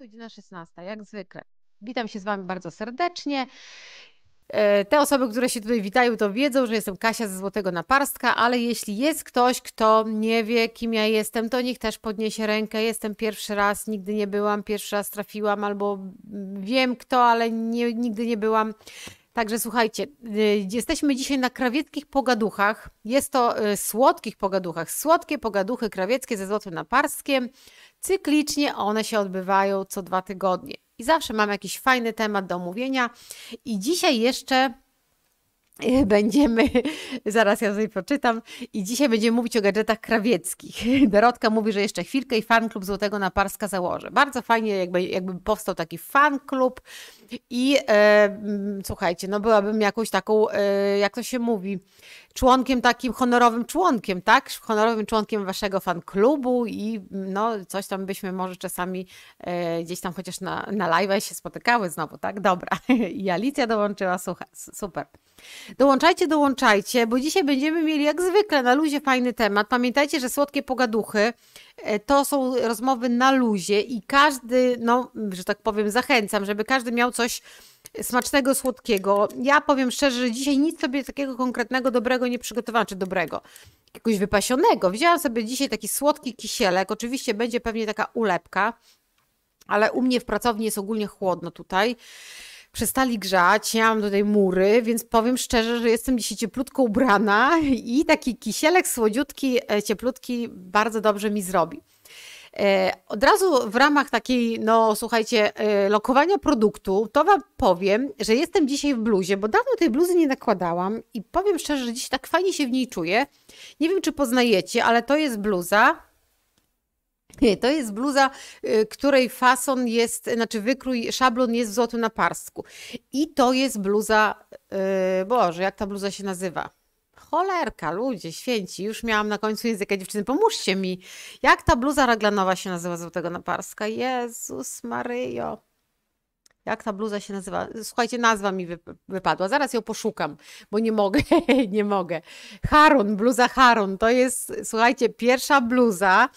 godzina 16, jak zwykle. Witam się z Wami bardzo serdecznie. E, te osoby, które się tutaj witają, to wiedzą, że jestem Kasia ze Złotego Naparstka, ale jeśli jest ktoś, kto nie wie, kim ja jestem, to niech też podniesie rękę. Jestem pierwszy raz, nigdy nie byłam, pierwszy raz trafiłam, albo wiem kto, ale nie, nigdy nie byłam. Także słuchajcie, e, jesteśmy dzisiaj na krawieckich pogaduchach. Jest to e, słodkich pogaduchach. Słodkie pogaduchy krawieckie ze złotym naparstkiem. Cyklicznie one się odbywają co dwa tygodnie. I zawsze mam jakiś fajny temat do omówienia. I dzisiaj jeszcze e, będziemy, zaraz ja sobie poczytam, i dzisiaj będziemy mówić o gadżetach krawieckich. Dorotka mówi, że jeszcze chwilkę i fan klub Złotego Naparska założę. Bardzo fajnie jakby, jakby powstał taki fan klub i e, słuchajcie, no byłabym jakąś taką, e, jak to się mówi, członkiem takim honorowym członkiem, tak? Honorowym członkiem waszego klubu i no coś tam byśmy może czasami e, gdzieś tam chociaż na, na live się spotykały znowu, tak? Dobra. I Alicja dołączyła, Słucha, super. Dołączajcie, dołączajcie, bo dzisiaj będziemy mieli jak zwykle na luzie fajny temat. Pamiętajcie, że słodkie pogaduchy E, to są rozmowy na luzie i każdy, no, że tak powiem, zachęcam, żeby każdy miał coś smacznego, słodkiego. Ja powiem szczerze, że dzisiaj nic sobie takiego konkretnego, dobrego nie przygotowałam, czy dobrego, jakiegoś wypasionego. Wzięłam sobie dzisiaj taki słodki kisielek, oczywiście będzie pewnie taka ulepka, ale u mnie w pracowni jest ogólnie chłodno tutaj przestali grzać, ja mam tutaj mury, więc powiem szczerze, że jestem dzisiaj cieplutko ubrana i taki kisielek słodziutki, e, cieplutki bardzo dobrze mi zrobi. E, od razu w ramach takiej, no słuchajcie, e, lokowania produktu, to Wam powiem, że jestem dzisiaj w bluzie, bo dawno tej bluzy nie nakładałam i powiem szczerze, że dziś tak fajnie się w niej czuję. Nie wiem, czy poznajecie, ale to jest bluza to jest bluza, y, której fason jest, znaczy wykrój, szablon jest w złotym naparstku. I to jest bluza, y, Boże, jak ta bluza się nazywa? Cholerka, ludzie, święci. Już miałam na końcu języka dziewczyny, pomóżcie mi. Jak ta bluza raglanowa się nazywa złotego naparska? Jezus Maryjo. Jak ta bluza się nazywa? Słuchajcie, nazwa mi wypadła. Zaraz ją poszukam, bo nie mogę, nie mogę. Harun, bluza Harun. To jest, słuchajcie, pierwsza bluza,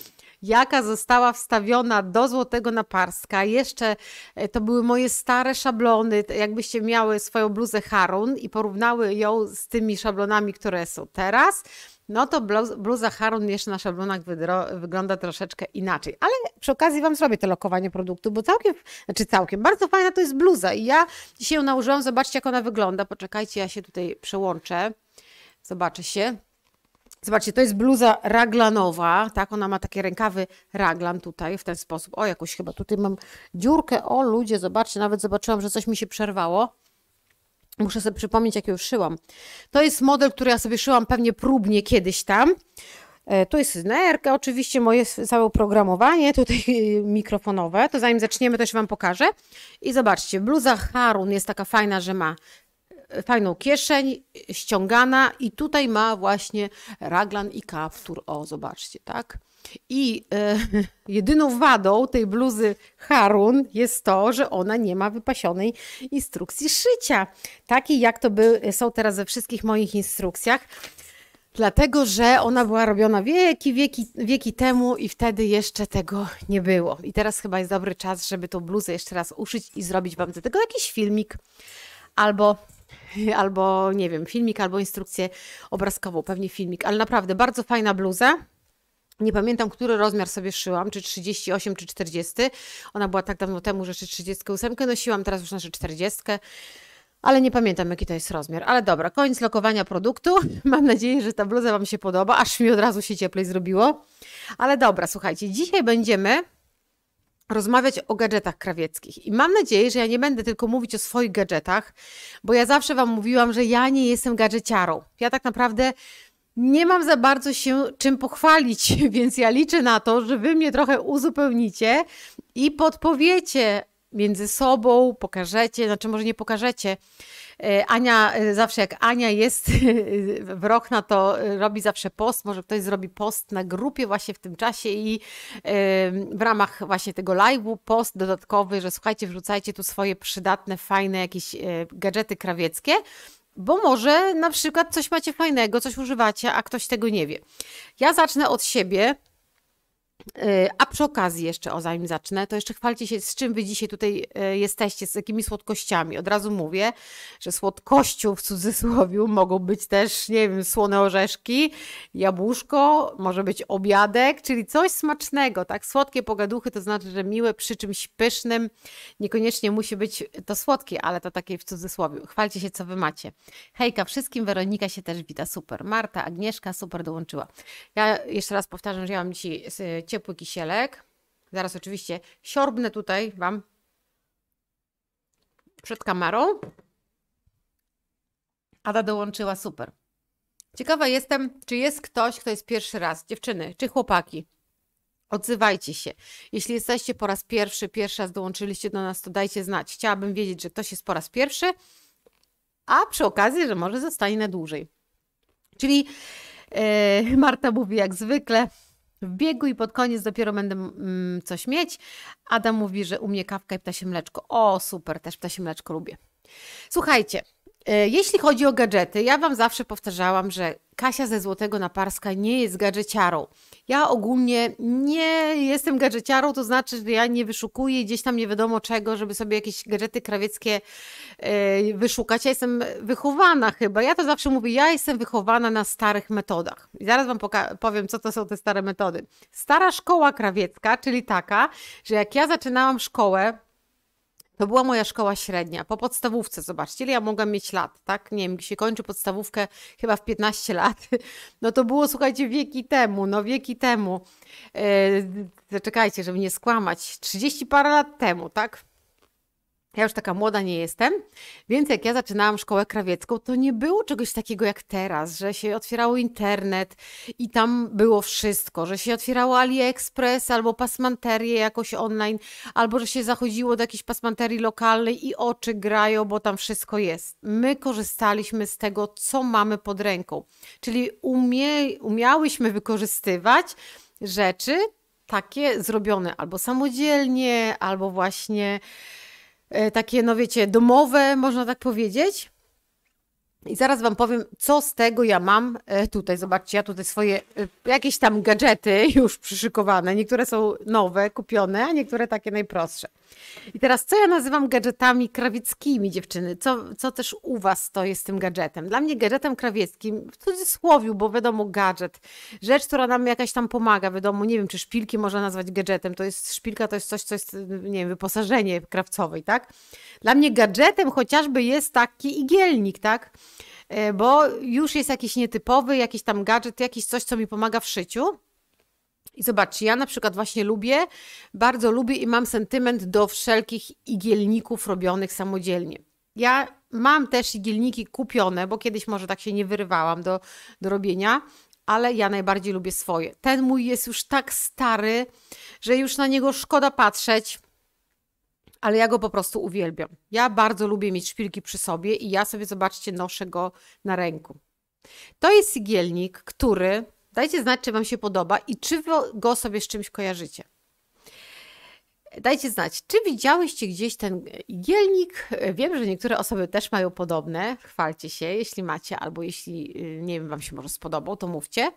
jaka została wstawiona do złotego naparstka. Jeszcze e, to były moje stare szablony, jakbyście miały swoją bluzę Harun i porównały ją z tymi szablonami, które są teraz, no to bluza Harun jeszcze na szablonach wygląda troszeczkę inaczej. Ale przy okazji Wam zrobię to lokowanie produktu, bo całkiem, znaczy całkiem, bardzo fajna to jest bluza i ja dzisiaj ją nałożyłam, zobaczcie jak ona wygląda. Poczekajcie, ja się tutaj przełączę, zobaczę się. Zobaczcie, to jest bluza raglanowa, tak? Ona ma takie rękawy raglan tutaj w ten sposób. O, jakoś chyba tutaj mam dziurkę. O, ludzie, zobaczcie, nawet zobaczyłam, że coś mi się przerwało. Muszę sobie przypomnieć, jak ją szyłam. To jest model, który ja sobie szyłam pewnie próbnie kiedyś tam. E, to jest nerka, oczywiście moje całe oprogramowanie, tutaj e, mikrofonowe. To zanim zaczniemy, to się Wam pokażę. I zobaczcie, bluza Harun jest taka fajna, że ma fajną kieszeń, ściągana i tutaj ma właśnie raglan i kaptur. O, zobaczcie, tak? I e, jedyną wadą tej bluzy Harun jest to, że ona nie ma wypasionej instrukcji szycia, takiej jak to by, są teraz we wszystkich moich instrukcjach, dlatego że ona była robiona wieki, wieki, wieki temu i wtedy jeszcze tego nie było. I teraz chyba jest dobry czas, żeby tą bluzę jeszcze raz uszyć i zrobić Wam do tego jakiś filmik albo albo nie wiem, filmik, albo instrukcję obrazkową, pewnie filmik, ale naprawdę bardzo fajna bluza. Nie pamiętam, który rozmiar sobie szyłam, czy 38, czy 40. Ona była tak dawno temu, że jeszcze 38 nosiłam, teraz już nasze 40. Ale nie pamiętam, jaki to jest rozmiar. Ale dobra, koniec lokowania produktu. Mam nadzieję, że ta bluza Wam się podoba, aż mi od razu się cieplej zrobiło. Ale dobra, słuchajcie, dzisiaj będziemy rozmawiać o gadżetach krawieckich. I mam nadzieję, że ja nie będę tylko mówić o swoich gadżetach, bo ja zawsze Wam mówiłam, że ja nie jestem gadżeciarą. Ja tak naprawdę nie mam za bardzo się czym pochwalić, więc ja liczę na to, że Wy mnie trochę uzupełnicie i podpowiecie między sobą, pokażecie, znaczy może nie pokażecie, E, Ania, e, zawsze jak Ania jest e, w Rochna, to robi zawsze post, może ktoś zrobi post na grupie właśnie w tym czasie i w ramach właśnie tego live'u post dodatkowy, że słuchajcie, wrzucajcie tu swoje przydatne, fajne jakieś gadżety krawieckie, bo może na przykład coś macie fajnego, coś używacie, a ktoś tego nie wie. Ja zacznę od siebie. Y, a przy okazji jeszcze, o zanim zacznę, to jeszcze chwalcie się, z czym wy dzisiaj tutaj y, jesteście, z jakimi słodkościami. Od razu mówię, że słodkością w cudzysłowie mogą być też, nie wiem, słone orzeszki, jabłuszko, może być obiadek, czyli coś smacznego, tak? Słodkie pogaduchy to znaczy, że miłe przy czymś pysznym. Niekoniecznie musi być to słodkie, ale to takie w cudzysłowie. Chwalcie się, co wy macie. Hejka wszystkim, Weronika się też wita, super. Marta, Agnieszka, super dołączyła. Ja jeszcze raz powtarzam, że ja mam dzisiaj y, ciepły kisielek. Zaraz oczywiście siorbnę tutaj Wam przed kamerą. Ada dołączyła, super. Ciekawa jestem, czy jest ktoś, kto jest pierwszy raz, dziewczyny czy chłopaki. Odzywajcie się. Jeśli jesteście po raz pierwszy, pierwszy raz dołączyliście do nas, to dajcie znać. Chciałabym wiedzieć, że ktoś jest po raz pierwszy, a przy okazji, że może zostanie na dłużej. Czyli yy, Marta mówi jak zwykle, w biegu i pod koniec dopiero będę mm, coś mieć. Adam mówi, że u mnie kawka i ptasie mleczko. O, super, też ptasie mleczko lubię. Słuchajcie, e, jeśli chodzi o gadżety, ja Wam zawsze powtarzałam, że Kasia ze Złotego Naparska nie jest gadżeciarą. Ja ogólnie nie jestem gadżeciarą, to znaczy, że ja nie wyszukuję gdzieś tam nie wiadomo czego, żeby sobie jakieś gadżety krawieckie e, wyszukać. Ja jestem wychowana chyba. Ja to zawsze mówię, ja jestem wychowana na starych metodach. I zaraz Wam powiem, co to są te stare metody. Stara szkoła krawiecka, czyli taka, że jak ja zaczynałam szkołę, to była moja szkoła średnia. Po podstawówce, zobaczcie, ile ja mogłam mieć lat, tak? Nie wiem, się kończy podstawówkę chyba w 15 lat. No to było, słuchajcie, wieki temu, no wieki temu. zaczekajcie, e, żeby nie skłamać. 30 parę lat temu, tak? Ja już taka młoda nie jestem, więc jak ja zaczynałam szkołę krawiecką, to nie było czegoś takiego jak teraz, że się otwierało internet i tam było wszystko, że się otwierało AliExpress albo pasmanterię jakoś online, albo że się zachodziło do jakiejś pasmanterii lokalnej i oczy grają, bo tam wszystko jest. My korzystaliśmy z tego, co mamy pod ręką, czyli umie, umiałyśmy wykorzystywać rzeczy takie zrobione albo samodzielnie, albo właśnie E, takie, no wiecie, domowe, można tak powiedzieć. I zaraz Wam powiem, co z tego ja mam e, tutaj. Zobaczcie, ja tutaj swoje e, jakieś tam gadżety już przyszykowane. Niektóre są nowe, kupione, a niektóre takie najprostsze. I teraz, co ja nazywam gadżetami krawieckimi, dziewczyny? Co, co też u Was to jest tym gadżetem? Dla mnie gadżetem krawieckim, w cudzysłowie, bo wiadomo, gadżet, rzecz, która nam jakaś tam pomaga, wiadomo, nie wiem, czy szpilki można nazwać gadżetem, to jest, szpilka to jest coś, co jest, nie wiem, wyposażenie krawcowej, tak? Dla mnie gadżetem chociażby jest taki igielnik, tak? E, bo już jest jakiś nietypowy, jakiś tam gadżet, jakiś coś, co mi pomaga w szyciu, i zobaczcie, ja na przykład właśnie lubię, bardzo lubię i mam sentyment do wszelkich igielników robionych samodzielnie. Ja mam też igielniki kupione, bo kiedyś może tak się nie wyrywałam do, do robienia, ale ja najbardziej lubię swoje. Ten mój jest już tak stary, że już na niego szkoda patrzeć, ale ja go po prostu uwielbiam. Ja bardzo lubię mieć szpilki przy sobie i ja sobie, zobaczcie, noszę go na ręku. To jest igielnik, który Dajcie znać, czy Wam się podoba i czy go sobie z czymś kojarzycie. Dajcie znać, czy widziałyście gdzieś ten igielnik? Wiem, że niektóre osoby też mają podobne. Chwalcie się, jeśli macie, albo jeśli y, nie wiem, Wam się może spodobał, to mówcie.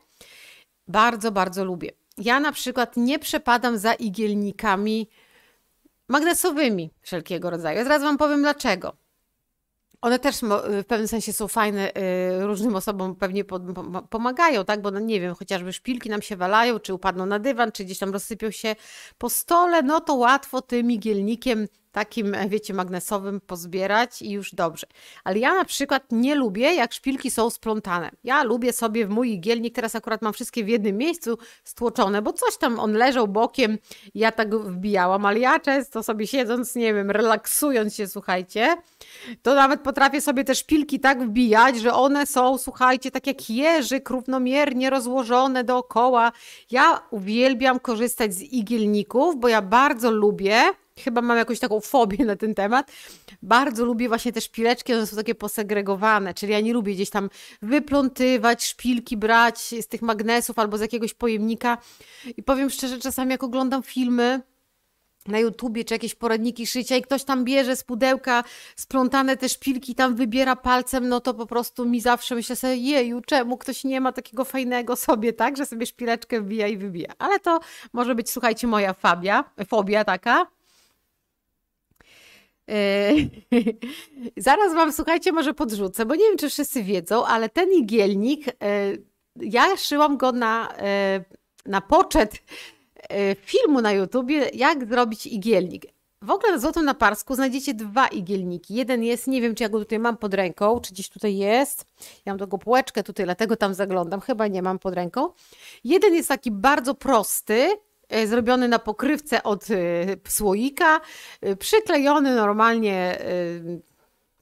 Bardzo, bardzo lubię. Ja na przykład nie przepadam za igielnikami magnesowymi wszelkiego rodzaju. Zaraz Wam powiem dlaczego. One też w pewnym sensie są fajne, y, różnym osobom pewnie pomagają, tak? Bo no, nie wiem, chociażby szpilki nam się walają, czy upadną na dywan, czy gdzieś tam rozsypią się po stole, no to łatwo tym igielnikiem takim, e, wiecie, magnesowym pozbierać i już dobrze. Ale ja na przykład nie lubię, jak szpilki są splątane. Ja lubię sobie w mój igielnik, teraz akurat mam wszystkie w jednym miejscu stłoczone, bo coś tam on leżał bokiem, ja tak wbijałam, ale ja często sobie siedząc, nie wiem, relaksując się, słuchajcie, to nawet potrafię sobie te szpilki tak wbijać, że one są, słuchajcie, tak jak jeżyk, równomiernie rozłożone dookoła. Ja uwielbiam korzystać z igielników, bo ja bardzo lubię chyba mam jakąś taką fobię na ten temat. Bardzo lubię właśnie te szpileczki, one są takie posegregowane, czyli ja nie lubię gdzieś tam wyplątywać, szpilki brać z tych magnesów albo z jakiegoś pojemnika. I powiem szczerze, czasami jak oglądam filmy, na YouTubie czy jakieś poradniki szycia i ktoś tam bierze z pudełka splątane te szpilki, tam wybiera palcem, no to po prostu mi zawsze myślę sobie, jeju, czemu ktoś nie ma takiego fajnego sobie, tak, że sobie szpileczkę wbija i wybija. Ale to może być, słuchajcie, moja fabia, fobia taka. Yy, zaraz wam, słuchajcie, może podrzucę, bo nie wiem, czy wszyscy wiedzą, ale ten igielnik, yy, ja szyłam go na, yy, na poczet filmu na YouTubie, jak zrobić igielnik. W ogóle na Złotym Naparsku znajdziecie dwa igielniki. Jeden jest, nie wiem czy ja go tutaj mam pod ręką, czy gdzieś tutaj jest. Ja mam tego półeczkę tutaj, dlatego tam zaglądam. Chyba nie mam pod ręką. Jeden jest taki bardzo prosty, E, zrobiony na pokrywce od e, słoika, e, przyklejony normalnie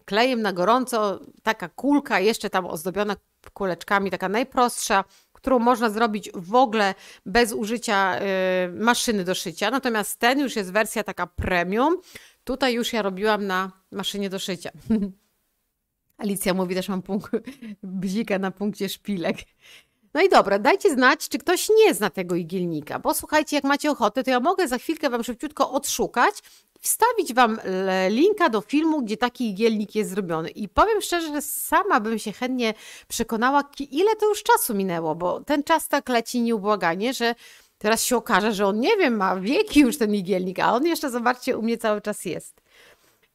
klejem na gorąco, taka kulka, jeszcze tam ozdobiona kuleczkami, taka najprostsza, którą można zrobić w ogóle bez użycia maszyny do szycia. Natomiast ten już jest wersja taka premium. Tutaj już ja robiłam na maszynie do szycia. Alicja mówi, też mam punkt, bzika na punkcie szpilek. No i dobra, dajcie znać, czy ktoś nie zna tego igielnika, bo słuchajcie, jak macie ochotę, to ja mogę za chwilkę Wam szybciutko odszukać i wstawić Wam e, linka do filmu, gdzie taki igielnik jest zrobiony. I powiem szczerze, że sama bym się chętnie przekonała, ile to już czasu minęło, bo ten czas tak leci nieubłaganie, że teraz się okaże, że on, nie wiem, ma wieki już ten igielnik, a on jeszcze, zobaczcie, u mnie cały czas jest.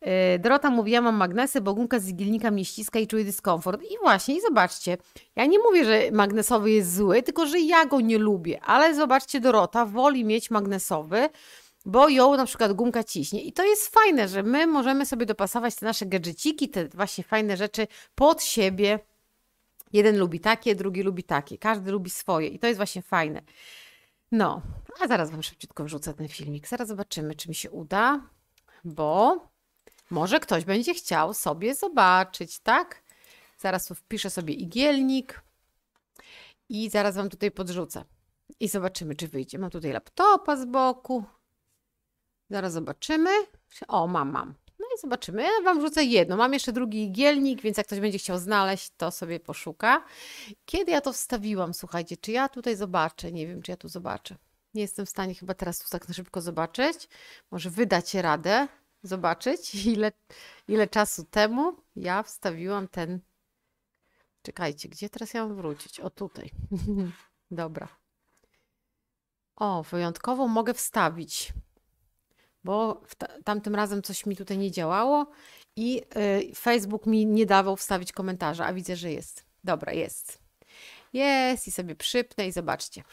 Y, Dorota mówi, ja mam magnesy, bo gumka z igielnika mnie ściska i czuję dyskomfort. I właśnie, i zobaczcie, ja nie mówię, że magnesowy jest zły, tylko że ja go nie lubię, ale zobaczcie, Dorota woli mieć magnesowy, bo ją na przykład gumka ciśnie. I to jest fajne, że my możemy sobie dopasować te nasze gadżeciki, te właśnie fajne rzeczy pod siebie. Jeden lubi takie, drugi lubi takie, każdy lubi swoje i to jest właśnie fajne. No, a zaraz Wam szybciutko wrzucę ten filmik, zaraz zobaczymy, czy mi się uda, bo może ktoś będzie chciał sobie zobaczyć, tak? Zaraz wpiszę sobie igielnik i zaraz Wam tutaj podrzucę. I zobaczymy, czy wyjdzie. Mam tutaj laptopa z boku. Zaraz zobaczymy. O, mam, mam. No i zobaczymy. Ja Wam wrzucę jedno. Mam jeszcze drugi igielnik, więc jak ktoś będzie chciał znaleźć, to sobie poszuka. Kiedy ja to wstawiłam? Słuchajcie, czy ja tutaj zobaczę? Nie wiem, czy ja tu zobaczę. Nie jestem w stanie chyba teraz tu tak na szybko zobaczyć. Może wydacie radę zobaczyć, ile, ile czasu temu ja wstawiłam ten. Czekajcie, gdzie teraz ja mam wrócić? O tutaj. Dobra. O, wyjątkowo mogę wstawić, bo tam tamtym razem coś mi tutaj nie działało i y, Facebook mi nie dawał wstawić komentarza, a widzę, że jest. Dobra, jest. Jest i sobie przypnę i zobaczcie.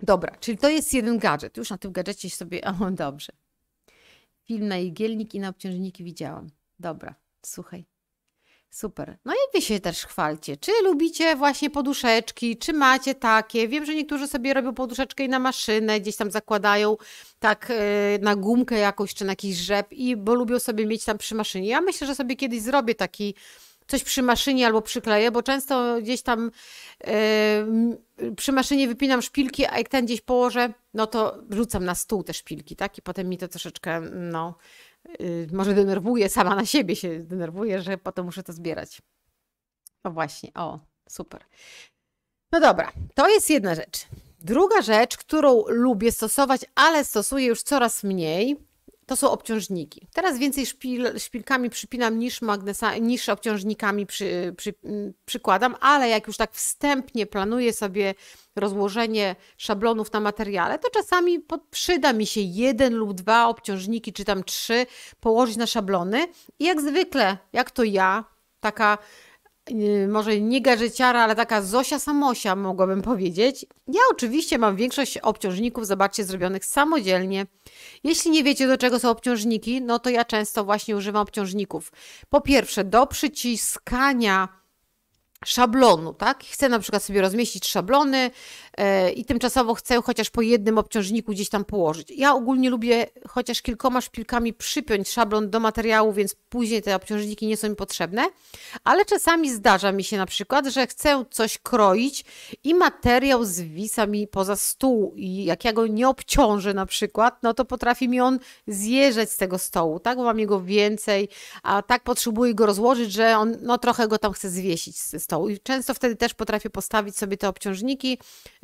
Dobra, czyli to jest jeden gadżet. Już na tym gadżecie sobie, o, dobrze film na igielnik i na obciążniki widziałam. Dobra, słuchaj. Super. No i wy się też chwalcie. Czy lubicie właśnie poduszeczki, czy macie takie? Wiem, że niektórzy sobie robią poduszeczkę i na maszynę, gdzieś tam zakładają tak e, na gumkę jakąś czy na jakiś rzep, i bo lubią sobie mieć tam przy maszynie. Ja myślę, że sobie kiedyś zrobię taki coś przy maszynie albo przykleję, bo często gdzieś tam yy, przy maszynie wypinam szpilki, a jak ten gdzieś położę, no to rzucam na stół te szpilki, tak? I potem mi to troszeczkę, no, yy, może denerwuje, sama na siebie się denerwuje, że potem muszę to zbierać. No właśnie, o, super. No dobra, to jest jedna rzecz. Druga rzecz, którą lubię stosować, ale stosuję już coraz mniej, to są obciążniki. Teraz więcej szpil, szpilkami przypinam niż, magnesa, niż obciążnikami przy, przy, mm, przykładam, ale jak już tak wstępnie planuję sobie rozłożenie szablonów na materiale, to czasami przyda mi się jeden lub dwa obciążniki, czy tam trzy, położyć na szablony i jak zwykle, jak to ja, taka Y, może nie garzyciara, ale taka Zosia Samosia, mogłabym powiedzieć. Ja oczywiście mam większość obciążników, zobaczcie, zrobionych samodzielnie. Jeśli nie wiecie, do czego są obciążniki, no to ja często właśnie używam obciążników. Po pierwsze, do przyciskania szablonu, tak? Chcę na przykład sobie rozmieścić szablony, E, i tymczasowo chcę chociaż po jednym obciążniku gdzieś tam położyć. Ja ogólnie lubię chociaż kilkoma szpilkami przypiąć szablon do materiału, więc później te obciążniki nie są mi potrzebne, ale czasami zdarza mi się na przykład, że chcę coś kroić i materiał zwisa mi poza stół i jak ja go nie obciążę na przykład, no to potrafi mi on zjeżdżać z tego stołu, tak, bo mam jego więcej, a tak potrzebuję go rozłożyć, że on, no trochę go tam chce zwiesić ze stołu i często wtedy też potrafię postawić sobie te obciążniki,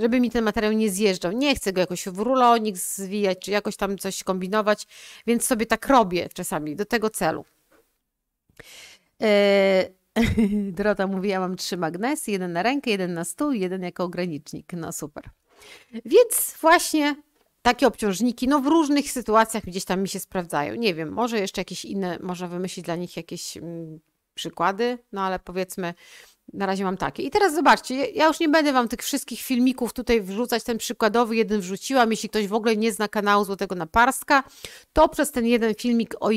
żeby mi ten materiał nie zjeżdżał. Nie chcę go jakoś w rulonik zwijać, czy jakoś tam coś kombinować, więc sobie tak robię czasami do tego celu. Droga e, Dorota mówi, ja mam trzy magnesy, jeden na rękę, jeden na stół, jeden jako ogranicznik. No super. Więc właśnie takie obciążniki, no w różnych sytuacjach gdzieś tam mi się sprawdzają. Nie wiem, może jeszcze jakieś inne, można wymyślić dla nich jakieś mm, przykłady, no ale powiedzmy na razie mam takie. I teraz zobaczcie, ja już nie będę Wam tych wszystkich filmików tutaj wrzucać, ten przykładowy jeden wrzuciłam. Jeśli ktoś w ogóle nie zna kanału Złotego Naparstka, to przez ten jeden filmik o,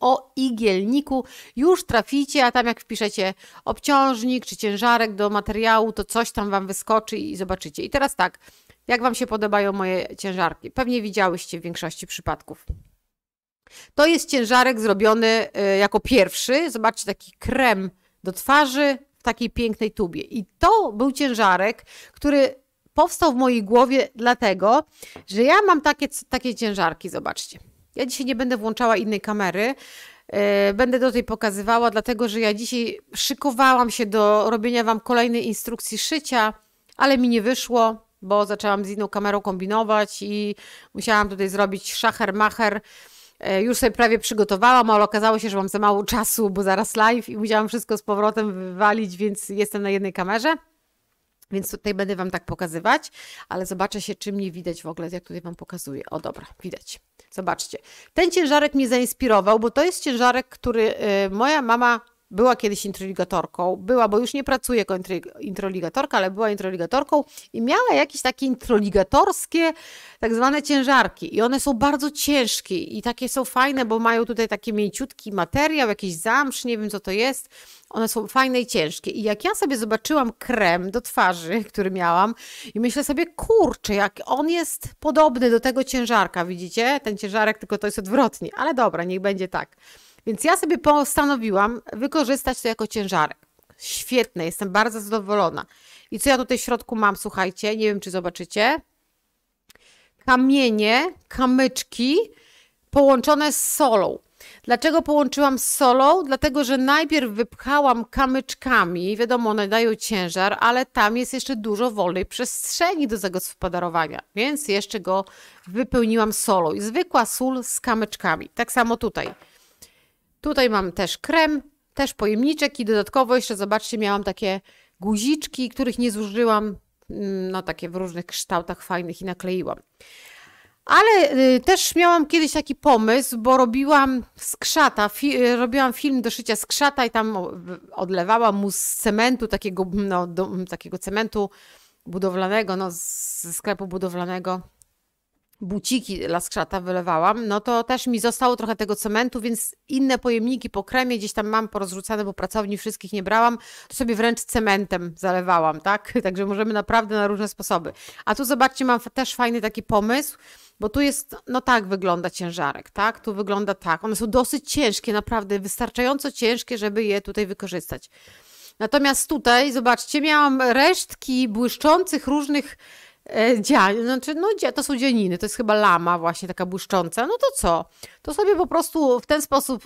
o, igielniku już traficie, a tam jak wpiszecie obciążnik czy ciężarek do materiału, to coś tam Wam wyskoczy i zobaczycie. I teraz tak, jak Wam się podobają moje ciężarki? Pewnie widziałyście w większości przypadków. To jest ciężarek zrobiony y, jako pierwszy. Zobaczcie, taki krem do twarzy, takiej pięknej tubie. I to był ciężarek, który powstał w mojej głowie dlatego, że ja mam takie, takie ciężarki, zobaczcie. Ja dzisiaj nie będę włączała innej kamery, e, Będę do tej pokazywała, dlatego że ja dzisiaj szykowałam się do robienia Wam kolejnej instrukcji szycia, ale mi nie wyszło, bo zaczęłam z inną kamerą kombinować i musiałam tutaj zrobić szacher-macher. E, już sobie prawie przygotowałam, ale okazało się, że mam za mało czasu, bo zaraz live i musiałam wszystko z powrotem wywalić, więc jestem na jednej kamerze. Więc tutaj będę Wam tak pokazywać, ale zobaczę się, czy mnie widać w ogóle, jak tutaj Wam pokazuję. O dobra, widać. Zobaczcie. Ten ciężarek mnie zainspirował, bo to jest ciężarek, który y, moja mama była kiedyś introligatorką, była, bo już nie pracuje jako introligatorka, ale była introligatorką i miała jakieś takie introligatorskie tak zwane ciężarki i one są bardzo ciężkie i takie są fajne, bo mają tutaj taki mięciutki materiał, jakiś zamsz, nie wiem co to jest, one są fajne i ciężkie i jak ja sobie zobaczyłam krem do twarzy, który miałam i myślę sobie, kurczę, jak on jest podobny do tego ciężarka, widzicie? Ten ciężarek, tylko to jest odwrotnie, ale dobra, niech będzie tak więc ja sobie postanowiłam wykorzystać to jako ciężarek. Świetne, jestem bardzo zadowolona. I co ja tutaj w środku mam, słuchajcie, nie wiem czy zobaczycie. Kamienie, kamyczki połączone z solą. Dlaczego połączyłam z solą? Dlatego, że najpierw wypchałam kamyczkami, wiadomo, one dają ciężar, ale tam jest jeszcze dużo wolnej przestrzeni do zagospodarowania, więc jeszcze go wypełniłam solą. I zwykła sól z kamyczkami. Tak samo tutaj. Tutaj mam też krem, też pojemniczek i dodatkowo jeszcze, zobaczcie, miałam takie guziczki, których nie zużyłam, mm, no takie w różnych kształtach fajnych i nakleiłam. Ale y, też miałam kiedyś taki pomysł, bo robiłam skrzata, fi, y, robiłam film do szycia skrzata i tam odlewałam mu z cementu, takiego, no, do, takiego cementu budowlanego, no, ze sklepu budowlanego, buciki laskrzata wylewałam, no to też mi zostało trochę tego cementu, więc inne pojemniki po kremie gdzieś tam mam porozrzucane, bo pracowni wszystkich nie brałam, to sobie wręcz cementem zalewałam, tak? Także możemy naprawdę na różne sposoby. A tu zobaczcie, mam też fajny taki pomysł, bo tu jest, no tak wygląda ciężarek, tak? Tu wygląda tak. One są dosyć ciężkie, naprawdę wystarczająco ciężkie, żeby je tutaj wykorzystać. Natomiast tutaj, zobaczcie, miałam resztki błyszczących różnych E, Dzian, znaczy, no, to są dzianiny, to jest chyba lama właśnie taka błyszcząca. No to co? To sobie po prostu w ten sposób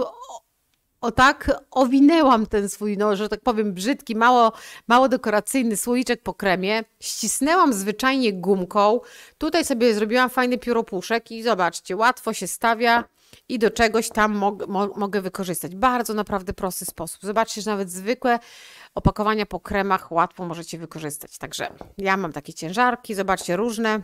o tak owinęłam ten swój, no, że tak powiem, brzydki, mało, mało dekoracyjny słoiczek po kremie. Ścisnęłam zwyczajnie gumką. Tutaj sobie zrobiłam fajny pióropuszek i zobaczcie, łatwo się stawia i do czegoś tam mog mo mogę wykorzystać. Bardzo naprawdę prosty sposób. Zobaczcie, że nawet zwykłe opakowania po kremach łatwo możecie wykorzystać. Także ja mam takie ciężarki, zobaczcie różne.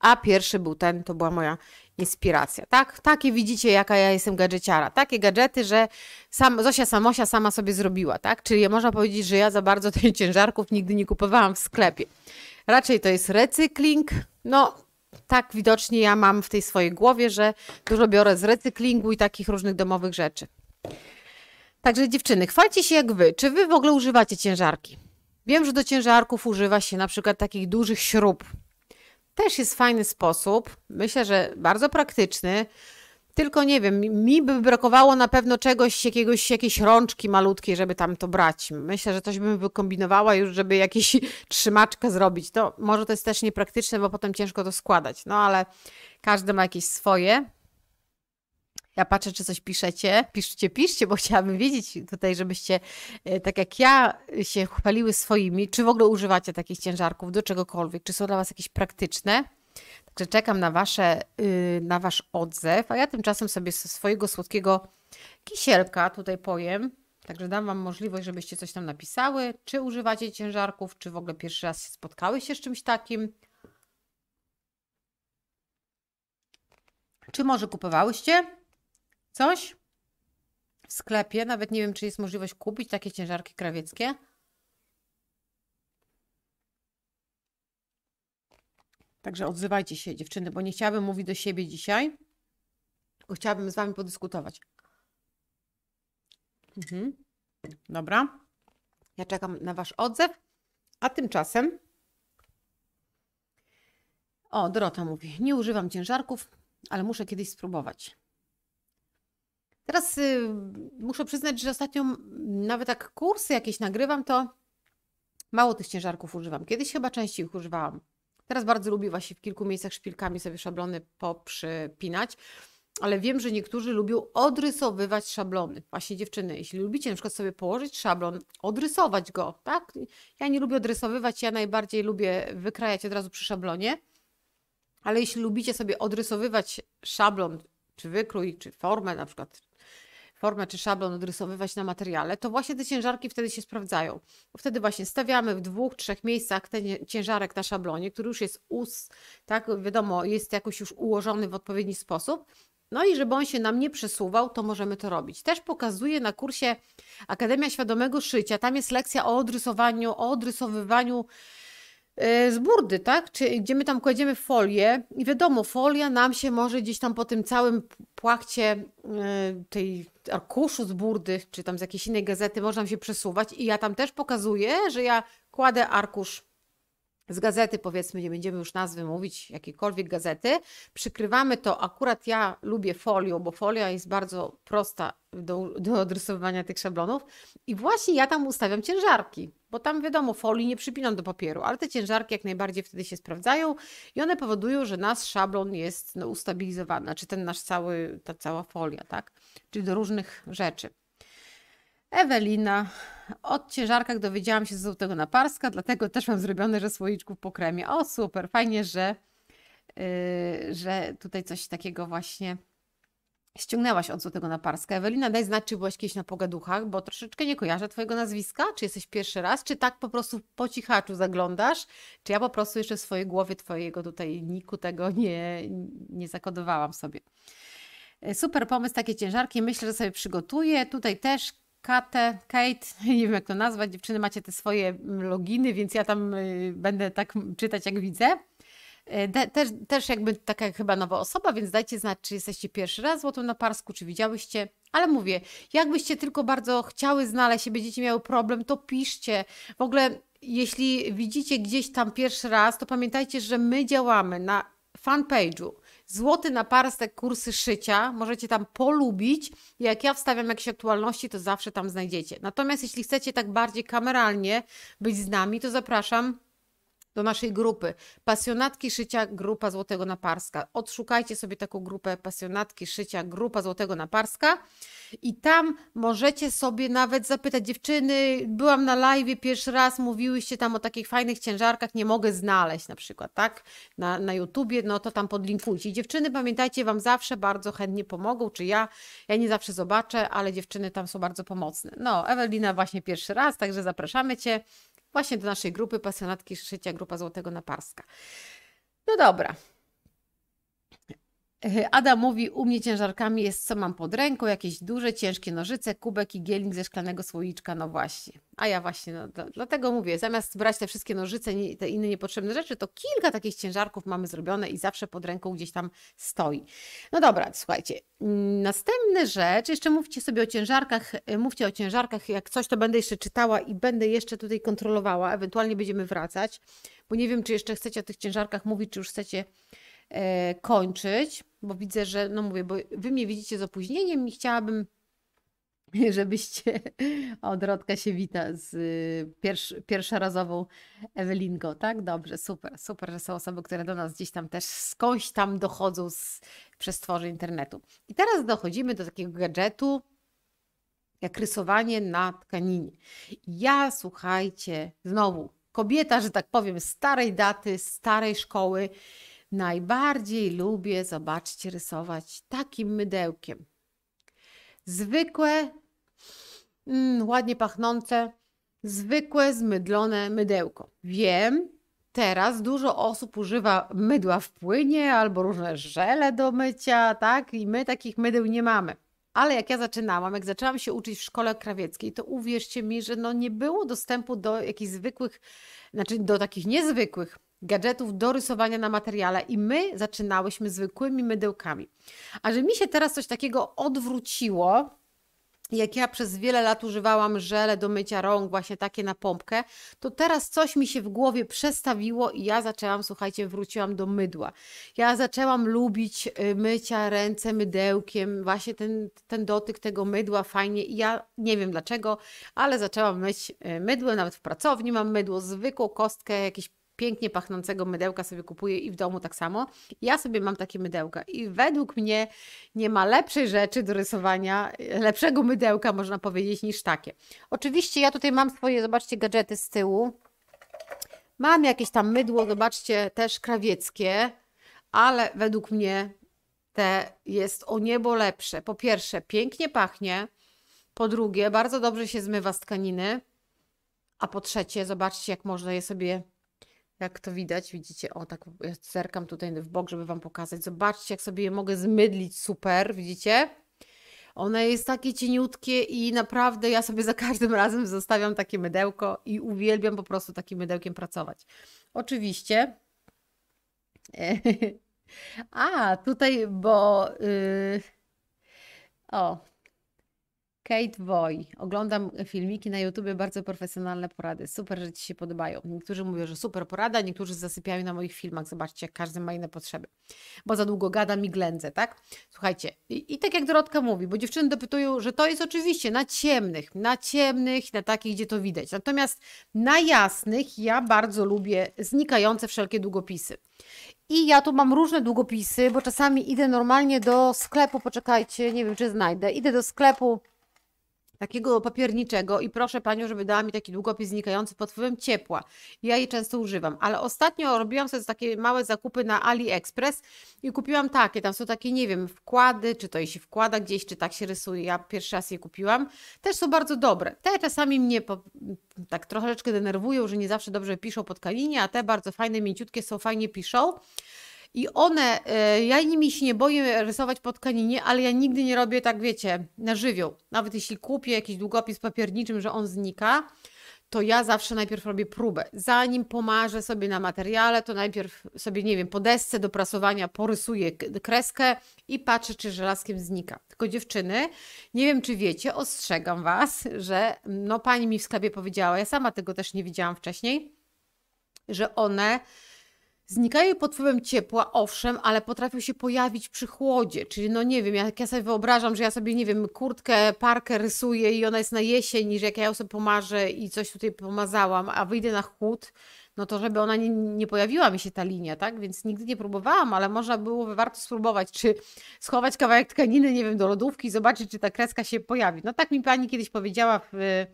A pierwszy był ten, to była moja inspiracja. Tak, takie widzicie, jaka ja jestem gadżeciara. Takie gadżety, że sam, Zosia Samosia sama sobie zrobiła, tak? Czyli można powiedzieć, że ja za bardzo tych ciężarków nigdy nie kupowałam w sklepie. Raczej to jest recykling. No, tak widocznie ja mam w tej swojej głowie, że dużo biorę z recyklingu i takich różnych domowych rzeczy. Także dziewczyny, chwalcie się jak wy. Czy wy w ogóle używacie ciężarki? Wiem, że do ciężarków używa się na przykład takich dużych śrub. Też jest fajny sposób. Myślę, że bardzo praktyczny. Tylko nie wiem, mi by brakowało na pewno czegoś, jakiegoś, jakiejś rączki malutkiej, żeby tam to brać. Myślę, że coś bym wykombinowała już, żeby jakieś trzymaczkę zrobić. To może to jest też niepraktyczne, bo potem ciężko to składać. No ale każdy ma jakieś swoje. Ja patrzę, czy coś piszecie. Piszcie, piszcie, bo chciałabym wiedzieć tutaj, żebyście, e, tak jak ja, się chwaliły swoimi. Czy w ogóle używacie takich ciężarków do czegokolwiek? Czy są dla Was jakieś praktyczne? że czekam na, wasze, y, na wasz odzew, a ja tymczasem sobie swojego słodkiego kisielka tutaj pojem. Także dam Wam możliwość, żebyście coś tam napisały, czy używacie ciężarków, czy w ogóle pierwszy raz się spotkały się z czymś takim. Czy może kupowałyście coś w sklepie? Nawet nie wiem, czy jest możliwość kupić takie ciężarki krawieckie. Także odzywajcie się dziewczyny, bo nie chciałabym mówić do siebie dzisiaj, tylko chciałabym z Wami podyskutować. Mhm. Dobra. Ja czekam na Wasz odzew, a tymczasem. O, Dorota mówi: Nie używam ciężarków, ale muszę kiedyś spróbować. Teraz y, muszę przyznać, że ostatnio nawet tak kursy jakieś nagrywam, to mało tych ciężarków używam. Kiedyś chyba częściej ich używałam. Teraz bardzo lubię właśnie w kilku miejscach szpilkami sobie szablony poprzypinać ale wiem, że niektórzy lubią odrysowywać szablony. Właśnie dziewczyny, jeśli lubicie na przykład sobie położyć szablon, odrysować go, tak? Ja nie lubię odrysowywać, ja najbardziej lubię wykrajać od razu przy szablonie, ale jeśli lubicie sobie odrysowywać szablon, czy wykrój, czy formę na przykład, formę czy szablon odrysowywać na materiale, to właśnie te ciężarki wtedy się sprawdzają. Wtedy właśnie stawiamy w dwóch, trzech miejscach ten ciężarek na szablonie, który już jest us, tak wiadomo, jest jakoś już ułożony w odpowiedni sposób. No i żeby on się nam nie przesuwał, to możemy to robić. Też pokazuję na kursie Akademia Świadomego Szycia, tam jest lekcja o odrysowaniu, o odrysowywaniu z burdy, tak? Czy, gdzie my tam kładziemy folię i wiadomo, folia nam się może gdzieś tam po tym całym płachcie y, tej arkuszu z burdy, czy tam z jakiejś innej gazety, może nam się przesuwać i ja tam też pokazuję, że ja kładę arkusz z gazety, powiedzmy, nie będziemy już nazwy mówić, jakiejkolwiek gazety, przykrywamy to, akurat ja lubię folią, bo folia jest bardzo prosta do, do odrysowywania tych szablonów i właśnie ja tam ustawiam ciężarki, bo tam wiadomo, folii nie przypinam do papieru, ale te ciężarki jak najbardziej wtedy się sprawdzają i one powodują, że nasz szablon jest no, ustabilizowany, czy znaczy ten nasz cały, ta cała folia, tak, czyli do różnych rzeczy. Ewelina. Od ciężarkach dowiedziałam się z złotego naparska, dlatego też mam zrobione, że słoiczków po kremie. O, super, fajnie, że, yy, że tutaj coś takiego właśnie ściągnęłaś od złotego naparska. Ewelina, daj znać, czy byłaś kiedyś na pogaduchach, bo troszeczkę nie kojarzę Twojego nazwiska. Czy jesteś pierwszy raz, czy tak po prostu po cichaczu zaglądasz? Czy ja po prostu jeszcze w swojej głowie Twojego tutaj niku tego nie, nie zakodowałam sobie? Yy, super pomysł, takie ciężarki. Myślę, że sobie przygotuję. Tutaj też Katę, Kate, nie wiem jak to nazwać, dziewczyny macie te swoje mm, loginy, więc ja tam y, będę tak czytać jak widzę. E, też, też jakby taka chyba nowa osoba, więc dajcie znać, czy jesteście pierwszy raz złotą na parsku, czy widziałyście. Ale mówię, jakbyście tylko bardzo chciały znaleźć się, będziecie miały problem, to piszcie. W ogóle, jeśli widzicie gdzieś tam pierwszy raz, to pamiętajcie, że my działamy na fanpage'u, Złoty naparstek kursy szycia, możecie tam polubić. Jak ja wstawiam jakieś aktualności, to zawsze tam znajdziecie. Natomiast jeśli chcecie tak bardziej kameralnie być z nami, to zapraszam do naszej grupy. Pasjonatki szycia Grupa Złotego Naparska. Odszukajcie sobie taką grupę pasjonatki szycia Grupa Złotego Naparska i tam możecie sobie nawet zapytać dziewczyny, byłam na live pierwszy raz, mówiłyście tam o takich fajnych ciężarkach, nie mogę znaleźć na przykład, tak? Na, na YouTubie, no to tam podlinkujcie. dziewczyny, pamiętajcie, Wam zawsze bardzo chętnie pomogą, czy ja, ja nie zawsze zobaczę, ale dziewczyny tam są bardzo pomocne. No, Ewelina właśnie pierwszy raz, także zapraszamy Cię właśnie do naszej grupy pasjonatki szycia Grupa Złotego Naparska. No dobra, Yy, Ada mówi, u mnie ciężarkami jest co mam pod ręką, jakieś duże, ciężkie nożyce, kubek i gieling ze szklanego słoiczka, no właśnie. A ja właśnie, no, dlatego mówię, zamiast brać te wszystkie nożyce, i te inne niepotrzebne rzeczy, to kilka takich ciężarków mamy zrobione i zawsze pod ręką gdzieś tam stoi. No dobra, słuchajcie, mm, następna rzecz, jeszcze mówcie sobie o ciężarkach, y, mówcie o ciężarkach, jak coś to będę jeszcze czytała i będę jeszcze tutaj kontrolowała, ewentualnie będziemy wracać, bo nie wiem, czy jeszcze chcecie o tych ciężarkach mówić, czy już chcecie E, kończyć, bo widzę, że, no mówię, bo wy mnie widzicie z opóźnieniem i chciałabym, żebyście, odrodka się wita z y, pierwsz, pierwszorazową Ewelinką, tak? Dobrze, super, super, że są osoby, które do nas gdzieś tam też skądś tam dochodzą z, przez internetu. I teraz dochodzimy do takiego gadżetu, jak rysowanie na tkaninie. Ja, słuchajcie, znowu, kobieta, że tak powiem, starej daty, starej szkoły, Najbardziej lubię, zobaczcie, rysować takim mydełkiem. Zwykłe, mm, ładnie pachnące, zwykłe, zmydlone mydełko. Wiem, teraz dużo osób używa mydła w płynie albo różne żele do mycia, tak? I my takich mydeł nie mamy. Ale jak ja zaczynałam, jak zaczęłam się uczyć w szkole krawieckiej, to uwierzcie mi, że no nie było dostępu do jakichś zwykłych, znaczy do takich niezwykłych gadżetów do rysowania na materiale i my zaczynałyśmy zwykłymi mydełkami. A że mi się teraz coś takiego odwróciło, jak ja przez wiele lat używałam żele do mycia rąk, właśnie takie na pompkę, to teraz coś mi się w głowie przestawiło i ja zaczęłam, słuchajcie, wróciłam do mydła. Ja zaczęłam lubić y, mycia ręce mydełkiem, właśnie ten, ten dotyk tego mydła fajnie i ja nie wiem dlaczego, ale zaczęłam myć y, mydło nawet w pracowni mam mydło, zwykłą kostkę, jakieś pięknie pachnącego mydełka sobie kupuję i w domu tak samo. Ja sobie mam takie mydełka i według mnie nie ma lepszej rzeczy do rysowania, lepszego mydełka można powiedzieć niż takie. Oczywiście ja tutaj mam swoje, zobaczcie, gadżety z tyłu. Mam jakieś tam mydło, zobaczcie, też krawieckie, ale według mnie te jest o niebo lepsze. Po pierwsze, pięknie pachnie. Po drugie, bardzo dobrze się zmywa z tkaniny. A po trzecie, zobaczcie, jak można je sobie jak to widać, widzicie, o tak, ja zerkam tutaj w bok, żeby Wam pokazać. Zobaczcie, jak sobie je mogę zmydlić, super, widzicie? Ona jest takie cieniutkie i naprawdę ja sobie za każdym razem zostawiam takie mydełko i uwielbiam po prostu takim mydełkiem pracować. Oczywiście. A, tutaj, bo... Yy... O, Kate Boy. Oglądam filmiki na YouTube bardzo profesjonalne porady. Super, że Ci się podobają. Niektórzy mówią, że super porada, niektórzy zasypiają na moich filmach. Zobaczcie, jak każdy ma inne potrzeby. Bo za długo gadam i ględzę, tak? Słuchajcie, i, i tak jak Dorotka mówi, bo dziewczyny dopytują, że to jest oczywiście na ciemnych, na ciemnych, na takich, gdzie to widać. Natomiast na jasnych ja bardzo lubię znikające wszelkie długopisy. I ja tu mam różne długopisy, bo czasami idę normalnie do sklepu, poczekajcie, nie wiem czy znajdę, idę do sklepu takiego papierniczego i proszę panią, żeby dała mi taki długopis znikający pod wpływem ciepła. Ja jej często używam, ale ostatnio robiłam sobie takie małe zakupy na AliExpress i kupiłam takie, tam są takie, nie wiem, wkłady, czy to jej się wkłada gdzieś, czy tak się rysuje, ja pierwszy raz je kupiłam, też są bardzo dobre. Te czasami mnie po, tak troszeczkę denerwują, że nie zawsze dobrze piszą pod kalinie, a te bardzo fajne, mięciutkie są, fajnie piszą. I one, e, ja nimi się nie boję rysować po tkaninie, ale ja nigdy nie robię tak, wiecie, na żywioł. Nawet jeśli kupię jakiś długopis papierniczym, że on znika, to ja zawsze najpierw robię próbę. Zanim pomarzę sobie na materiale, to najpierw sobie, nie wiem, po desce do prasowania porysuję kreskę i patrzę, czy żelazkiem znika. Tylko dziewczyny, nie wiem, czy wiecie, ostrzegam Was, że no pani mi w sklepie powiedziała, ja sama tego też nie widziałam wcześniej, że one Znikają pod wpływem ciepła, owszem, ale potrafią się pojawić przy chłodzie, czyli no nie wiem, jak ja sobie wyobrażam, że ja sobie, nie wiem, kurtkę, parkę rysuję i ona jest na jesień, niż jak ja sobie pomarzę i coś tutaj pomazałam, a wyjdę na chłód, no to żeby ona nie, nie pojawiła mi się ta linia, tak? Więc nigdy nie próbowałam, ale można byłoby warto spróbować, czy schować kawałek tkaniny, nie wiem, do lodówki, zobaczyć, czy ta kreska się pojawi. No tak mi pani kiedyś powiedziała w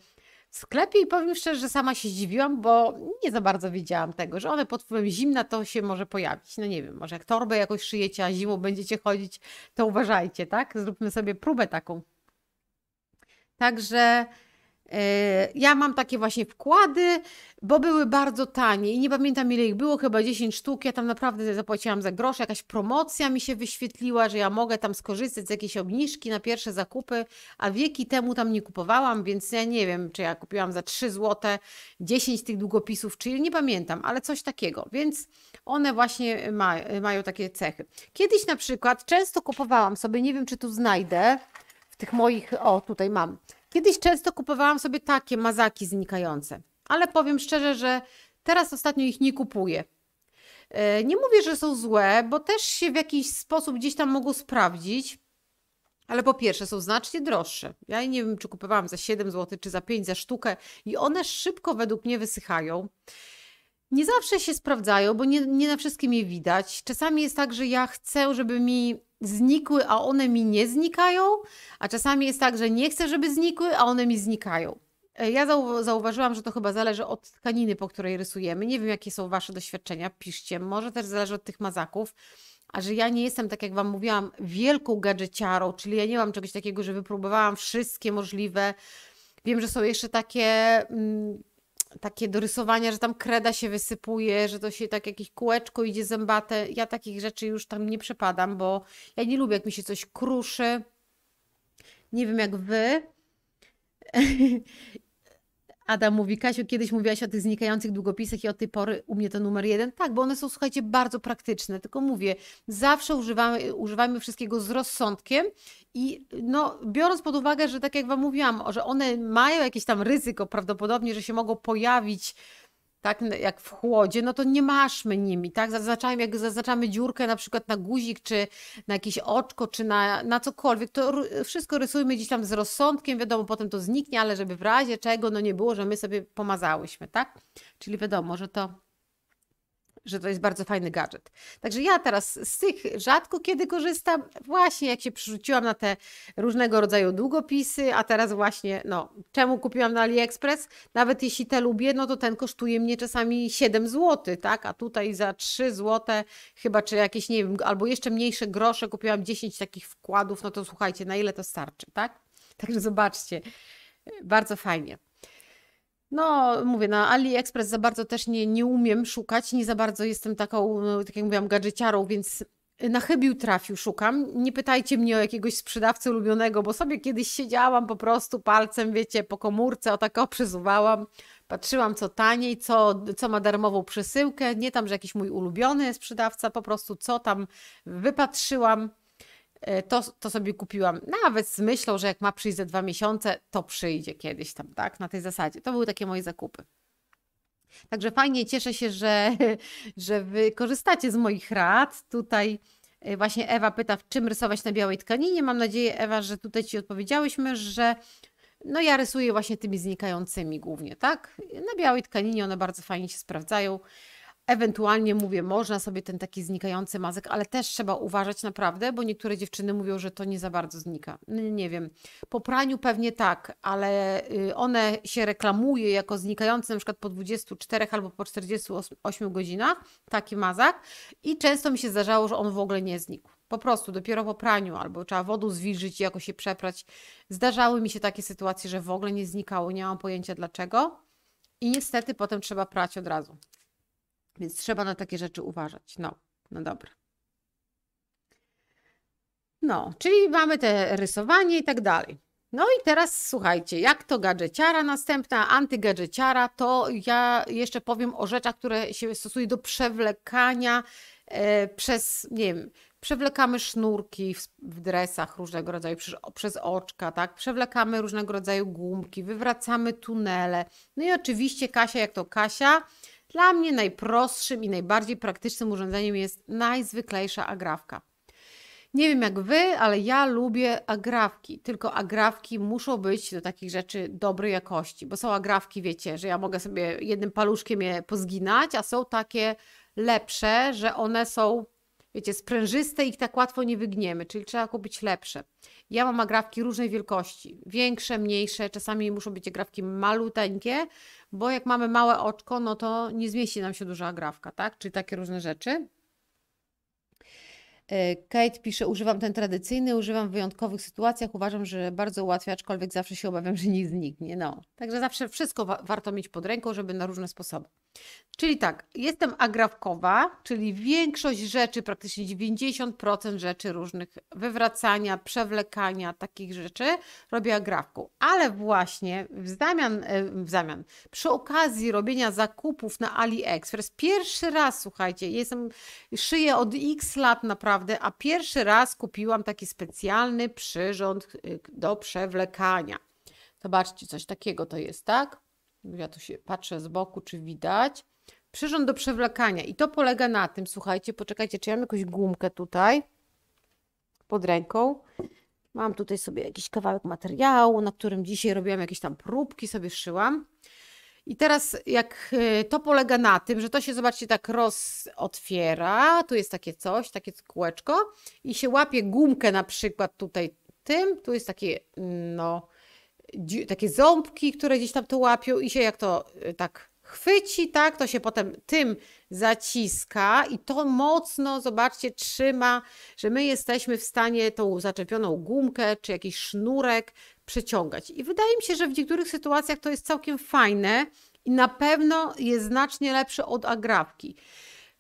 w sklepie i powiem szczerze, że sama się zdziwiłam, bo nie za bardzo wiedziałam tego, że one pod wpływem zimna to się może pojawić. No nie wiem, może jak torbę jakoś szyjecie, a zimą będziecie chodzić, to uważajcie, tak? Zróbmy sobie próbę taką. Także E, ja mam takie właśnie wkłady, bo były bardzo tanie i nie pamiętam ile ich było, chyba 10 sztuk. Ja tam naprawdę zapłaciłam za grosze, jakaś promocja mi się wyświetliła, że ja mogę tam skorzystać z jakiejś obniżki na pierwsze zakupy, a wieki temu tam nie kupowałam, więc ja nie wiem, czy ja kupiłam za 3 zł 10 tych długopisów, czy nie pamiętam, ale coś takiego. Więc one właśnie ma, mają takie cechy. Kiedyś na przykład często kupowałam sobie, nie wiem czy tu znajdę, w tych moich, o tutaj mam Kiedyś często kupowałam sobie takie mazaki znikające, ale powiem szczerze, że teraz ostatnio ich nie kupuję. E, nie mówię, że są złe, bo też się w jakiś sposób gdzieś tam mogą sprawdzić, ale po pierwsze są znacznie droższe. Ja nie wiem, czy kupowałam za 7 zł, czy za 5 za sztukę i one szybko według mnie wysychają. Nie zawsze się sprawdzają, bo nie, nie na wszystkim je widać. Czasami jest tak, że ja chcę, żeby mi znikły, a one mi nie znikają, a czasami jest tak, że nie chcę, żeby znikły, a one mi znikają. E, ja zauważyłam, że to chyba zależy od tkaniny, po której rysujemy. Nie wiem, jakie są Wasze doświadczenia, piszcie. Może też zależy od tych mazaków. A że ja nie jestem, tak jak Wam mówiłam, wielką gadżeciarą, czyli ja nie mam czegoś takiego, że wypróbowałam wszystkie możliwe. Wiem, że są jeszcze takie. Mm, takie dorysowania, że tam kreda się wysypuje, że to się tak jakieś kółeczko idzie zębate. Ja takich rzeczy już tam nie przepadam, bo ja nie lubię, jak mi się coś kruszy. Nie wiem jak wy. Adam mówi, Kasiu, kiedyś mówiłaś o tych znikających długopisach i od tej pory u mnie to numer jeden. Tak, bo one są, słuchajcie, bardzo praktyczne. Tylko mówię, zawsze używamy, używamy wszystkiego z rozsądkiem i no, biorąc pod uwagę, że tak jak Wam mówiłam, że one mają jakieś tam ryzyko prawdopodobnie, że się mogą pojawić tak, jak w chłodzie, no to nie maszmy nimi, tak, zaznaczamy, jak zaznaczamy dziurkę na przykład na guzik, czy na jakieś oczko, czy na, na cokolwiek, to wszystko rysujmy gdzieś tam z rozsądkiem, wiadomo, potem to zniknie, ale żeby w razie czego, no nie było, że my sobie pomazałyśmy, tak, czyli wiadomo, że to że to jest bardzo fajny gadżet. Także ja teraz z tych rzadko kiedy korzystam, właśnie jak się przerzuciłam na te różnego rodzaju długopisy, a teraz właśnie, no, czemu kupiłam na AliExpress? Nawet jeśli te lubię, no to ten kosztuje mnie czasami 7 zł, tak? A tutaj za 3 zł chyba, czy jakieś, nie wiem, albo jeszcze mniejsze grosze kupiłam 10 takich wkładów, no to słuchajcie, na ile to starczy, tak? Także zobaczcie, bardzo fajnie. No, mówię, na AliExpress za bardzo też nie, nie umiem szukać, nie za bardzo jestem taką, no, tak jak mówiłam, gadżeciarą, więc na chybił trafił, szukam. Nie pytajcie mnie o jakiegoś sprzedawcę ulubionego, bo sobie kiedyś siedziałam po prostu palcem, wiecie, po komórce, o tak przesuwałam, patrzyłam co taniej, co, co ma darmową przesyłkę, nie tam, że jakiś mój ulubiony sprzedawca, po prostu co tam wypatrzyłam. E, to, to sobie kupiłam. Nawet z myślą, że jak ma przyjść za dwa miesiące, to przyjdzie kiedyś tam, tak? Na tej zasadzie. To były takie moje zakupy. Także fajnie, cieszę się, że, że wy korzystacie z moich rad. Tutaj e, właśnie Ewa pyta, w czym rysować na białej tkaninie. Mam nadzieję, Ewa, że tutaj ci odpowiedziałyśmy, że no ja rysuję właśnie tymi znikającymi głównie, tak? Na białej tkaninie one bardzo fajnie się sprawdzają. Ewentualnie mówię, można sobie ten taki znikający mazek, ale też trzeba uważać naprawdę, bo niektóre dziewczyny mówią, że to nie za bardzo znika. No nie wiem. Po praniu pewnie tak, ale y, one się reklamuje jako znikający, na przykład po 24 albo po 48 godzinach, taki mazak. I często mi się zdarzało, że on w ogóle nie znikł. Po prostu dopiero po praniu, albo trzeba wodą zwilżyć i jakoś się przeprać. Zdarzały mi się takie sytuacje, że w ogóle nie znikało, nie mam pojęcia dlaczego. I niestety potem trzeba prać od razu. Więc trzeba na takie rzeczy uważać. No, no dobra. No, czyli mamy te rysowanie i tak dalej. No i teraz słuchajcie, jak to gadżeciara następna, antygadżeciara, to ja jeszcze powiem o rzeczach, które się stosuje do przewlekania e, przez, nie wiem, przewlekamy sznurki w, w dresach różnego rodzaju, przez, przez oczka, tak, przewlekamy różnego rodzaju gumki, wywracamy tunele. No i oczywiście Kasia, jak to Kasia, dla mnie najprostszym i najbardziej praktycznym urządzeniem jest najzwyklejsza agrawka. Nie wiem jak wy, ale ja lubię agrawki, tylko agrawki muszą być do takich rzeczy dobrej jakości, bo są agrawki, wiecie, że ja mogę sobie jednym paluszkiem je pozginać, a są takie lepsze, że one są, wiecie, sprężyste i ich tak łatwo nie wygniemy, czyli trzeba kupić lepsze. Ja mam agrawki różnej wielkości, większe, mniejsze, czasami muszą być agrawki maluteńkie, bo jak mamy małe oczko, no to nie zmieści nam się duża agrawka, tak? Czyli takie różne rzeczy. E, Kate pisze, używam ten tradycyjny, używam w wyjątkowych sytuacjach, uważam, że bardzo ułatwia, aczkolwiek zawsze się obawiam, że nie zniknie. No, także zawsze wszystko wa warto mieć pod ręką, żeby na różne sposoby. Czyli tak, jestem agrafkowa, czyli większość rzeczy, praktycznie 90% rzeczy różnych, wywracania, przewlekania, takich rzeczy robię agrafką. Ale właśnie w zamian, e, w zamian, przy okazji robienia zakupów na AliExpress, pierwszy raz, słuchajcie, jestem, szyję od x lat naprawdę, a pierwszy raz kupiłam taki specjalny przyrząd e, do przewlekania. Zobaczcie, coś takiego to jest, tak? Ja tu się patrzę z boku, czy widać. Przyrząd do przewlekania. I to polega na tym, słuchajcie, poczekajcie, czy ja mam jakąś gumkę tutaj pod ręką. Mam tutaj sobie jakiś kawałek materiału, na którym dzisiaj robiłam jakieś tam próbki, sobie szyłam. I teraz jak y, to polega na tym, że to się zobaczcie tak rozotwiera, tu jest takie coś, takie kółeczko i się łapie gumkę na przykład tutaj tym, tu jest takie no takie ząbki, które gdzieś tam to łapią i się jak to y, tak chwyci, tak, to się potem tym zaciska i to mocno, zobaczcie, trzyma, że my jesteśmy w stanie tą zaczepioną gumkę czy jakiś sznurek przeciągać. I wydaje mi się, że w niektórych sytuacjach to jest całkiem fajne i na pewno jest znacznie lepsze od agrafki.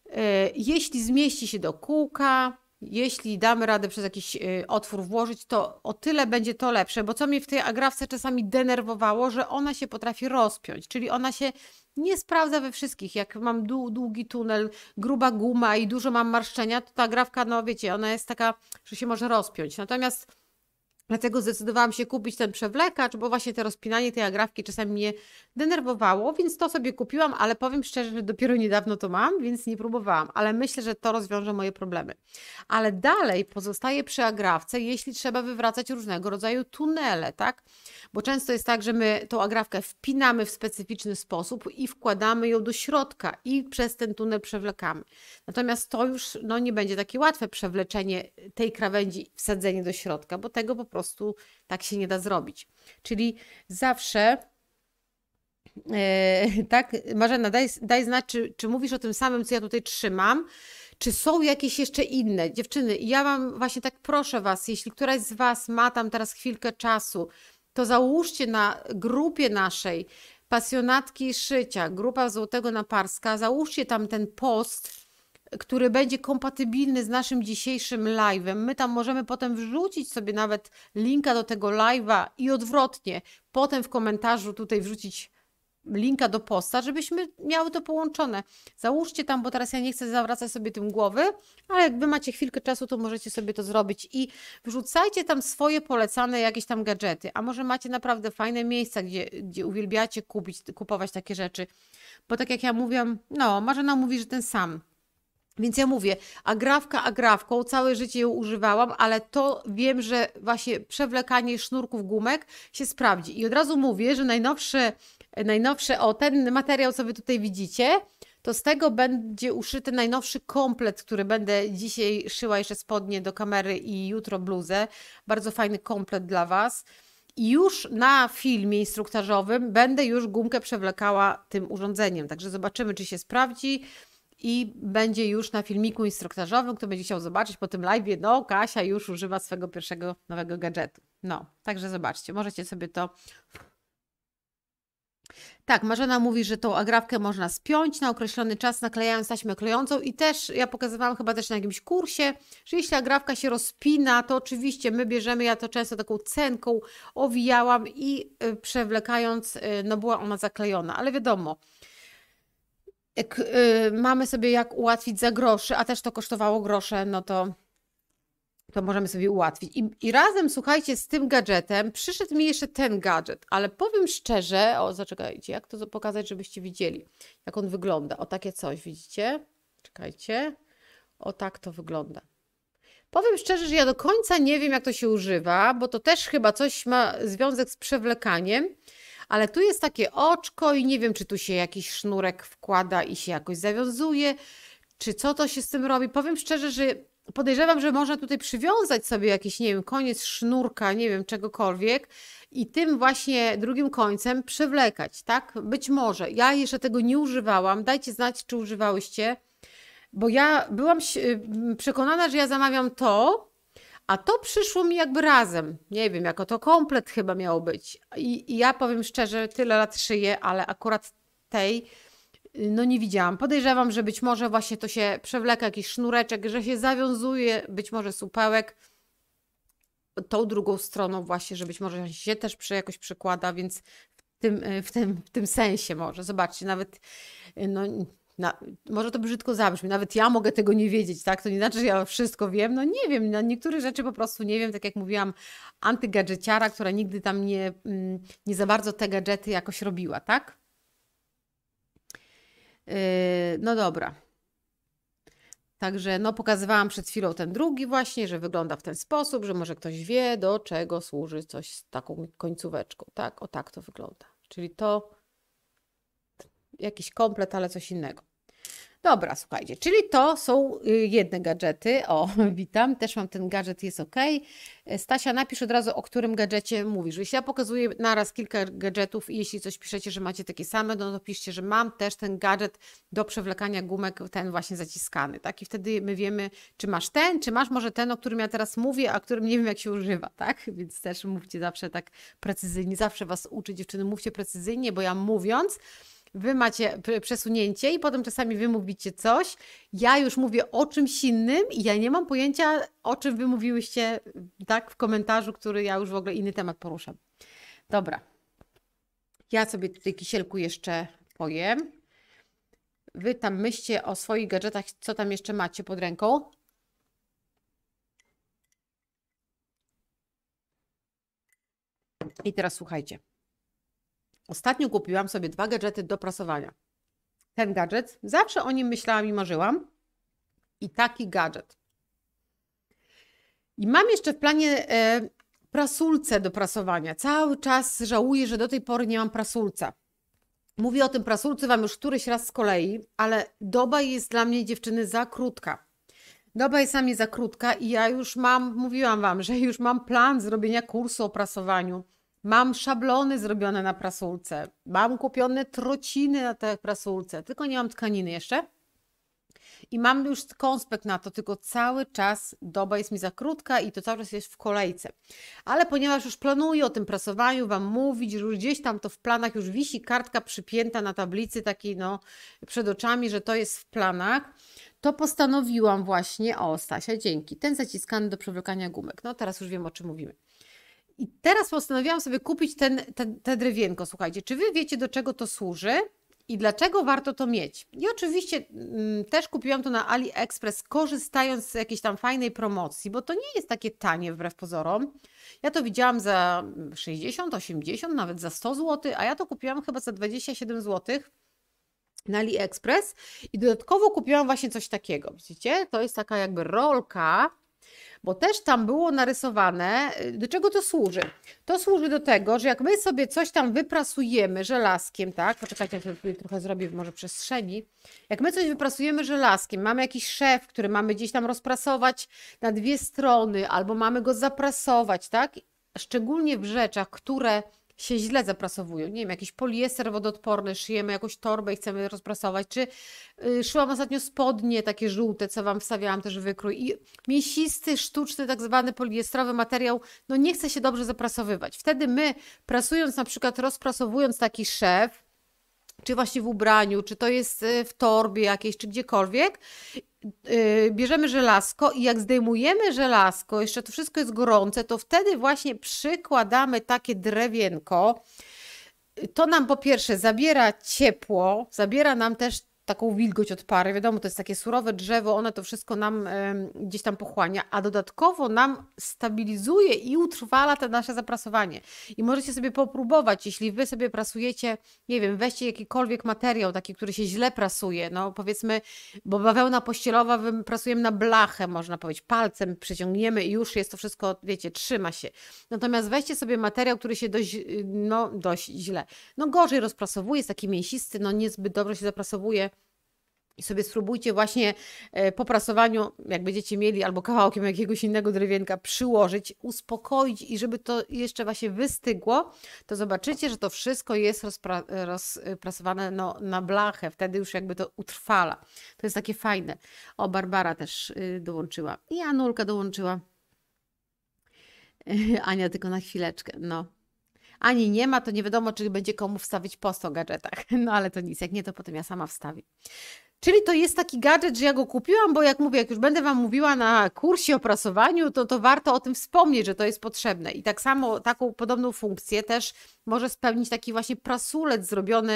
Y, jeśli zmieści się do kółka, jeśli damy radę przez jakiś y, otwór włożyć, to o tyle będzie to lepsze, bo co mnie w tej agrawce czasami denerwowało, że ona się potrafi rozpiąć, czyli ona się nie sprawdza we wszystkich. Jak mam długi tunel, gruba guma i dużo mam marszczenia, to ta agrawka, no wiecie, ona jest taka, że się może rozpiąć. Natomiast Dlatego zdecydowałam się kupić ten przewlekacz, bo właśnie to rozpinanie tej agrafki czasami mnie denerwowało, więc to sobie kupiłam, ale powiem szczerze, że dopiero niedawno to mam, więc nie próbowałam, ale myślę, że to rozwiąże moje problemy. Ale dalej pozostaje przy agrafce, jeśli trzeba wywracać różnego rodzaju tunele, tak? Bo często jest tak, że my tą agrafkę wpinamy w specyficzny sposób i wkładamy ją do środka i przez ten tunel przewlekamy. Natomiast to już no, nie będzie takie łatwe przewleczenie tej krawędzi, wsadzenie do środka, bo tego po prostu prostu tak się nie da zrobić. Czyli zawsze. Yy, tak, Marzena, daj, daj znać, czy, czy mówisz o tym samym, co ja tutaj trzymam, czy są jakieś jeszcze inne? Dziewczyny, ja Wam właśnie tak proszę Was, jeśli któraś z Was ma tam teraz chwilkę czasu, to załóżcie na grupie naszej pasjonatki szycia, grupa Złotego Naparska, załóżcie tam ten post, który będzie kompatybilny z naszym dzisiejszym live'em. My tam możemy potem wrzucić sobie nawet linka do tego live'a i odwrotnie, potem w komentarzu tutaj wrzucić linka do posta, żebyśmy miały to połączone. Załóżcie tam, bo teraz ja nie chcę zawracać sobie tym głowy, ale jak wy macie chwilkę czasu, to możecie sobie to zrobić i wrzucajcie tam swoje polecane jakieś tam gadżety, a może macie naprawdę fajne miejsca, gdzie, gdzie uwielbiacie kupić, kupować takie rzeczy, bo tak jak ja mówiłam, no Marzena mówi, że ten sam więc ja mówię, agrawka agrawką, całe życie ją używałam, ale to wiem, że właśnie przewlekanie sznurków gumek się sprawdzi. I od razu mówię, że najnowszy, najnowszy o ten materiał, co wy tutaj widzicie, to z tego będzie uszyty najnowszy komplet, który będę dzisiaj szyła jeszcze spodnie do kamery i jutro bluzę. Bardzo fajny komplet dla Was. I już na filmie instruktażowym będę już gumkę przewlekała tym urządzeniem. Także zobaczymy, czy się sprawdzi i będzie już na filmiku instruktażowym, kto będzie chciał zobaczyć po tym live, no Kasia już używa swojego pierwszego nowego gadżetu. No, także zobaczcie, możecie sobie to... Tak, Marzena mówi, że tą agrawkę można spiąć na określony czas, naklejając taśmę klejącą i też, ja pokazywałam chyba też na jakimś kursie, że jeśli agrawka się rozpina, to oczywiście my bierzemy, ja to często taką cenką owijałam i y, przewlekając, y, no była ona zaklejona, ale wiadomo, Y, mamy sobie jak ułatwić za groszy, a też to kosztowało grosze, no to, to możemy sobie ułatwić. I, I, razem, słuchajcie, z tym gadżetem przyszedł mi jeszcze ten gadżet, ale powiem szczerze, o zaczekajcie, jak to pokazać, żebyście widzieli, jak on wygląda. O takie coś, widzicie? Czekajcie. O tak to wygląda. Powiem szczerze, że ja do końca nie wiem, jak to się używa, bo to też chyba coś ma związek z przewlekaniem ale tu jest takie oczko i nie wiem, czy tu się jakiś sznurek wkłada i się jakoś zawiązuje, czy co to się z tym robi. Powiem szczerze, że podejrzewam, że można tutaj przywiązać sobie jakiś, nie wiem, koniec sznurka, nie wiem, czegokolwiek i tym właśnie drugim końcem przewlekać, tak? Być może. Ja jeszcze tego nie używałam. Dajcie znać, czy używałyście, bo ja byłam y, przekonana, że ja zamawiam to, a to przyszło mi jakby razem. Nie wiem, jako to komplet chyba miało być. I, i ja powiem szczerze, tyle lat szyję, ale akurat tej y, no nie widziałam. Podejrzewam, że być może właśnie to się przewleka jakiś sznureczek, że się zawiązuje, być może supełek tą drugą stroną właśnie, że być może się też przy, jakoś przykłada, więc w tym, y, w, tym, w tym sensie może. Zobaczcie, nawet y, no, na, może to brzydko zabrzmi, nawet ja mogę tego nie wiedzieć, tak? To nie znaczy, że ja wszystko wiem. No nie wiem, na no niektórych rzeczy po prostu nie wiem, tak jak mówiłam, antygadżeciara, która nigdy tam nie, mm, nie za bardzo te gadżety jakoś robiła, tak? Yy, no dobra. Także no, pokazywałam przed chwilą ten drugi właśnie, że wygląda w ten sposób, że może ktoś wie, do czego służy coś z taką końcóweczką, tak? O tak to wygląda. Czyli to Jakiś komplet, ale coś innego. Dobra, słuchajcie, czyli to są y, jedne gadżety. O, witam, też mam ten gadżet, jest ok. Stasia, napisz od razu, o którym gadżecie mówisz. Jeśli ja pokazuję naraz kilka gadżetów i jeśli coś piszecie, że macie takie same, no to piszcie, że mam też ten gadżet do przewlekania gumek, ten właśnie zaciskany, tak? I wtedy my wiemy, czy masz ten, czy masz może ten, o którym ja teraz mówię, a którym nie wiem, jak się używa, tak? Więc też mówcie zawsze tak precyzyjnie, zawsze Was uczy dziewczyny, mówcie precyzyjnie, bo ja mówiąc, wy macie przesunięcie i potem czasami wy mówicie coś, ja już mówię o czymś innym i ja nie mam pojęcia, o czym wy mówiłyście tak w komentarzu, który ja już w ogóle inny temat poruszam. Dobra. Ja sobie tutaj kisielku jeszcze pojem. Wy tam myślcie o swoich gadżetach, co tam jeszcze macie pod ręką. I teraz słuchajcie. Ostatnio kupiłam sobie dwa gadżety do prasowania. Ten gadżet, zawsze o nim myślałam i marzyłam. I taki gadżet. I mam jeszcze w planie e, prasulce do prasowania. Cały czas żałuję, że do tej pory nie mam prasulca. Mówię o tym prasulce Wam już któryś raz z kolei, ale doba jest dla mnie dziewczyny za krótka. Doba jest dla mnie za krótka i ja już mam, mówiłam Wam, że już mam plan zrobienia kursu o prasowaniu Mam szablony zrobione na prasulce, mam kupione trociny na tej prasulce, tylko nie mam tkaniny jeszcze. I mam już konspekt na to, tylko cały czas doba jest mi za krótka i to cały czas jest w kolejce. Ale ponieważ już planuję o tym prasowaniu Wam mówić, że już gdzieś tam to w planach już wisi kartka przypięta na tablicy takiej no przed oczami, że to jest w planach, to postanowiłam właśnie, o Stasia, dzięki, ten zaciskany do przewlekania gumek. No teraz już wiem o czym mówimy. I teraz postanowiłam sobie kupić ten, ten, te drewienko. Słuchajcie, czy wy wiecie, do czego to służy? I dlaczego warto to mieć? I oczywiście m, mm, też kupiłam to na AliExpress, korzystając z jakiejś tam fajnej promocji, bo to nie jest takie tanie wbrew pozorom. Ja to widziałam za 60, 80, nawet za 100 zł, a ja to kupiłam chyba za 27 zł na AliExpress i dodatkowo kupiłam właśnie coś takiego. Widzicie? To jest taka jakby rolka bo też tam było narysowane, y, do czego to służy. To służy do tego, że jak my sobie coś tam wyprasujemy żelazkiem, tak? Poczekajcie, ja trochę zrobię może przestrzeni. Jak my coś wyprasujemy żelazkiem, mamy jakiś szef, który mamy gdzieś tam rozprasować na dwie strony, albo mamy go zaprasować, tak? Szczególnie w rzeczach, które się źle zaprasowują. Nie wiem, jakiś poliester wodoodporny, szyjemy jakąś torbę i chcemy rozprasować, czy y, szyłam ostatnio spodnie takie żółte, co Wam wstawiałam też wykrój i mięsisty, sztuczny, tak zwany poliestrowy materiał, no nie chce się dobrze zaprasowywać. Wtedy my prasując, na przykład rozprasowując taki szef, czy właśnie w ubraniu, czy to jest y, w torbie jakiejś, czy gdziekolwiek. Y, bierzemy żelazko i jak zdejmujemy żelazko, jeszcze to wszystko jest gorące, to wtedy właśnie przykładamy takie drewienko. To nam po pierwsze zabiera ciepło, zabiera nam też taką wilgoć od pary. Wiadomo, to jest takie surowe drzewo, one to wszystko nam gdzieś tam pochłania, a dodatkowo nam stabilizuje i utrwala to nasze zaprasowanie. I możecie sobie popróbować, jeśli wy sobie prasujecie, nie wiem, weźcie jakikolwiek materiał taki, który się źle prasuje, no powiedzmy, bo bawełna pościelowa prasujemy na blachę, można powiedzieć, palcem przeciągniemy i już jest to wszystko, wiecie, trzyma się. Natomiast weźcie sobie materiał, który się dość, no dość źle, no gorzej rozprasowuje, jest taki mięsisty, no niezbyt dobrze się zaprasowuje, i sobie spróbujcie właśnie e, po prasowaniu, jak będziecie mieli albo kawałkiem jakiegoś innego drewienka przyłożyć, uspokoić i żeby to jeszcze właśnie wystygło, to zobaczycie, że to wszystko jest rozprasowane no, na blachę, wtedy już jakby to utrwala. To jest takie fajne. O, Barbara też y, dołączyła i Anulka dołączyła. Ania tylko na chwileczkę, no. Ani nie ma, to nie wiadomo, czy będzie komu wstawić post o gadżetach. No ale to nic, jak nie, to potem ja sama wstawię. Czyli to jest taki gadżet, że ja go kupiłam, bo jak mówię, jak już będę Wam mówiła na kursie o prasowaniu, to, to warto o tym wspomnieć, że to jest potrzebne. I tak samo, taką podobną funkcję też może spełnić taki właśnie prasulec zrobiony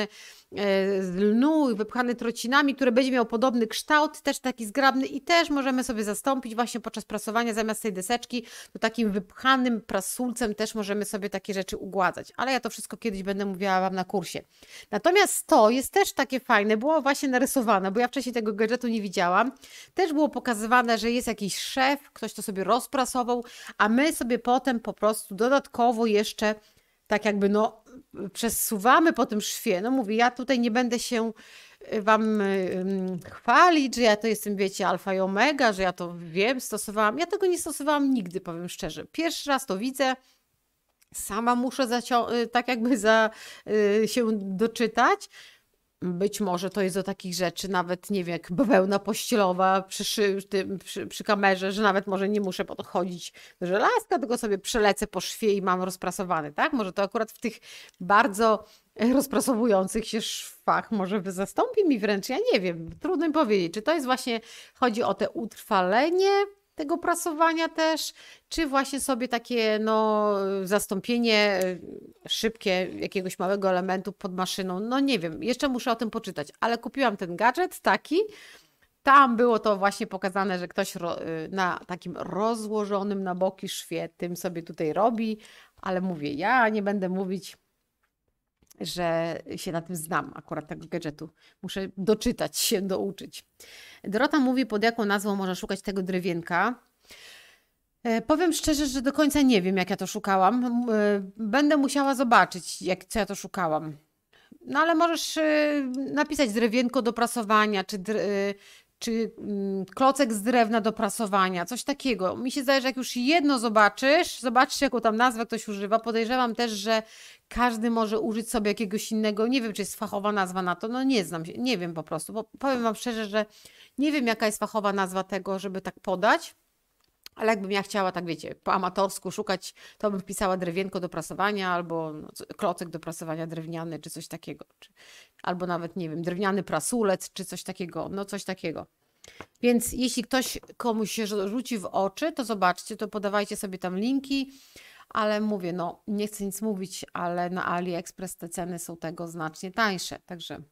e, z lnu i wypchany trocinami, który będzie miał podobny kształt, też taki zgrabny i też możemy sobie zastąpić właśnie podczas prasowania zamiast tej deseczki, to takim wypchanym prasulcem też możemy sobie takie rzeczy ugładzać. Ale ja to wszystko kiedyś będę mówiła Wam na kursie. Natomiast to jest też takie fajne, było właśnie narysowane, bo ja wcześniej tego gadżetu nie widziałam. Też było pokazywane, że jest jakiś szef, ktoś to sobie rozprasował, a my sobie potem po prostu dodatkowo jeszcze tak jakby no przesuwamy po tym szwie. No mówię, ja tutaj nie będę się y, wam y, chwalić, że ja to jestem, wiecie, alfa i omega, że ja to wiem, stosowałam. Ja tego nie stosowałam nigdy, powiem szczerze. Pierwszy raz to widzę, sama muszę y, tak jakby za, się doczytać. Być może to jest do takich rzeczy, nawet nie wiem, jak bawełna pościelowa przy, przy, przy, kamerze, że nawet może nie muszę podchodzić do żelazka, tylko sobie przelecę po szwie i mam rozprasowany, tak? Może to akurat w tych bardzo rozprasowujących się szwach może by zastąpi mi wręcz, ja nie wiem, trudno mi powiedzieć. Czy to jest właśnie, chodzi o te utrwalenie tego prasowania też, czy właśnie sobie takie no, zastąpienie e, szybkie jakiegoś małego elementu pod maszyną. No nie wiem, jeszcze muszę o tym poczytać, ale kupiłam ten gadżet taki. Tam było to właśnie pokazane, że ktoś e, na takim rozłożonym na boki szwie tym sobie tutaj robi, ale mówię, ja nie będę mówić, że się na tym znam, akurat tego gadżetu. Muszę doczytać się, douczyć. Dorota mówi, pod jaką nazwą można szukać tego drewienka. E, powiem szczerze, że do końca nie wiem, jak ja to szukałam. E, będę musiała zobaczyć, jak, co ja to szukałam. No ale możesz e, napisać drewienko do prasowania, czy, czy mm, klocek z drewna do prasowania, coś takiego. Mi się zdaje, że jak już jedno zobaczysz, zobaczcie jaką tam nazwę ktoś używa, podejrzewam też, że każdy może użyć sobie jakiegoś innego, nie wiem czy jest fachowa nazwa na to, no nie znam się, nie wiem po prostu, bo powiem Wam szczerze, że nie wiem jaka jest fachowa nazwa tego, żeby tak podać. Ale jakbym ja chciała, tak wiecie, po amatorsku szukać, to bym wpisała drewienko do prasowania albo no, klocek do prasowania drewniany, czy coś takiego. Czy, albo nawet, nie wiem, drewniany prasulec, czy coś takiego. No, coś takiego. Więc jeśli ktoś komuś się rzuci w oczy, to zobaczcie, to podawajcie sobie tam linki. Ale mówię, no nie chcę nic mówić, ale na AliExpress te ceny są tego znacznie tańsze. Także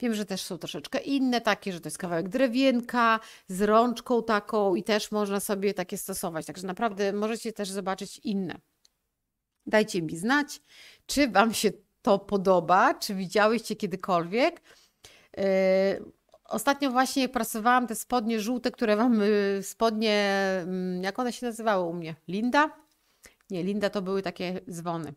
Wiem, że też są troszeczkę inne takie, że to jest kawałek drewienka z rączką taką i też można sobie takie stosować. Także naprawdę możecie też zobaczyć inne. Dajcie mi znać, czy Wam się to podoba, czy widziałyście kiedykolwiek. Yy, ostatnio właśnie prasowałam te spodnie żółte, które Wam yy, spodnie, mm, jak one się nazywały u mnie? Linda? Nie, Linda to były takie dzwony.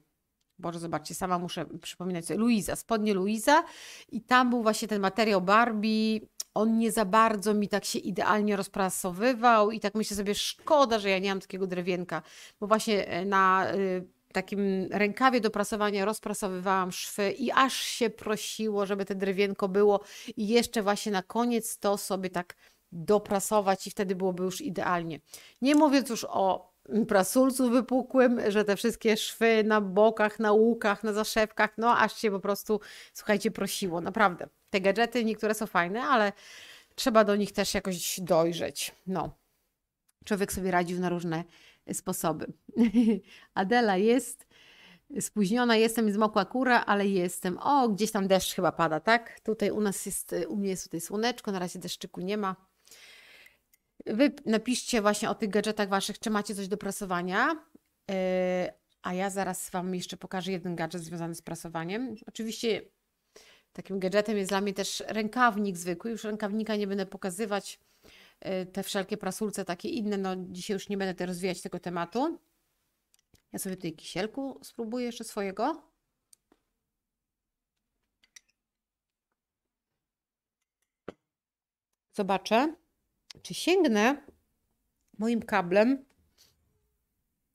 Boże, zobaczcie, sama muszę przypominać sobie, Luiza, spodnie Luiza i tam był właśnie ten materiał Barbie, on nie za bardzo mi tak się idealnie rozprasowywał i tak myślę sobie, szkoda, że ja nie mam takiego drewienka, bo właśnie e, na y, takim rękawie do prasowania rozprasowywałam szwy i aż się prosiło, żeby te drewienko było i jeszcze właśnie na koniec to sobie tak doprasować i wtedy byłoby już idealnie. Nie mówiąc już o prasulcu wypukłym, że te wszystkie szwy na bokach, na łukach, na zaszewkach, no aż się po prostu, słuchajcie, prosiło, naprawdę. Te gadżety niektóre są fajne, ale trzeba do nich też jakoś dojrzeć, no. Człowiek sobie radził na różne sposoby. Adela jest spóźniona, jestem zmokła kura, ale jestem. O, gdzieś tam deszcz chyba pada, tak? Tutaj u nas jest, u mnie jest tutaj słoneczko, na razie deszczyku nie ma. Wy napiszcie właśnie o tych gadżetach waszych, czy macie coś do prasowania. E, a ja zaraz Wam jeszcze pokażę jeden gadżet związany z prasowaniem. Oczywiście takim gadżetem jest dla mnie też rękawnik zwykły. Już rękawnika nie będę pokazywać. E, te wszelkie prasulce, takie inne, no dzisiaj już nie będę te rozwijać tego tematu. Ja sobie tutaj kisielku spróbuję jeszcze swojego. Zobaczę czy sięgnę moim kablem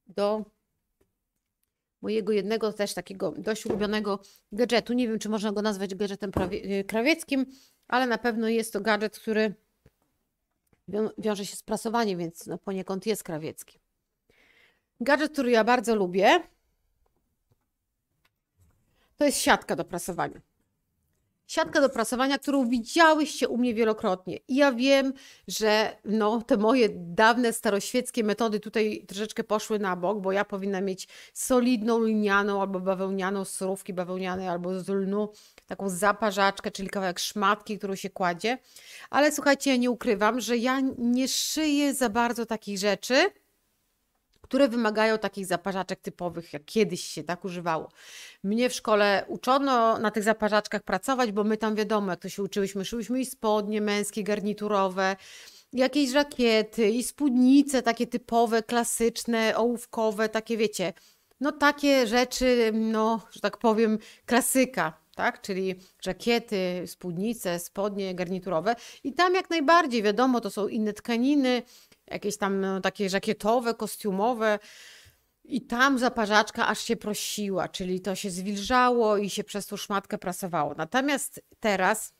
do mojego jednego też takiego dość ulubionego gadżetu. Nie wiem, czy można go nazwać gadżetem e, krawieckim, ale na pewno jest to gadżet, który wiąże się z prasowaniem, więc no poniekąd jest krawiecki. Gadżet, który ja bardzo lubię, to jest siatka do prasowania siatkę do prasowania, którą widziałyście u mnie wielokrotnie. I ja wiem, że no, te moje dawne staroświeckie metody tutaj troszeczkę poszły na bok, bo ja powinna mieć solidną lnianą albo bawełnianą z surówki bawełnianej albo z lnu, taką zaparzaczkę, czyli kawałek szmatki, którą się kładzie. Ale słuchajcie, ja nie ukrywam, że ja nie szyję za bardzo takich rzeczy które wymagają takich zaparzaczek typowych, jak kiedyś się tak używało. Mnie w szkole uczono na tych zaparzaczkach pracować, bo my tam wiadomo, jak to się uczyłyśmy, szyłyśmy i spodnie męskie, garniturowe, jakieś żakiety i spódnice takie typowe, klasyczne, ołówkowe, takie wiecie, no takie rzeczy, no, że tak powiem, klasyka, tak? Czyli żakiety, spódnice, spodnie garniturowe i tam jak najbardziej, wiadomo, to są inne tkaniny, jakieś tam no, takie żakietowe, kostiumowe. I tam zaparzaczka aż się prosiła, czyli to się zwilżało i się przez tą szmatkę prasowało. Natomiast teraz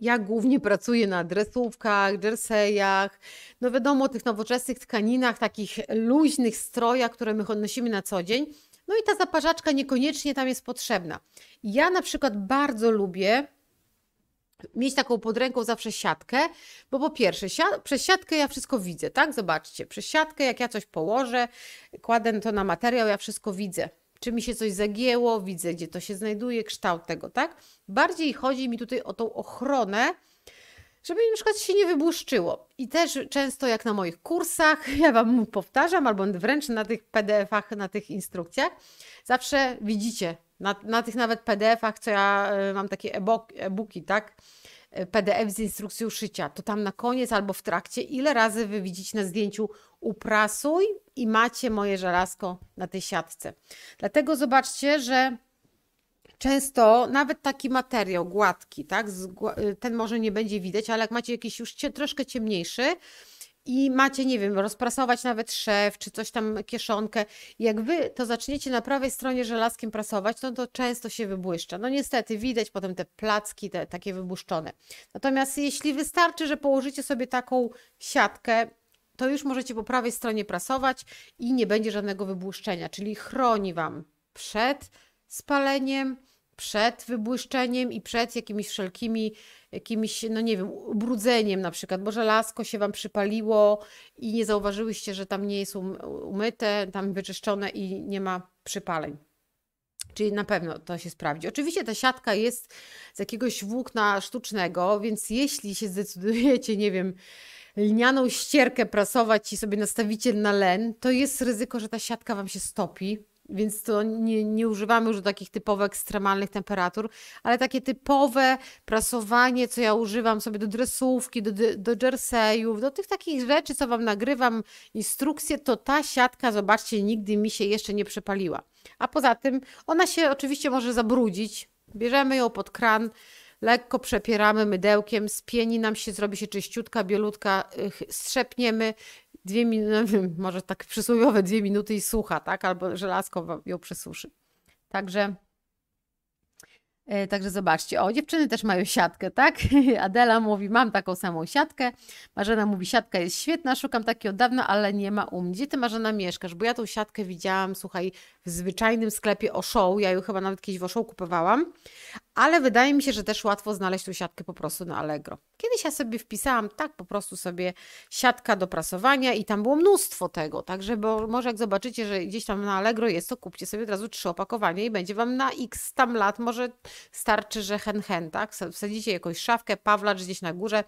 ja głównie pracuję na dresówkach, jerseyach, no wiadomo, tych nowoczesnych tkaninach, takich luźnych strojach, które my odnosimy na co dzień. No i ta zaparzaczka niekoniecznie tam jest potrzebna. Ja na przykład bardzo lubię mieć taką pod ręką zawsze siatkę, bo po pierwsze, przez siatkę ja wszystko widzę, tak? Zobaczcie, przez siatkę jak ja coś położę, kładę to na materiał, ja wszystko widzę. Czy mi się coś zagięło, widzę gdzie to się znajduje, kształt tego, tak? Bardziej chodzi mi tutaj o tą ochronę, żeby na przykład się nie wybłyszczyło. I też często jak na moich kursach, ja Wam powtarzam, albo wręcz na tych PDF-ach, na tych instrukcjach, zawsze widzicie na, na tych nawet PDF-ach, co ja e, mam takie e-booki, tak? E, PDF z instrukcją szycia, to tam na koniec albo w trakcie, ile razy wy widzicie na zdjęciu uprasuj i macie moje żelazko na tej siatce. Dlatego zobaczcie, że często nawet taki materiał gładki, tak, y, ten może nie będzie widać, ale jak macie jakiś już troszkę ciemniejszy, i macie, nie wiem, rozprasować nawet szef, czy coś tam, kieszonkę. Jak wy to zaczniecie na prawej stronie żelazkiem prasować, no to często się wybłyszcza. No niestety, widać potem te placki, te takie wybuszczone. Natomiast jeśli wystarczy, że położycie sobie taką siatkę, to już możecie po prawej stronie prasować i nie będzie żadnego wybłyszczenia, czyli chroni Wam przed spaleniem, przed wybłyszczeniem i przed jakimiś wszelkimi, jakimiś, no nie wiem, ubrudzeniem na przykład, bo żelazko się Wam przypaliło i nie zauważyłyście, że tam nie jest um, umyte, tam wyczyszczone i nie ma przypaleń. Czyli na pewno to się sprawdzi. Oczywiście ta siatka jest z jakiegoś włókna sztucznego, więc jeśli się zdecydujecie, nie wiem, lnianą ścierkę prasować i sobie nastawicie na len, to jest ryzyko, że ta siatka Wam się stopi więc to nie, nie używamy już do takich typowo ekstremalnych temperatur, ale takie typowe prasowanie, co ja używam sobie do dresówki, do, do jerseyów, do tych takich rzeczy, co Wam nagrywam, instrukcje, to ta siatka, zobaczcie, nigdy mi się jeszcze nie przepaliła. A poza tym ona się oczywiście może zabrudzić, bierzemy ją pod kran, lekko przepieramy mydełkiem, z nam się zrobi się czyściutka, bielutka, y, strzepniemy, dwie minuty, no, może tak przysłowiowe dwie minuty i sucha, tak? Albo żelazko ją przesuszy. Także, e, także zobaczcie. O, dziewczyny też mają siatkę, tak? Adela mówi, mam taką samą siatkę. Marzena mówi, siatka jest świetna, szukam takiej od dawna, ale nie ma u mnie. Gdzie ty, Marzena, mieszkasz? Bo ja tą siatkę widziałam, słuchaj, w zwyczajnym sklepie Oshoł. Ja ją chyba nawet kiedyś w Oshoł kupowałam ale wydaje mi się, że też łatwo znaleźć tu siatkę po prostu na Allegro. Kiedyś ja sobie wpisałam tak po prostu sobie siatka do prasowania i tam było mnóstwo tego, także bo może jak zobaczycie, że gdzieś tam na Allegro jest, to kupcie sobie od razu trzy opakowania i będzie Wam na x tam lat może starczy, że hen hen, tak? Wsadzicie jakąś szafkę, pawlacz gdzieś na górze,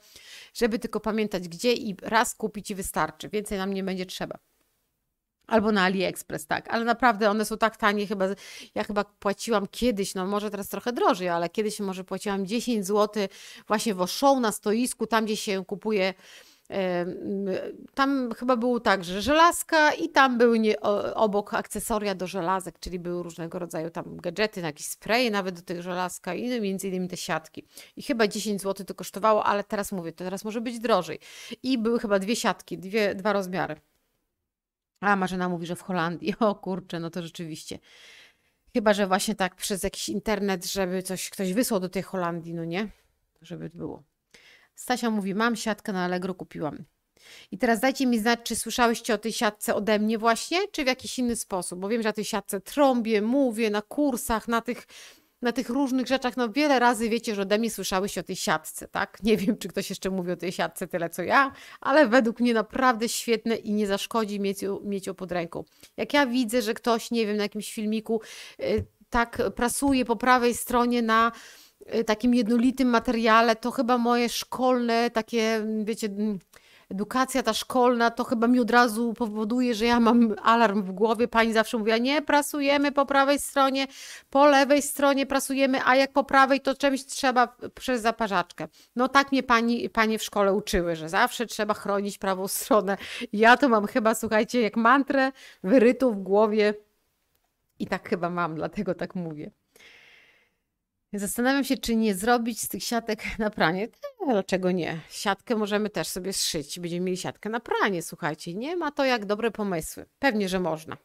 żeby tylko pamiętać gdzie i raz kupić i wystarczy, więcej nam nie będzie trzeba. Albo na AliExpress, tak, ale naprawdę one są tak tanie, chyba ja chyba płaciłam kiedyś, no może teraz trochę drożej, ale kiedyś może płaciłam 10 zł właśnie w Oszą na stoisku, tam gdzie się kupuje tam chyba było tak, że żelazka i tam były nie, obok akcesoria do żelazek, czyli były różnego rodzaju tam gadżety, jakieś spray nawet do tych żelazka i no między innymi te siatki. I chyba 10 zł to kosztowało, ale teraz mówię, to teraz może być drożej. I były chyba dwie siatki, dwie, dwa rozmiary. A Marzena mówi, że w Holandii. O kurczę, no to rzeczywiście. Chyba, że właśnie tak przez jakiś internet, żeby coś ktoś wysłał do tej Holandii, no nie? Żeby było. Stasia mówi, mam siatkę na Allegro, kupiłam. I teraz dajcie mi znać, czy słyszałyście o tej siatce ode mnie właśnie, czy w jakiś inny sposób, bo wiem, że o tej siatce trąbię, mówię na kursach, na tych na tych różnych rzeczach, no wiele razy wiecie, że ode mnie słyszałeś o tej siatce, tak? Nie wiem, czy ktoś jeszcze mówi o tej siatce tyle, co ja, ale według mnie naprawdę świetne i nie zaszkodzi mieć, ją, mieć ją pod ręką. Jak ja widzę, że ktoś, nie wiem, na jakimś filmiku yy, tak prasuje po prawej stronie na y, takim jednolitym materiale, to chyba moje szkolne, takie, wiecie, edukacja ta szkolna, to chyba mi od razu powoduje, że ja mam alarm w głowie. Pani zawsze mówiła, nie, prasujemy po prawej stronie, po lewej stronie prasujemy, a jak po prawej, to czymś trzeba przez zaparzaczkę. No tak mnie pani, panie w szkole uczyły, że zawsze trzeba chronić prawą stronę. Ja to mam chyba, słuchajcie, jak mantrę wyrytą w głowie i tak chyba mam, dlatego tak mówię. Zastanawiam się, czy nie zrobić z tych siatek na pranie. Dlaczego nie? Siatkę możemy też sobie zszyć. Będziemy mieli siatkę na pranie, słuchajcie. Nie ma to jak dobre pomysły. Pewnie, że można.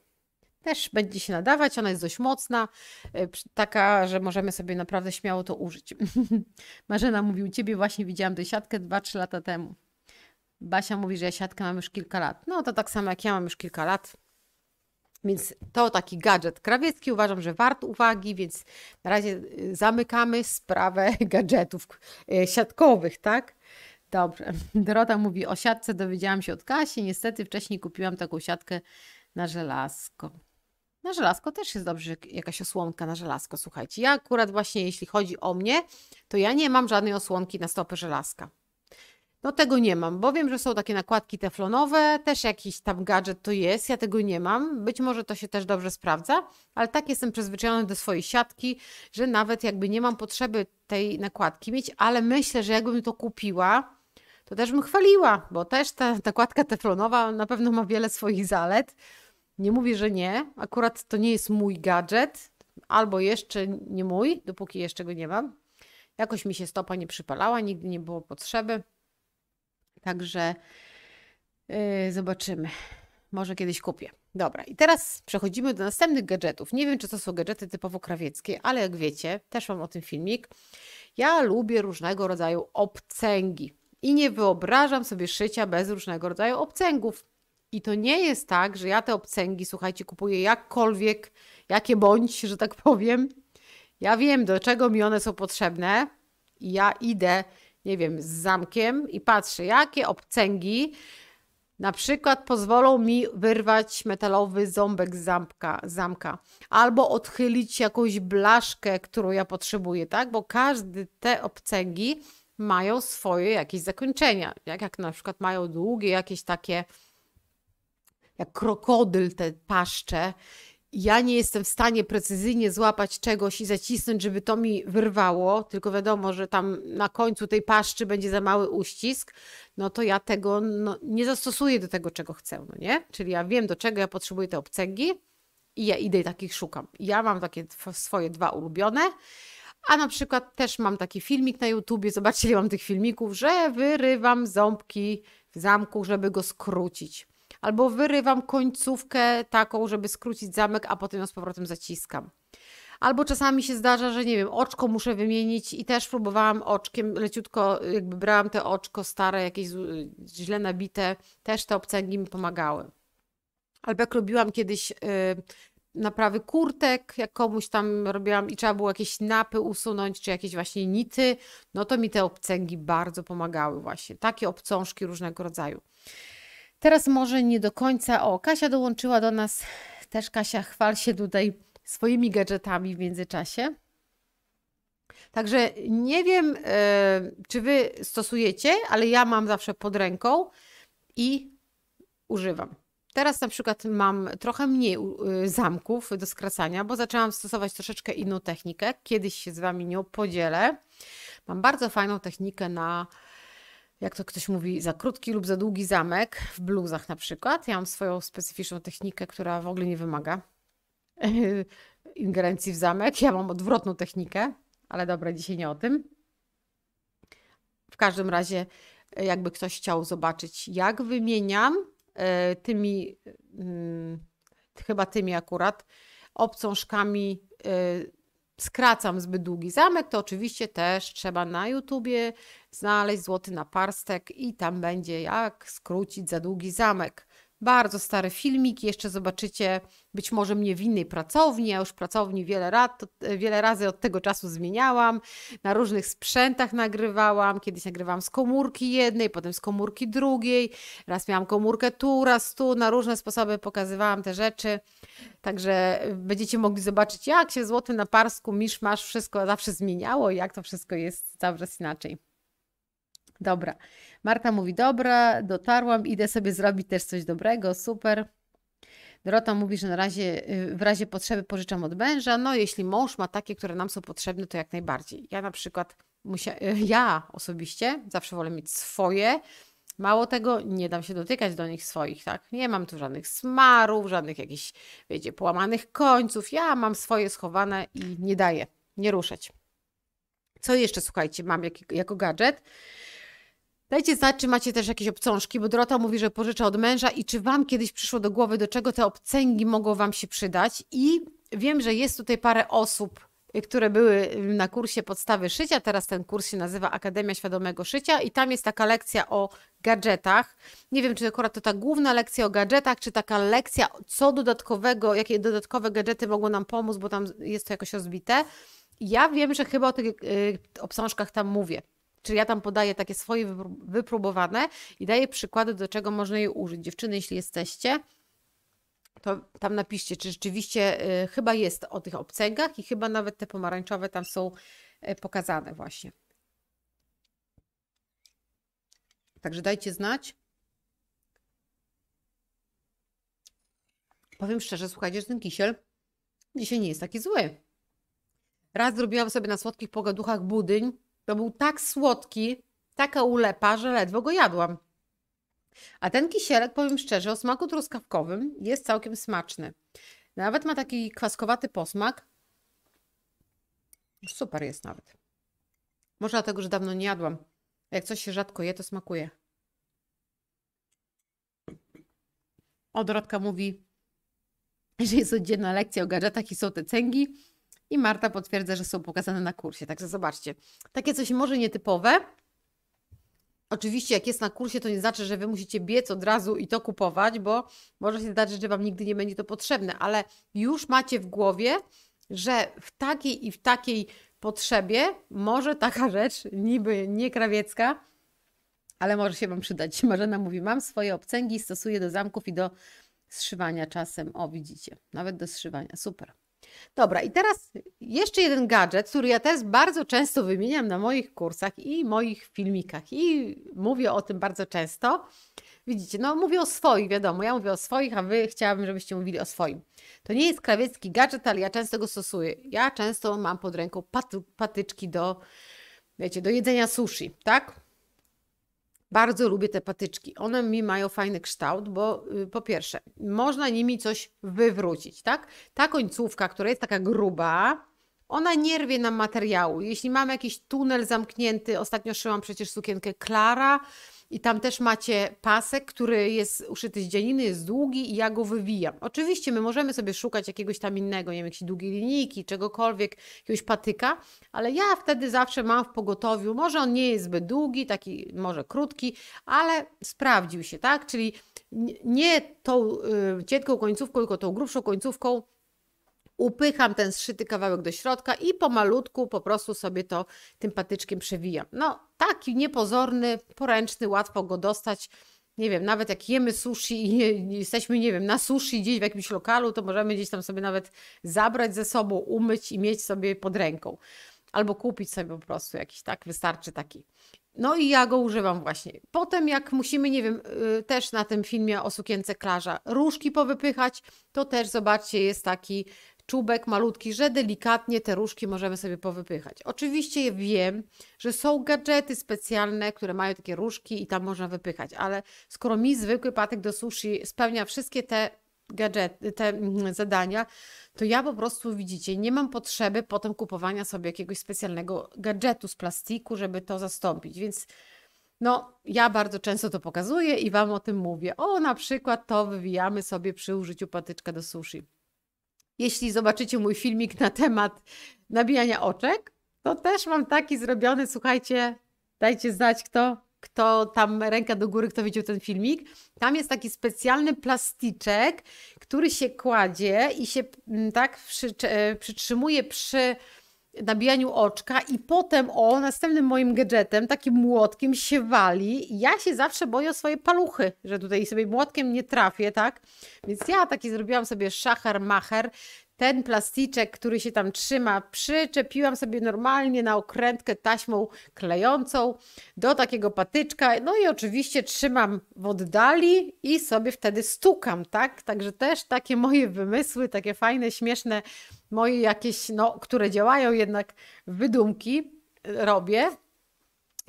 Też będzie się nadawać, ona jest dość mocna, e, taka, że możemy sobie naprawdę śmiało to użyć. Marzena mówi, u Ciebie właśnie widziałam tę siatkę 2-3 lata temu. Basia mówi, że ja siatkę mam już kilka lat. No to tak samo jak ja mam już kilka lat. Więc to taki gadżet krawiecki, uważam, że wart uwagi, więc na razie y, zamykamy sprawę gadżetów y, siatkowych, tak? Dobrze. Dorota mówi o siatce, dowiedziałam się od Kasi. Niestety wcześniej kupiłam taką siatkę na żelazko. Na żelazko też jest dobrze, jakaś osłonka na żelazko, słuchajcie. Ja akurat właśnie, jeśli chodzi o mnie, to ja nie mam żadnej osłonki na stopę żelazka. No tego nie mam, bo wiem, że są takie nakładki teflonowe, też jakiś tam gadżet to jest, ja tego nie mam. Być może to się też dobrze sprawdza, ale tak jestem przyzwyczajony do swojej siatki, że nawet jakby nie mam potrzeby tej nakładki mieć, ale myślę, że jakbym to kupiła, to też bym chwaliła, bo też ta nakładka teflonowa na pewno ma wiele swoich zalet. Nie mówię, że nie, akurat to nie jest mój gadżet, albo jeszcze nie mój, dopóki jeszcze go nie mam. Jakoś mi się stopa nie przypalała, nigdy nie było potrzeby. Także yy, zobaczymy. Może kiedyś kupię. Dobra, i teraz przechodzimy do następnych gadżetów. Nie wiem, czy to są gadżety typowo krawieckie, ale jak wiecie, też mam o tym filmik. Ja lubię różnego rodzaju obcęgi i nie wyobrażam sobie szycia bez różnego rodzaju obcęgów. I to nie jest tak, że ja te obcęgi, słuchajcie, kupuję jakkolwiek, jakie bądź, że tak powiem. Ja wiem, do czego mi one są potrzebne i ja idę nie wiem, z zamkiem i patrzę, jakie obcęgi na przykład pozwolą mi wyrwać metalowy ząbek z zamka, zamka albo odchylić jakąś blaszkę, którą ja potrzebuję, tak? Bo każdy te obcęgi mają swoje jakieś zakończenia, jak, jak na przykład mają długie jakieś takie jak krokodyl te paszcze ja nie jestem w stanie precyzyjnie złapać czegoś i zacisnąć, żeby to mi wyrwało, tylko wiadomo, że tam na końcu tej paszczy będzie za mały uścisk, no to ja tego no, nie zastosuję do tego, czego chcę, no nie? Czyli ja wiem, do czego ja potrzebuję te obcęgi i ja idę i takich szukam. Ja mam takie swoje dwa ulubione, a na przykład też mam taki filmik na YouTubie, zobaczcie, ile mam tych filmików, że wyrywam ząbki w zamku, żeby go skrócić albo wyrywam końcówkę taką, żeby skrócić zamek, a potem ją z powrotem zaciskam. Albo czasami się zdarza, że nie wiem, oczko muszę wymienić i też próbowałam oczkiem, leciutko jakby brałam te oczko stare, jakieś źle nabite, też te obcęgi mi pomagały. Albo jak robiłam kiedyś yy, naprawy kurtek, jak komuś tam robiłam i trzeba było jakieś napy usunąć, czy jakieś właśnie nity, no to mi te obcęgi bardzo pomagały właśnie. Takie obcążki różnego rodzaju. Teraz może nie do końca. O, Kasia dołączyła do nas. Też Kasia chwal się tutaj swoimi gadżetami w międzyczasie. Także nie wiem, e, czy wy stosujecie, ale ja mam zawsze pod ręką i używam. Teraz na przykład mam trochę mniej e, zamków do skracania, bo zaczęłam stosować troszeczkę inną technikę. Kiedyś się z wami nią podzielę. Mam bardzo fajną technikę na jak to ktoś mówi, za krótki lub za długi zamek w bluzach na przykład. Ja mam swoją specyficzną technikę, która w ogóle nie wymaga ingerencji w zamek. Ja mam odwrotną technikę, ale dobra, dzisiaj nie o tym. W każdym razie, e, jakby ktoś chciał zobaczyć, jak wymieniam e, tymi, mm, chyba tymi akurat, obcążkami e, skracam zbyt długi zamek, to oczywiście też trzeba na YouTubie znaleźć złoty naparstek i tam będzie jak skrócić za długi zamek. Bardzo stary filmik, jeszcze zobaczycie być może mnie w innej pracowni, ja już pracowni wiele, rad, e, wiele razy od tego czasu zmieniałam, na różnych sprzętach nagrywałam, kiedyś nagrywałam z komórki jednej, potem z komórki drugiej, raz miałam komórkę tu, raz tu, na różne sposoby pokazywałam te rzeczy, także e, będziecie mogli zobaczyć jak się złoty na parsku, misz, masz, wszystko zawsze zmieniało jak to wszystko jest cały czas inaczej. Dobra. Marta mówi, dobra, dotarłam, idę sobie zrobić też coś dobrego, super. Dorota mówi, że na razie, y, w razie potrzeby pożyczam od męża. No, jeśli mąż ma takie, które nam są potrzebne, to jak najbardziej. Ja na przykład, musia... Y, ja osobiście zawsze wolę mieć swoje. Mało tego, nie dam się dotykać do nich swoich, tak? Nie mam tu żadnych smarów, żadnych jakichś, wiecie, połamanych końców. Ja mam swoje schowane i nie daję, nie ruszać. Co jeszcze, słuchajcie, mam jak, jako gadżet? Dajcie znać, czy macie też jakieś obcążki, bo Dorota mówi, że pożycza od męża i czy Wam kiedyś przyszło do głowy, do czego te obcęgi mogą Wam się przydać. I wiem, że jest tutaj parę osób, y, które były y, na kursie podstawy szycia. Teraz ten kurs się nazywa Akademia Świadomego Szycia i tam jest taka lekcja o gadżetach. Nie wiem, czy akurat to ta główna lekcja o gadżetach, czy taka lekcja, co dodatkowego, jakie dodatkowe gadżety mogą nam pomóc, bo tam jest to jakoś rozbite. Ja wiem, że chyba o tych y, obcążkach tam mówię. Czyli ja tam podaję takie swoje wypróbowane i daję przykłady, do czego można je użyć. Dziewczyny, jeśli jesteście, to tam napiszcie, czy rzeczywiście y, chyba jest o tych obcęgach i chyba nawet te pomarańczowe tam są y, pokazane właśnie. Także dajcie znać. Powiem szczerze, słuchajcie, że ten kisiel dzisiaj nie jest taki zły. Raz zrobiłam sobie na słodkich pogaduchach budyń to był tak słodki, taka ulepa, że ledwo go jadłam. A ten kisielek, powiem szczerze, o smaku truskawkowym jest całkiem smaczny. Nawet ma taki kwaskowaty posmak. Super jest nawet. Może dlatego, że dawno nie jadłam. Jak coś się rzadko je, to smakuje. Odrodka mówi, że jest oddzielna lekcja o gadżetach i są te cęgi. I Marta potwierdza, że są pokazane na kursie. Także zobaczcie, takie coś może nietypowe. Oczywiście, jak jest na kursie, to nie znaczy, że wy musicie biec od razu i to kupować, bo może się zdarzyć, że wam nigdy nie będzie to potrzebne, ale już macie w głowie, że w takiej i w takiej potrzebie może taka rzecz, niby nie krawiecka, ale może się Wam przydać. Marzena mówi, mam swoje obcęgi, stosuję do zamków i do zszywania czasem. O, widzicie, nawet do zszywania. Super. Dobra, i teraz jeszcze jeden gadżet, który ja też bardzo często wymieniam na moich kursach i moich filmikach. I mówię o tym bardzo często. Widzicie, no mówię o swoich, wiadomo, ja mówię o swoich, a wy chciałabym, żebyście mówili o swoim. To nie jest krawiecki gadżet, ale ja często go stosuję. Ja często mam pod ręką paty, patyczki do, wiecie, do jedzenia sushi, tak? Bardzo lubię te patyczki. One mi mają fajny kształt, bo y, po pierwsze, można nimi coś wywrócić, tak? Ta końcówka, która jest taka gruba, ona nie rwie nam materiału. Jeśli mamy jakiś tunel zamknięty, ostatnio szyłam przecież sukienkę Klara, i tam też macie pasek, który jest uszyty z dzieniny, jest długi i ja go wywijam. Oczywiście my możemy sobie szukać jakiegoś tam innego, nie wiem, jakiejś długiej linijki, czegokolwiek, jakiegoś patyka, ale ja wtedy zawsze mam w pogotowiu, może on nie jest zbyt długi, taki może krótki, ale sprawdził się, tak? Czyli nie tą y, cienką końcówką, tylko tą grubszą końcówką upycham ten zszyty kawałek do środka i pomalutku po prostu sobie to tym patyczkiem przewijam. No taki niepozorny, poręczny, łatwo go dostać. Nie wiem, nawet jak jemy sushi i jesteśmy, nie wiem, na sushi gdzieś w jakimś lokalu, to możemy gdzieś tam sobie nawet zabrać ze sobą, umyć i mieć sobie pod ręką. Albo kupić sobie po prostu jakiś, tak? Wystarczy taki. No i ja go używam właśnie. Potem jak musimy, nie wiem, y, też na tym filmie o sukience Klarza różki powypychać, to też zobaczcie, jest taki czubek malutki, że delikatnie te różki możemy sobie powypychać. Oczywiście wiem, że są gadżety specjalne, które mają takie różki i tam można wypychać, ale skoro mi zwykły patyk do sushi spełnia wszystkie te gadżety, te mm, zadania, to ja po prostu, widzicie, nie mam potrzeby potem kupowania sobie jakiegoś specjalnego gadżetu z plastiku, żeby to zastąpić, więc no, ja bardzo często to pokazuję i Wam o tym mówię. O, na przykład to wywijamy sobie przy użyciu patyczka do sushi. Jeśli zobaczycie mój filmik na temat nabijania oczek, to też mam taki zrobiony. Słuchajcie, dajcie znać, kto, kto tam rękę do góry, kto widział ten filmik. Tam jest taki specjalny plasticzek, który się kładzie i się mm, tak przy, e, przytrzymuje przy nabijaniu oczka i potem o następnym moim gadżetem, takim młotkiem się wali. Ja się zawsze boję o swoje paluchy, że tutaj sobie młotkiem nie trafię, tak? Więc ja taki zrobiłam sobie szacher macher, ten plasticzek, który się tam trzyma, przyczepiłam sobie normalnie na okrętkę taśmą klejącą do takiego patyczka. No i oczywiście trzymam w oddali i sobie wtedy stukam, tak? Także też takie moje wymysły, takie fajne, śmieszne moje jakieś, no, które działają jednak wydumki robię.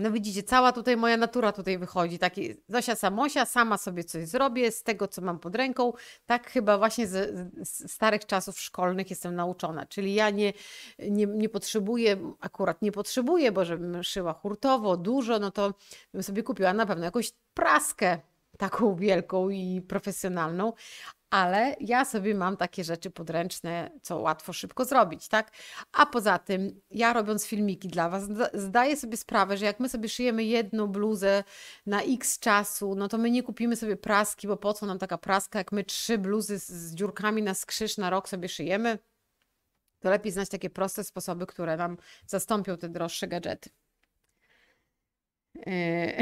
No widzicie, cała tutaj moja natura tutaj wychodzi. Taki Zosia Samosia, sama sobie coś zrobię z tego, co mam pod ręką. Tak chyba właśnie z, z starych czasów szkolnych jestem nauczona. Czyli ja nie, nie, nie potrzebuję, akurat nie potrzebuję, bo żebym szyła hurtowo, dużo, no to bym sobie kupiła na pewno jakąś praskę taką wielką i profesjonalną, ale ja sobie mam takie rzeczy podręczne, co łatwo, szybko zrobić, tak? A poza tym, ja robiąc filmiki dla Was, zdaję sobie sprawę, że jak my sobie szyjemy jedną bluzę na x czasu, no to my nie kupimy sobie praski, bo po co nam taka praska, jak my trzy bluzy z, dziurkami na skrzyż na rok sobie szyjemy? To lepiej znać takie proste sposoby, które nam zastąpią te droższe gadżety. E,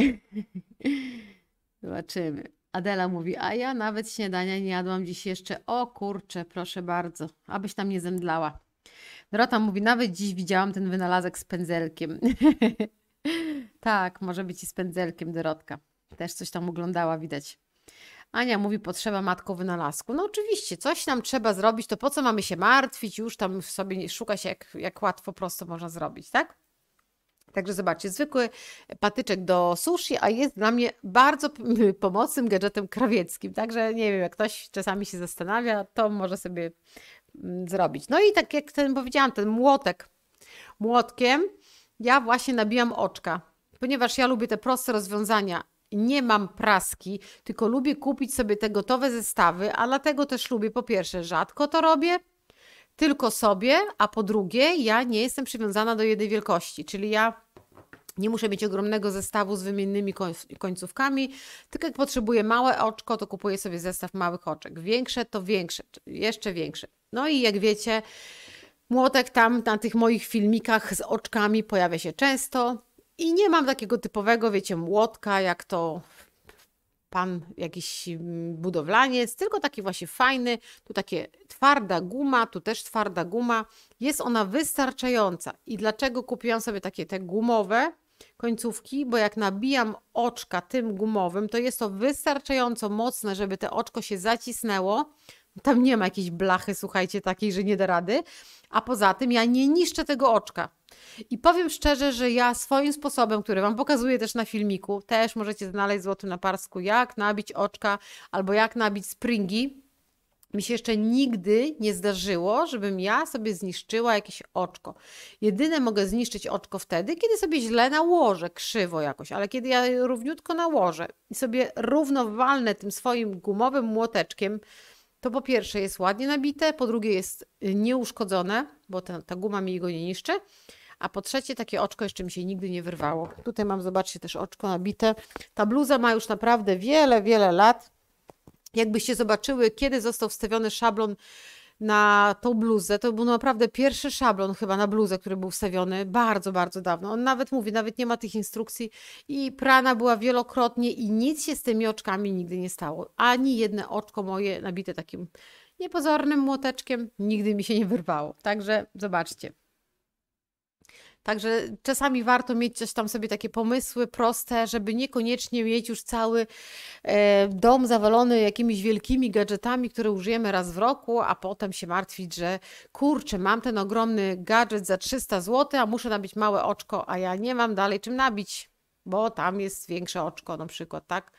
zobaczymy. Adela mówi, a ja nawet śniadania nie jadłam dziś jeszcze. O kurczę, proszę bardzo, abyś tam nie zemdlała. Dorota mówi, nawet dziś widziałam ten wynalazek z pędzelkiem. tak, może być i z pędzelkiem Dorotka. Też coś tam oglądała, widać. Ania mówi, potrzeba matko wynalazku. No oczywiście, coś nam trzeba zrobić, to po co mamy się martwić, już tam sobie szuka się, jak, jak łatwo, prosto można zrobić, tak? Także zobaczcie, zwykły patyczek do sushi, a jest dla mnie bardzo pomocnym gadżetem krawieckim. Także nie wiem, jak ktoś czasami się zastanawia, to może sobie mm, zrobić. No i tak jak ten powiedziałam, ten młotek, młotkiem ja właśnie nabijam oczka, ponieważ ja lubię te proste rozwiązania nie mam praski, tylko lubię kupić sobie te gotowe zestawy, a dlatego też lubię po pierwsze rzadko to robię, tylko sobie, a po drugie, ja nie jestem przywiązana do jednej wielkości, czyli ja nie muszę mieć ogromnego zestawu z wymiennymi końcówkami, tylko jak potrzebuję małe oczko, to kupuję sobie zestaw małych oczek. Większe to większe, jeszcze większe. No i jak wiecie, młotek tam na tych moich filmikach z oczkami pojawia się często. I nie mam takiego typowego, wiecie, młotka, jak to pan jakiś mm, budowlaniec, tylko taki właśnie fajny, tu takie twarda guma, tu też twarda guma. Jest ona wystarczająca. I dlaczego kupiłam sobie takie te gumowe końcówki? Bo jak nabijam oczka tym gumowym, to jest to wystarczająco mocne, żeby te oczko się zacisnęło. Tam nie ma jakiejś blachy, słuchajcie, takiej, że nie da rady. A poza tym ja nie niszczę tego oczka. I powiem szczerze, że ja swoim sposobem, który Wam pokazuję też na filmiku, też możecie znaleźć złoty na parsku, jak nabić oczka albo jak nabić springi. Mi się jeszcze nigdy nie zdarzyło, żebym ja sobie zniszczyła jakieś oczko. Jedyne mogę zniszczyć oczko wtedy, kiedy sobie źle nałożę, krzywo jakoś, ale kiedy ja równiutko nałożę i sobie równo walnę tym swoim gumowym młoteczkiem, to po pierwsze jest ładnie nabite, po drugie jest y, nieuszkodzone, bo ta, ta guma mi go nie niszczy, a po trzecie, takie oczko jeszcze mi się nigdy nie wyrwało. Tutaj mam, zobaczcie, też oczko nabite. Ta bluza ma już naprawdę wiele, wiele lat. Jakbyście zobaczyły, kiedy został wstawiony szablon na tą bluzę. To był naprawdę pierwszy szablon chyba na bluzę, który był wstawiony bardzo, bardzo dawno. On nawet mówi, nawet nie ma tych instrukcji i prana była wielokrotnie i nic się z tymi oczkami nigdy nie stało. Ani jedne oczko moje nabite takim niepozornym młoteczkiem nigdy mi się nie wyrwało. Także zobaczcie. Także czasami warto mieć coś tam sobie takie pomysły proste, żeby niekoniecznie mieć już cały e, dom zawalony jakimiś wielkimi gadżetami, które użyjemy raz w roku, a potem się martwić, że kurczę, mam ten ogromny gadżet za 300 zł, a muszę nabić małe oczko, a ja nie mam dalej czym nabić, bo tam jest większe oczko na przykład, tak?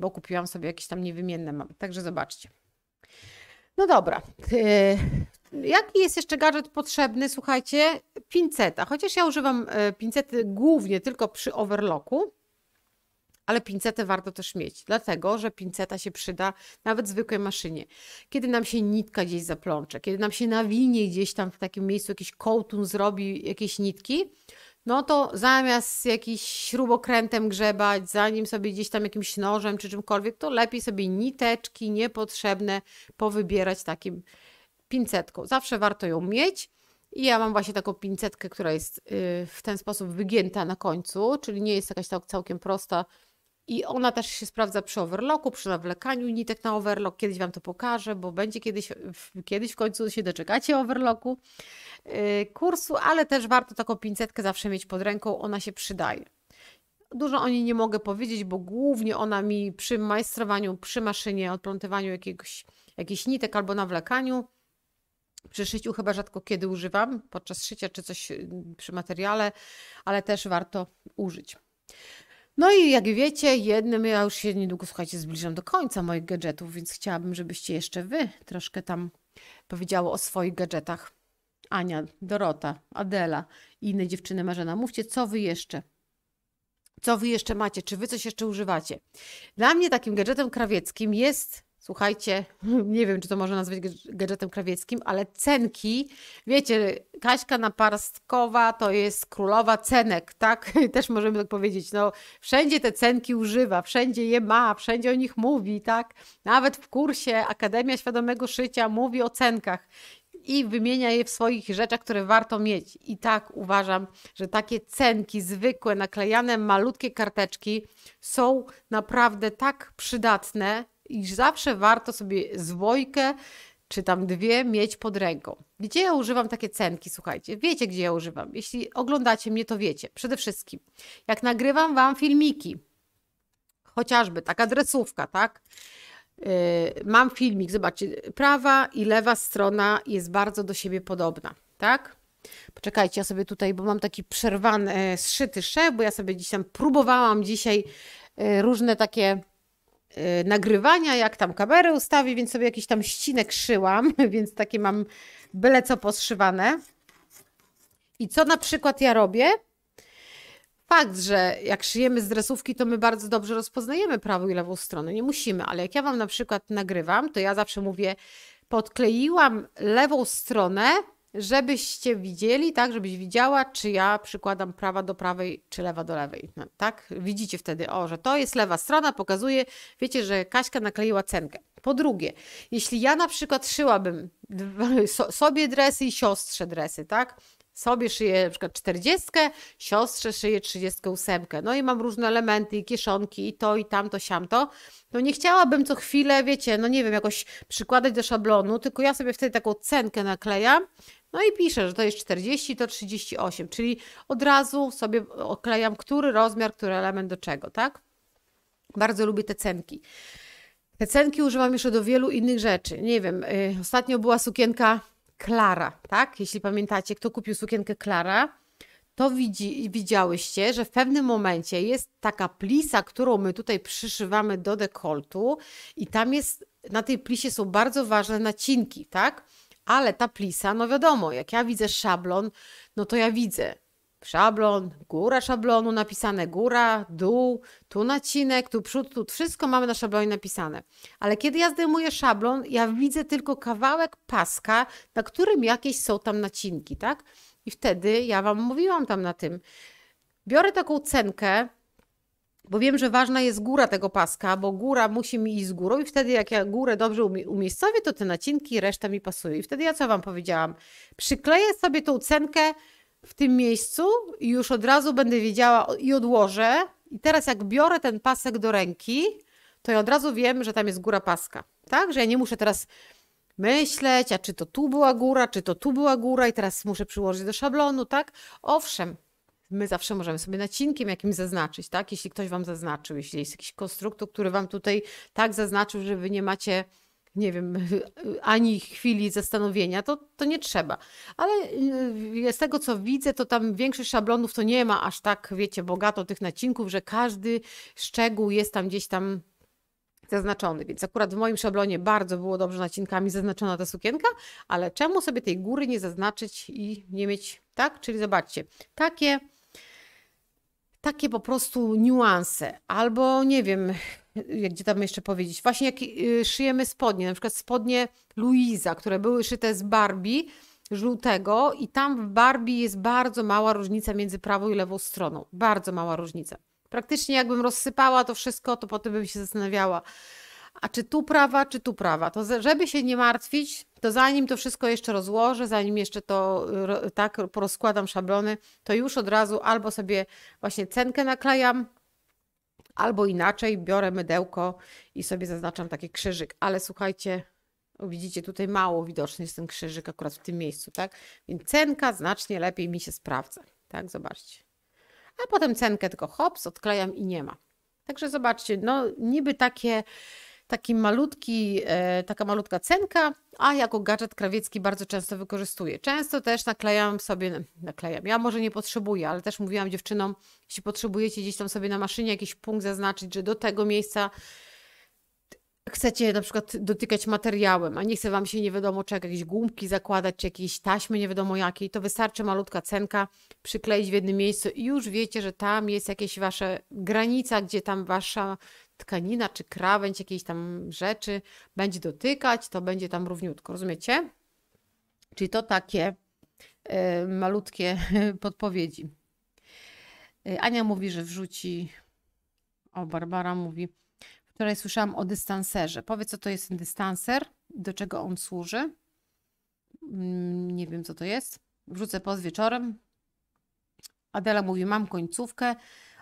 Bo kupiłam sobie jakieś tam niewymienne. Także zobaczcie. No dobra. E, Jaki jest jeszcze gadżet potrzebny? Słuchajcie, pinceta. Chociaż ja używam e, pincety głównie tylko przy overlocku, ale pincetę warto też mieć, dlatego że pinceta się przyda nawet zwykłej maszynie. Kiedy nam się nitka gdzieś zaplącze, kiedy nam się nawinie gdzieś tam w takim miejscu jakiś kołtun zrobi jakieś nitki, no to zamiast jakiś śrubokrętem grzebać, zanim sobie gdzieś tam jakimś nożem czy czymkolwiek, to lepiej sobie niteczki niepotrzebne powybierać takim pincetką. Zawsze warto ją mieć. I ja mam właśnie taką pincetkę, która jest y, w ten sposób wygięta na końcu, czyli nie jest jakaś tak całkiem prosta. I ona też się sprawdza przy overlocku, przy nawlekaniu nitek na overlock. Kiedyś Wam to pokażę, bo będzie kiedyś, kiedyś w końcu się doczekacie overlocku y, kursu, ale też warto taką pincetkę zawsze mieć pod ręką, ona się przydaje. Dużo o niej nie mogę powiedzieć, bo głównie ona mi przy majstrowaniu, przy maszynie, odplątywaniu jakiegoś, jakichś nitek albo nawlekaniu przy szyciu chyba rzadko kiedy używam, podczas szycia czy coś y, przy materiale, ale też warto użyć. No i jak wiecie, jednym, ja już się niedługo, słuchajcie, zbliżam do końca moich gadżetów, więc chciałabym, żebyście jeszcze wy troszkę tam powiedziały o swoich gadżetach. Ania, Dorota, Adela i inne dziewczyny Marzena, mówcie, co wy jeszcze co wy jeszcze macie, czy wy coś jeszcze używacie. Dla mnie takim gadżetem krawieckim jest słuchajcie, nie wiem, czy to można nazwać gadżetem krawieckim, ale cenki, wiecie, Kaśka Naparstkowa to jest królowa cenek, tak? Też możemy tak powiedzieć, no wszędzie te cenki używa, wszędzie je ma, wszędzie o nich mówi, tak? Nawet w kursie Akademia Świadomego Szycia mówi o cenkach i wymienia je w swoich rzeczach, które warto mieć. I tak uważam, że takie cenki, zwykłe, naklejane malutkie karteczki są naprawdę tak przydatne, i zawsze warto sobie zwojkę czy tam dwie mieć pod ręką. Gdzie ja używam takie cenki, słuchajcie? Wiecie, gdzie ja używam. Jeśli oglądacie mnie, to wiecie. Przede wszystkim, jak nagrywam Wam filmiki, chociażby taka dresówka, tak? Yy, mam filmik, zobaczcie, prawa i lewa strona jest bardzo do siebie podobna, tak? Poczekajcie, ja sobie tutaj, bo mam taki przerwany, e, zszyty szew, bo ja sobie gdzieś tam próbowałam dzisiaj e, różne takie Y, nagrywania, jak tam kamerę ustawię, więc sobie jakiś tam ścinek szyłam, więc takie mam byle co poszywane. I co na przykład ja robię? Fakt, że jak szyjemy z dresówki, to my bardzo dobrze rozpoznajemy prawą i lewą stronę. Nie musimy, ale jak ja Wam na przykład nagrywam, to ja zawsze mówię, podkleiłam lewą stronę żebyście widzieli, tak, żebyś widziała, czy ja przykładam prawa do prawej, czy lewa do lewej, no, tak? Widzicie wtedy, o, że to jest lewa strona, pokazuje, wiecie, że Kaśka nakleiła cenkę. Po drugie, jeśli ja na przykład szyłabym sobie dresy i siostrze dresy, tak? Sobie szyję na przykład 40, siostrze szyję 38. No i mam różne elementy, i kieszonki, i to, i tamto, siamto. No nie chciałabym co chwilę, wiecie, no nie wiem, jakoś przykładać do szablonu, tylko ja sobie wtedy taką cenkę naklejam, no i piszę, że to jest 40, to 38, czyli od razu sobie oklejam, który rozmiar, który element do czego, tak? Bardzo lubię te cenki. Te cenki używam jeszcze do wielu innych rzeczy. Nie wiem, yy, ostatnio była sukienka Klara, tak? Jeśli pamiętacie, kto kupił sukienkę Klara, to widzi, widziałyście, że w pewnym momencie jest taka plisa, którą my tutaj przyszywamy do dekoltu i tam jest, na tej plisie są bardzo ważne nacinki, tak? Ale ta plisa, no wiadomo, jak ja widzę szablon, no to ja widzę, szablon, góra szablonu napisane, góra, dół, tu nacinek, tu przód, tu wszystko mamy na szablonie napisane. Ale kiedy ja zdejmuję szablon, ja widzę tylko kawałek paska, na którym jakieś są tam nacinki, tak? I wtedy ja Wam mówiłam tam na tym. Biorę taką cenkę, bo wiem, że ważna jest góra tego paska, bo góra musi mi iść z górą i wtedy jak ja górę dobrze umiejscowię, to te nacinki reszta mi pasuje. I wtedy ja co Wam powiedziałam? Przykleję sobie tą cenkę w tym miejscu i już od razu będę wiedziała i odłożę. I teraz jak biorę ten pasek do ręki, to ja od razu wiem, że tam jest góra paska. Tak? Że ja nie muszę teraz myśleć, a czy to tu była góra, czy to tu była góra i teraz muszę przyłożyć do szablonu, tak? Owszem, my zawsze możemy sobie nacinkiem jakim zaznaczyć, tak? Jeśli ktoś wam zaznaczył, jeśli jest jakiś konstruktor, który wam tutaj tak zaznaczył, że wy nie macie nie wiem, ani chwili zastanowienia, to, to nie trzeba. Ale y, z tego, co widzę, to tam większych szablonów to nie ma aż tak, wiecie, bogato tych nacinków, że każdy szczegół jest tam gdzieś tam zaznaczony. Więc akurat w moim szablonie bardzo było dobrze nacinkami zaznaczona ta sukienka, ale czemu sobie tej góry nie zaznaczyć i nie mieć, tak? Czyli zobaczcie, takie takie po prostu niuanse, albo nie wiem, gdzie tam jeszcze powiedzieć, właśnie jak y, szyjemy spodnie, na przykład spodnie Luiza, które były szyte z Barbie żółtego i tam w Barbie jest bardzo mała różnica między prawą i lewą stroną, bardzo mała różnica. Praktycznie jakbym rozsypała to wszystko, to potem bym się zastanawiała, a czy tu prawa, czy tu prawa. To żeby się nie martwić, to zanim to wszystko jeszcze rozłożę, zanim jeszcze to tak porozkładam szablony, to już od razu albo sobie właśnie cenkę naklejam, albo inaczej biorę mydełko i sobie zaznaczam taki krzyżyk. Ale słuchajcie, widzicie tutaj mało widoczny jest ten krzyżyk akurat w tym miejscu, tak? Więc cenka znacznie lepiej mi się sprawdza, tak? Zobaczcie. A potem cenkę tylko hops, odklejam i nie ma. Także zobaczcie, no niby takie taki malutki, e, taka malutka cenka, a jako gadżet krawiecki bardzo często wykorzystuję. Często też naklejam sobie, naklejam, ja może nie potrzebuję, ale też mówiłam dziewczynom, jeśli potrzebujecie gdzieś tam sobie na maszynie jakiś punkt zaznaczyć, że do tego miejsca chcecie na przykład dotykać materiałem, a nie chce Wam się nie wiadomo czy jakieś gumki zakładać, czy jakieś taśmy nie wiadomo jakiej, to wystarczy malutka cenka przykleić w jednym miejscu i już wiecie, że tam jest jakieś Wasze granica, gdzie tam Wasza tkanina czy krawędź jakiejś tam rzeczy będzie dotykać, to będzie tam równiutko, rozumiecie? Czyli to takie y, malutkie podpowiedzi. E, Ania mówi, że wrzuci. O, Barbara mówi. Wczoraj słyszałam o dystanserze. Powiedz, co to jest ten dystanser, do czego on służy. Mm, nie wiem, co to jest. Wrzucę post wieczorem. Adela mówi, mam końcówkę,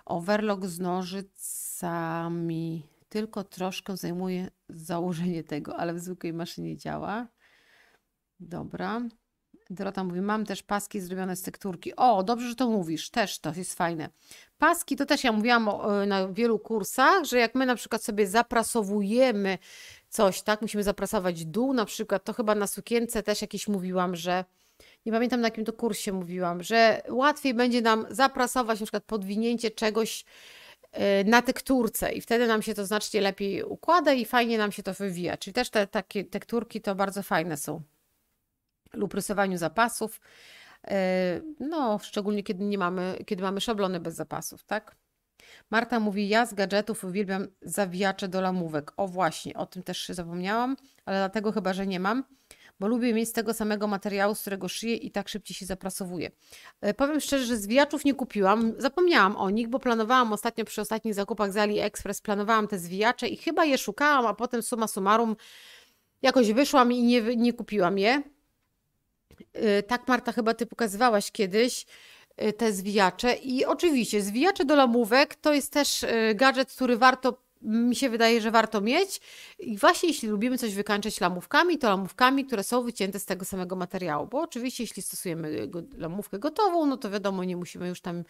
overlock z nożyc czasami tylko troszkę zajmuje założenie tego, ale w zwykłej maszynie działa. Dobra. Dorota mówi, mam też paski zrobione z tekturki. O, dobrze, że to mówisz, też to jest fajne. Paski to też ja mówiłam o, y, na wielu kursach, że jak my na przykład sobie zaprasowujemy coś, tak, musimy zaprasować dół na przykład, to chyba na sukience też jakieś mówiłam, że nie pamiętam na jakim to kursie mówiłam, że łatwiej będzie nam zaprasować na przykład podwinięcie czegoś, Y, na tekturce i wtedy nam się to znacznie lepiej układa i fajnie nam się to wywija. Czyli też te takie tekturki to bardzo fajne są. Lub rysowaniu zapasów. Y, no, szczególnie kiedy nie mamy, kiedy mamy szablony bez zapasów, tak? Marta mówi, ja z gadżetów uwielbiam zawijacze do lamówek. O właśnie, o tym też zapomniałam, ale dlatego chyba, że nie mam bo lubię mieć tego samego materiału, z którego szyję i tak szybciej się zaprasowuję. E, powiem szczerze, że zwijaczów nie kupiłam, zapomniałam o nich, bo planowałam ostatnio przy ostatnich zakupach z AliExpress, planowałam te zwijacze i chyba je szukałam, a potem suma summarum jakoś wyszłam i nie, nie kupiłam je. E, tak Marta chyba Ty pokazywałaś kiedyś e, te zwijacze i oczywiście zwijacze do lamówek to jest też gadżet, który warto mi się wydaje, że warto mieć. I właśnie jeśli lubimy coś wykańczać lamówkami, to lamówkami, które są wycięte z tego samego materiału, bo oczywiście jeśli stosujemy lamówkę gotową, no to wiadomo, nie musimy już tam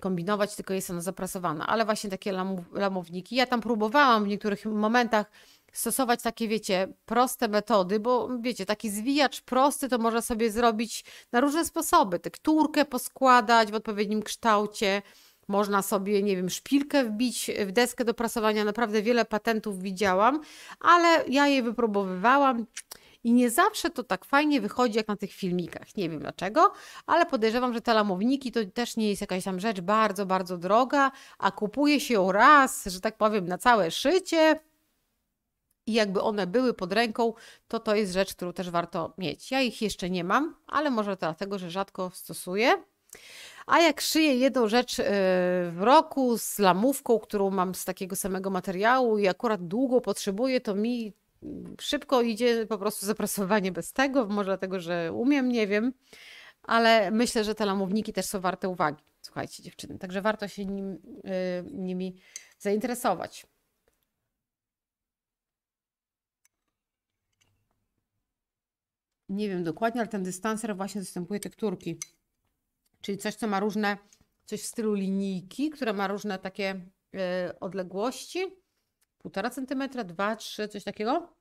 kombinować, tylko jest ona zaprasowana, ale właśnie takie lamowniki. Ja tam próbowałam w niektórych momentach stosować takie, wiecie, proste metody, bo wiecie, taki zwijacz prosty to można sobie zrobić na różne sposoby, tekturkę poskładać w odpowiednim kształcie, można sobie, nie wiem, szpilkę wbić w deskę do prasowania. Naprawdę wiele patentów widziałam, ale ja je wypróbowywałam. I nie zawsze to tak fajnie wychodzi jak na tych filmikach. Nie wiem dlaczego, ale podejrzewam, że te lamowniki to też nie jest jakaś tam rzecz bardzo, bardzo droga, a kupuje się ją raz, że tak powiem, na całe szycie. I jakby one były pod ręką, to to jest rzecz, którą też warto mieć. Ja ich jeszcze nie mam, ale może dlatego, że rzadko stosuję. A jak szyję jedną rzecz e, w roku z lamówką, którą mam z takiego samego materiału i akurat długo potrzebuję, to mi mm, szybko idzie po prostu zaprasowanie bez tego, może dlatego, że umiem, nie wiem, ale myślę, że te lamowniki też są warte uwagi. Słuchajcie, dziewczyny, także warto się nim, e, nimi zainteresować. Nie wiem dokładnie, ale ten dystanser właśnie zastępuje tekturki czyli coś, co ma różne, coś w stylu linijki, która ma różne takie e, odległości, półtora centymetra, dwa, trzy, coś takiego.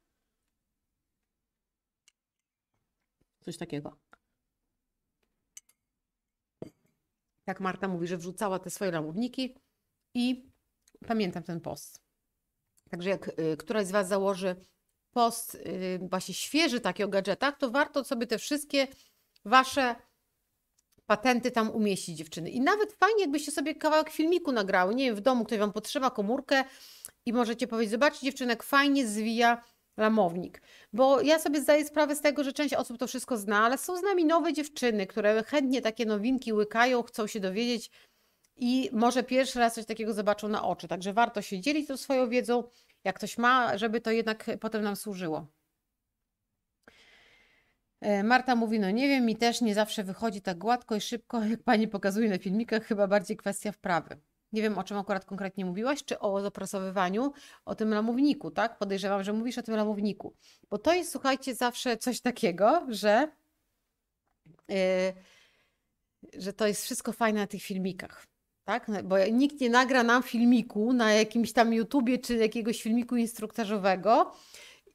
Coś takiego. Tak Marta mówi, że wrzucała te swoje ramowniki i pamiętam ten post. Także jak e, któraś z Was założy post e, właśnie świeży taki o gadżetach, to warto sobie te wszystkie Wasze patenty tam umieści dziewczyny. I nawet fajnie, jakbyście sobie kawałek filmiku nagrały. Nie wiem, w domu ktoś wam potrzyma komórkę i możecie powiedzieć, zobaczcie dziewczynek, fajnie zwija lamownik. Bo ja sobie zdaję sprawę z tego, że część osób to wszystko zna, ale są z nami nowe dziewczyny, które chętnie takie nowinki łykają, chcą się dowiedzieć i może pierwszy raz coś takiego zobaczą na oczy. Także warto się dzielić tą swoją wiedzą. Jak ktoś ma, żeby to jednak potem nam służyło. E, Marta mówi, no nie wiem, mi też nie zawsze wychodzi tak gładko i szybko, jak pani pokazuje na filmikach, chyba bardziej kwestia wprawy. Nie wiem, o czym akurat konkretnie mówiłaś, czy o zaprasowywaniu, o tym lamowniku, tak? Podejrzewam, że mówisz o tym lamowniku. Bo to jest, słuchajcie, zawsze coś takiego, że, yy, że to jest wszystko fajne na tych filmikach. Tak? No, bo nikt nie nagra nam filmiku na jakimś tam YouTubie czy jakiegoś filmiku instruktażowego,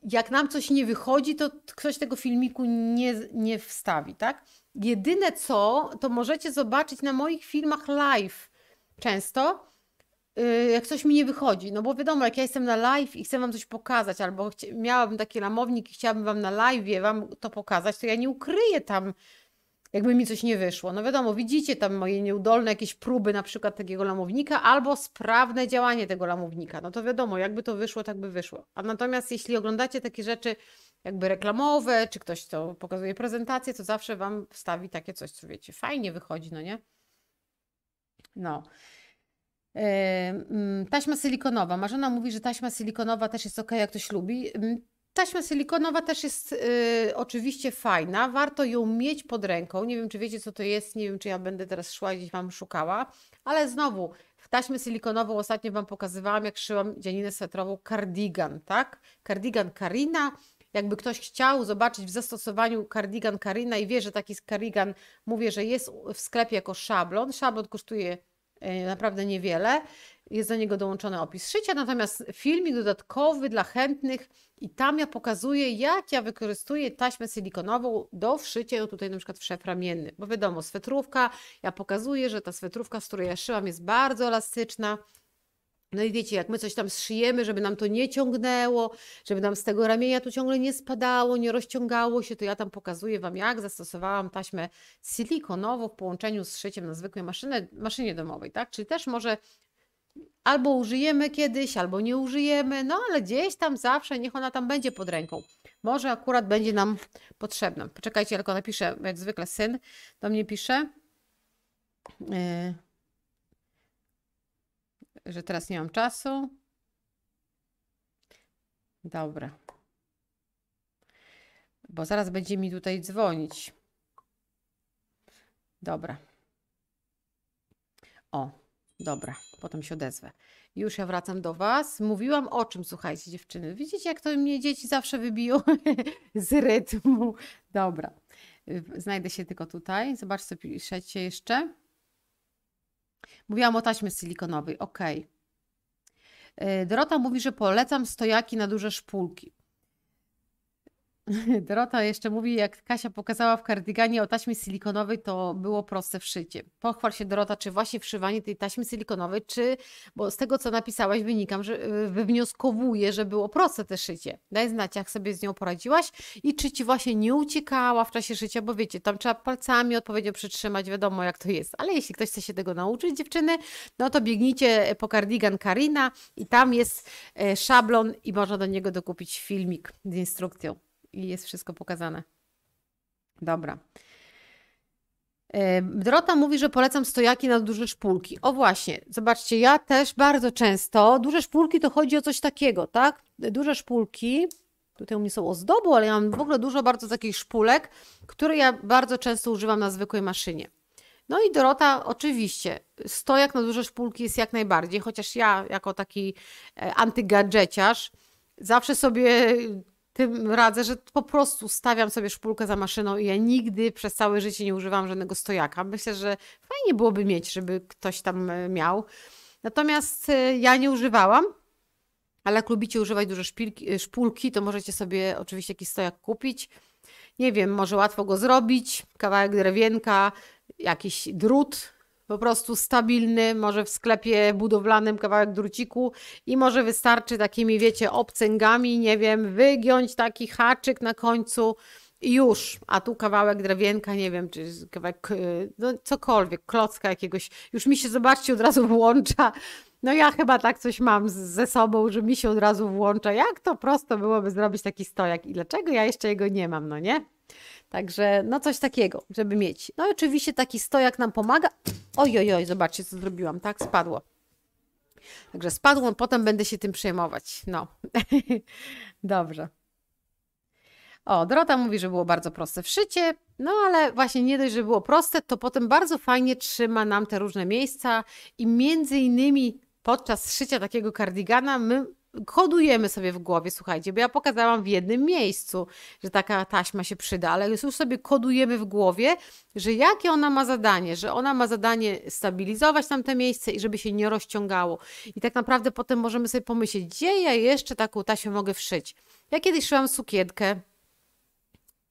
jak nam coś nie wychodzi, to ktoś tego filmiku nie, nie wstawi, tak? Jedyne co, to możecie zobaczyć na moich filmach live często, y, jak coś mi nie wychodzi. No bo wiadomo, jak ja jestem na live i chcę wam coś pokazać, albo miałabym taki ramownik i chciałabym wam na live wam to pokazać, to ja nie ukryję tam jakby mi coś nie wyszło. No wiadomo, widzicie tam moje nieudolne jakieś próby na przykład takiego lamownika albo sprawne działanie tego lamownika. No to wiadomo, jakby to wyszło, tak by wyszło. A natomiast jeśli oglądacie takie rzeczy jakby reklamowe, czy ktoś to pokazuje prezentację, to zawsze Wam wstawi takie coś, co wiecie, fajnie wychodzi, no nie? No. E, mm, taśma silikonowa. Marzena mówi, że taśma silikonowa też jest ok, jak ktoś lubi. Mm, Taśma silikonowa też jest y, oczywiście fajna, warto ją mieć pod ręką. Nie wiem, czy wiecie, co to jest, nie wiem, czy ja będę teraz szła i gdzieś Wam szukała, ale znowu, w taśmę silikonową ostatnio Wam pokazywałam, jak szyłam dzianinę swetrową kardigan, tak? Kardigan Karina, jakby ktoś chciał zobaczyć w zastosowaniu kardigan Karina i wie, że taki kardigan, mówię, że jest w sklepie jako szablon. Szablon kosztuje E, naprawdę niewiele. Jest do niego dołączony opis szycia, natomiast filmik dodatkowy dla chętnych i tam ja pokazuję, jak ja wykorzystuję taśmę silikonową do wszycia, no tutaj na przykład w szef ramienny, bo wiadomo, swetrówka, ja pokazuję, że ta swetrówka, z której ja szyłam jest bardzo elastyczna, no i wiecie, jak my coś tam szyjemy żeby nam to nie ciągnęło, żeby nam z tego ramienia tu ciągle nie spadało, nie rozciągało się, to ja tam pokazuję Wam, jak zastosowałam taśmę silikonową w połączeniu z szyciem na zwykłej maszynę, maszynie domowej, tak? Czyli też może albo użyjemy kiedyś, albo nie użyjemy, no ale gdzieś tam zawsze niech ona tam będzie pod ręką. Może akurat będzie nam potrzebna. Poczekajcie, tylko napiszę, jak zwykle syn do mnie pisze. Yy że teraz nie mam czasu. Dobra. Bo zaraz będzie mi tutaj dzwonić. Dobra. O, dobra, potem się odezwę. Już ja wracam do Was. Mówiłam o czym, słuchajcie, dziewczyny. Widzicie, jak to mnie dzieci zawsze wybiją z rytmu. Dobra. Y, znajdę się tylko tutaj. Zobaczcie, co piszecie jeszcze. Mówiłam o taśmie silikonowej, ok. Dorota mówi, że polecam stojaki na duże szpulki. Dorota jeszcze mówi, jak Kasia pokazała w kardyganie o taśmie silikonowej, to było proste szycie. Pochwal się Dorota, czy właśnie wszywanie tej taśmy silikonowej, czy, bo z tego co napisałaś wynikam, że y, wywnioskowuję, że było proste te szycie. Daj znać, jak sobie z nią poradziłaś i czy ci właśnie nie uciekała w czasie szycia, bo wiecie, tam trzeba palcami odpowiednio przytrzymać, wiadomo jak to jest. Ale jeśli ktoś chce się tego nauczyć, dziewczyny, no to biegnijcie po kardigan Karina i tam jest y, szablon i można do niego dokupić filmik z instrukcją i jest wszystko pokazane. Dobra. E, Drota mówi, że polecam stojaki na duże szpulki. O właśnie, zobaczcie, ja też bardzo często, duże szpulki to chodzi o coś takiego, tak? Duże szpulki, tutaj u mnie są ozdobą, ale ja mam w ogóle dużo bardzo takich szpulek, które ja bardzo często używam na zwykłej maszynie. No i Dorota, oczywiście, stojak na duże szpulki jest jak najbardziej, chociaż ja jako taki e, antygadżeciarz zawsze sobie tym radzę, że po prostu stawiam sobie szpulkę za maszyną i ja nigdy przez całe życie nie używam żadnego stojaka. Myślę, że fajnie byłoby mieć, żeby ktoś tam e, miał. Natomiast e, ja nie używałam, ale jak lubicie używać duże szpilki, e, szpulki, to możecie sobie oczywiście jakiś stojak kupić. Nie wiem, może łatwo go zrobić, kawałek drewienka, jakiś drut, po prostu stabilny, może w sklepie budowlanym kawałek druciku i może wystarczy takimi, wiecie, obcęgami, nie wiem, wygiąć taki haczyk na końcu i już, a tu kawałek drewienka, nie wiem, czy kawałek, e, no cokolwiek, klocka jakiegoś, już mi się, zobaczcie, od razu włącza, no ja chyba tak coś mam ze sobą, że mi się od razu włącza, jak to prosto byłoby zrobić taki stojak i dlaczego ja jeszcze jego nie mam, no nie? Także no coś takiego, żeby mieć. No i oczywiście taki stojak nam pomaga. Oj oj, oj, zobaczcie co zrobiłam, tak? Spadło. Także spadło, potem będę się tym przejmować. No, dobrze. O, Dorota mówi, że było bardzo proste szycie. no ale właśnie nie dość, że było proste, to potem bardzo fajnie trzyma nam te różne miejsca i między innymi podczas szycia takiego kardigana my kodujemy sobie w głowie, słuchajcie, bo ja pokazałam w jednym miejscu, że taka taśma się przyda, ale już sobie kodujemy w głowie, że jakie ona ma zadanie, że ona ma zadanie stabilizować tamte miejsce i żeby się nie rozciągało. I tak naprawdę potem możemy sobie pomyśleć, gdzie ja jeszcze taką taśmę mogę wszyć. Ja kiedyś szyłam sukietkę,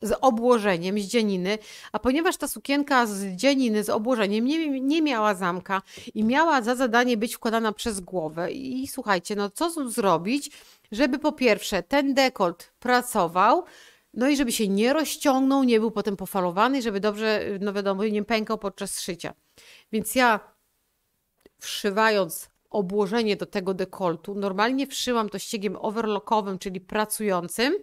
z obłożeniem, z dzieniny, a ponieważ ta sukienka z dzieniny, z obłożeniem nie, nie miała zamka i miała za zadanie być wkładana przez głowę i słuchajcie, no co zrobić, żeby po pierwsze ten dekolt pracował, no i żeby się nie rozciągnął, nie był potem pofalowany, żeby dobrze, no wiadomo, nie pękał podczas szycia. Więc ja wszywając obłożenie do tego dekoltu, normalnie wszyłam to ściegiem overlockowym, czyli pracującym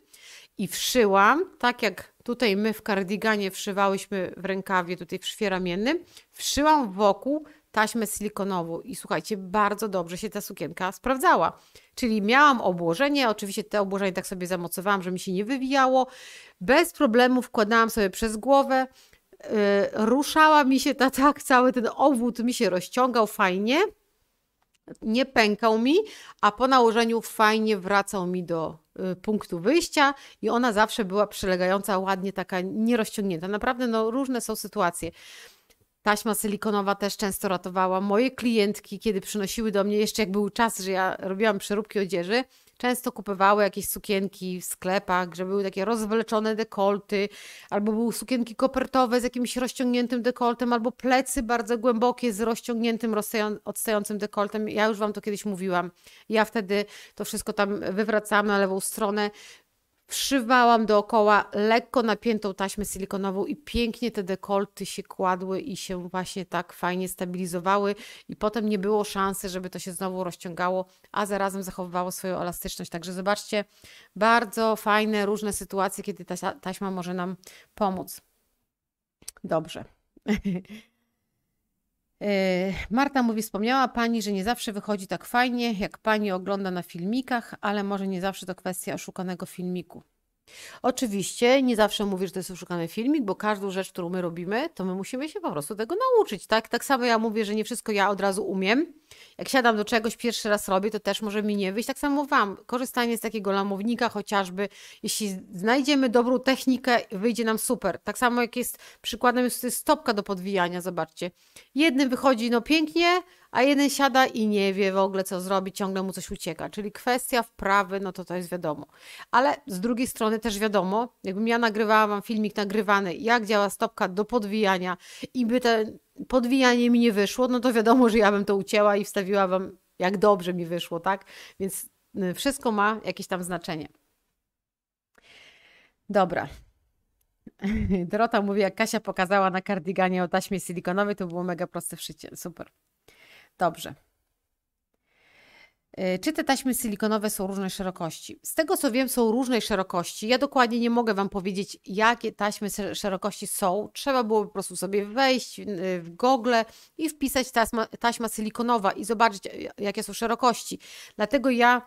i wszyłam, tak jak tutaj my w kardiganie wszywałyśmy w rękawie, tutaj w szwie ramiennym, wszyłam wokół taśmę silikonową i słuchajcie, bardzo dobrze się ta sukienka sprawdzała. Czyli miałam obłożenie, oczywiście te obłożenie tak sobie zamocowałam, że mi się nie wywijało. Bez problemu wkładałam sobie przez głowę, yy, ruszała mi się ta tak, cały ten obwód mi się rozciągał fajnie nie pękał mi, a po nałożeniu fajnie wracał mi do y, punktu wyjścia i ona zawsze była przylegająca, ładnie taka nierozciągnięta. Naprawdę no, różne są sytuacje. Taśma silikonowa też często ratowała. Moje klientki, kiedy przynosiły do mnie, jeszcze jak był czas, że ja robiłam przeróbki odzieży, często kupowały jakieś sukienki w sklepach, że były takie rozwleczone dekolty, albo były sukienki kopertowe z jakimś rozciągniętym dekoltem, albo plecy bardzo głębokie z rozciągniętym, odstającym dekoltem. Ja już Wam to kiedyś mówiłam. Ja wtedy to wszystko tam wywracałam na lewą stronę, Wszywałam dookoła lekko napiętą taśmę silikonową i pięknie te dekolty się kładły i się właśnie tak fajnie stabilizowały i potem nie było szansy, żeby to się znowu rozciągało, a zarazem zachowywało swoją elastyczność. Także zobaczcie, bardzo fajne, różne sytuacje, kiedy ta taśma może nam pomóc. Dobrze. E, Marta mówi, wspomniała Pani, że nie zawsze wychodzi tak fajnie, jak Pani ogląda na filmikach, ale może nie zawsze to kwestia oszukanego filmiku. Oczywiście nie zawsze mówię, że to jest oszukany filmik, bo każdą rzecz, którą my robimy, to my musimy się po prostu tego nauczyć, tak? Tak samo ja mówię, że nie wszystko ja od razu umiem. Jak siadam do czegoś pierwszy raz robię, to też może mi nie wyjść. Tak samo wam, korzystanie z takiego lamownika chociażby, jeśli znajdziemy dobrą technikę, wyjdzie nam super. Tak samo jak jest przykładem jest stopka do podwijania, zobaczcie. Jednym wychodzi no pięknie, a jeden siada i nie wie w ogóle co zrobić, ciągle mu coś ucieka. Czyli kwestia wprawy, no to to jest wiadomo. Ale z drugiej strony też wiadomo, jakbym ja nagrywała wam filmik nagrywany, jak działa stopka do podwijania i by te podwijanie mi nie wyszło, no to wiadomo, że ja bym to ucięła i wstawiła wam, jak dobrze mi wyszło, tak? Więc y, wszystko ma jakieś tam znaczenie. Dobra, Dorota mówi, jak Kasia pokazała na kardiganie o taśmie silikonowej, to było mega proste w szycie. Super. Dobrze. E, czy te taśmy silikonowe są różnej szerokości? Z tego co wiem, są różnej szerokości. Ja dokładnie nie mogę Wam powiedzieć, jakie taśmy szerokości są. Trzeba było po prostu sobie wejść w e, Google i wpisać taśma, taśma silikonowa i zobaczyć, e, jakie są szerokości. Dlatego ja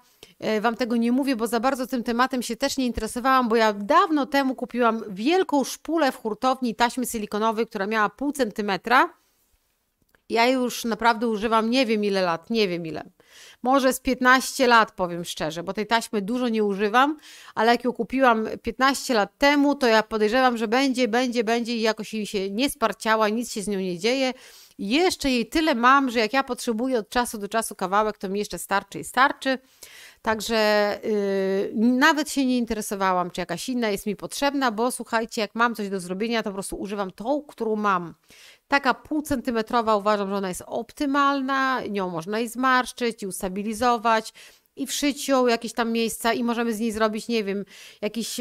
Wam tego nie mówię, bo za bardzo tym tematem się też nie interesowałam, bo ja dawno temu kupiłam wielką szpulę w hurtowni taśmy silikonowej, która miała pół centymetra ja już naprawdę używam nie wiem ile lat, nie wiem ile. Może z 15 lat, powiem szczerze, bo tej taśmy dużo nie używam, ale jak ją kupiłam 15 lat temu, to ja podejrzewam, że będzie, będzie, będzie i jakoś jej się nie sparciała, nic się z nią nie dzieje. jeszcze jej tyle mam, że jak ja potrzebuję od czasu do czasu kawałek, to mi jeszcze starczy i starczy. Także yy, nawet się nie interesowałam, czy jakaś inna jest mi potrzebna, bo słuchajcie, jak mam coś do zrobienia, to po prostu używam tą, którą mam. Taka półcentymetrowa uważam, że ona jest optymalna, nią można i zmarszczyć, i ustabilizować, i wszyć ją jakieś tam miejsca i możemy z niej zrobić, nie wiem, jakiś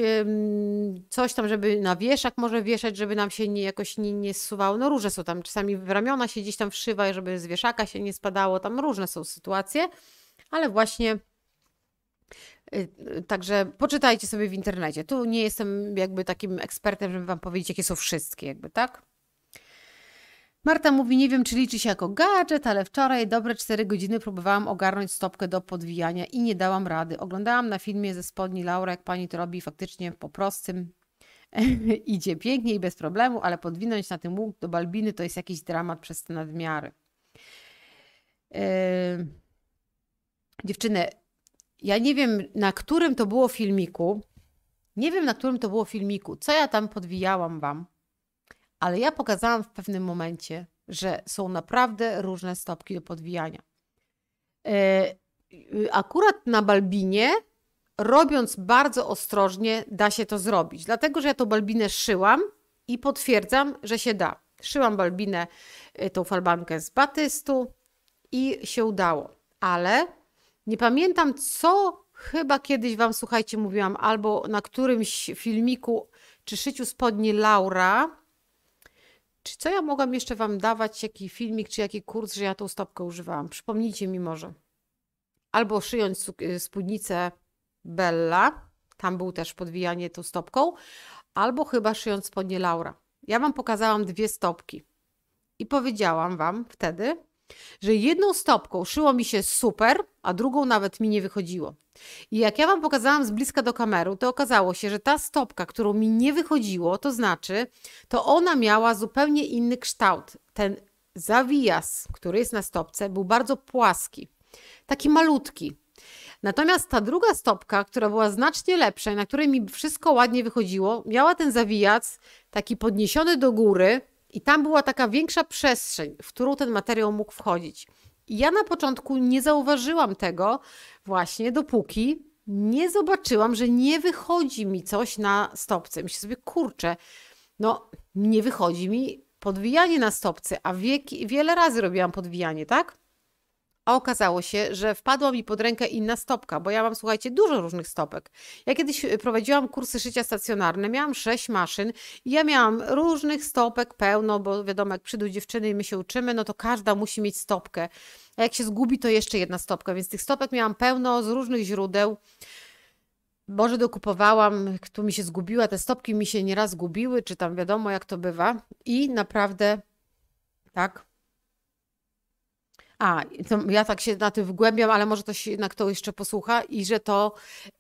coś tam, żeby na wieszak może wieszać, żeby nam się nie, jakoś nie, nie zsuwało. No różne są tam, czasami w ramiona się gdzieś tam wszywa, żeby z wieszaka się nie spadało, tam różne są sytuacje, ale właśnie... Y, y, także poczytajcie sobie w internecie. Tu nie jestem jakby takim ekspertem, żeby wam powiedzieć, jakie są wszystkie, jakby, tak? Marta mówi, nie wiem czy liczy się jako gadżet, ale wczoraj dobre 4 godziny próbowałam ogarnąć stopkę do podwijania i nie dałam rady. Oglądałam na filmie ze spodni Laura, jak pani to robi faktycznie po prostym idzie pięknie i bez problemu, ale podwinąć na tym łuk do balbiny to jest jakiś dramat przez te nadmiary. Yy... Dziewczyny, ja nie wiem na którym to było filmiku, nie wiem na którym to było filmiku, co ja tam podwijałam wam, ale ja pokazałam w pewnym momencie, że są naprawdę różne stopki do podwijania. E, akurat na balbinie, robiąc bardzo ostrożnie, da się to zrobić, dlatego że ja tą balbinę szyłam i potwierdzam, że się da. Szyłam balbinę, e, tą falbankę z batystu i się udało, ale nie pamiętam co chyba kiedyś Wam, słuchajcie, mówiłam, albo na którymś filmiku czy szyciu spodni Laura, czy co ja mogłam jeszcze Wam dawać, jaki filmik czy jaki kurs, że ja tą stopkę używałam? Przypomnijcie mi może. Albo szyjąc y, spódnicę Bella, tam był też podwijanie tą stopką, albo chyba szyjąc spodnie Laura. Ja Wam pokazałam dwie stopki i powiedziałam Wam wtedy, że jedną stopką szyło mi się super, a drugą nawet mi nie wychodziło. I jak ja Wam pokazałam z bliska do kameru, to okazało się, że ta stopka, którą mi nie wychodziło, to znaczy, to ona miała zupełnie inny kształt. Ten zawijas, który jest na stopce, był bardzo płaski, taki malutki. Natomiast ta druga stopka, która była znacznie lepsza i na której mi wszystko ładnie wychodziło, miała ten zawijac taki podniesiony do góry, i tam była taka większa przestrzeń, w którą ten materiał mógł wchodzić. I ja na początku nie zauważyłam tego właśnie, dopóki nie zobaczyłam, że nie wychodzi mi coś na stopce. Myślę sobie, kurczę, no nie wychodzi mi podwijanie na stopce, a wieki, wiele razy robiłam podwijanie, tak? a okazało się, że wpadła mi pod rękę inna stopka, bo ja mam, słuchajcie, dużo różnych stopek. Ja kiedyś y, prowadziłam kursy szycia stacjonarne, miałam sześć maszyn i ja miałam różnych stopek pełno, bo wiadomo, jak przyjdą dziewczyny i my się uczymy, no to każda musi mieć stopkę. A jak się zgubi, to jeszcze jedna stopka, więc tych stopek miałam pełno z różnych źródeł. Może dokupowałam, tu mi się zgubiła, te stopki mi się nieraz zgubiły, czy tam wiadomo jak to bywa. I naprawdę tak, a, ja tak się na tym wgłębiam, ale może ktoś jednak to jeszcze posłucha i że to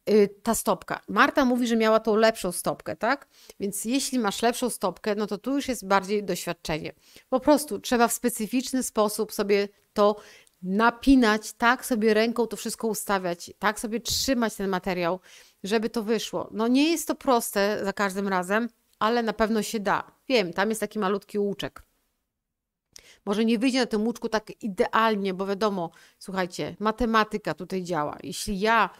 yy, ta stopka. Marta mówi, że miała tą lepszą stopkę, tak? Więc jeśli masz lepszą stopkę, no to tu już jest bardziej doświadczenie. Po prostu trzeba w specyficzny sposób sobie to napinać, tak sobie ręką to wszystko ustawiać, tak sobie trzymać ten materiał, żeby to wyszło. No nie jest to proste za każdym razem, ale na pewno się da. Wiem, tam jest taki malutki łuczek. Może nie wyjdzie na tym łóżku tak idealnie, bo wiadomo, słuchajcie, matematyka tutaj działa. Jeśli ja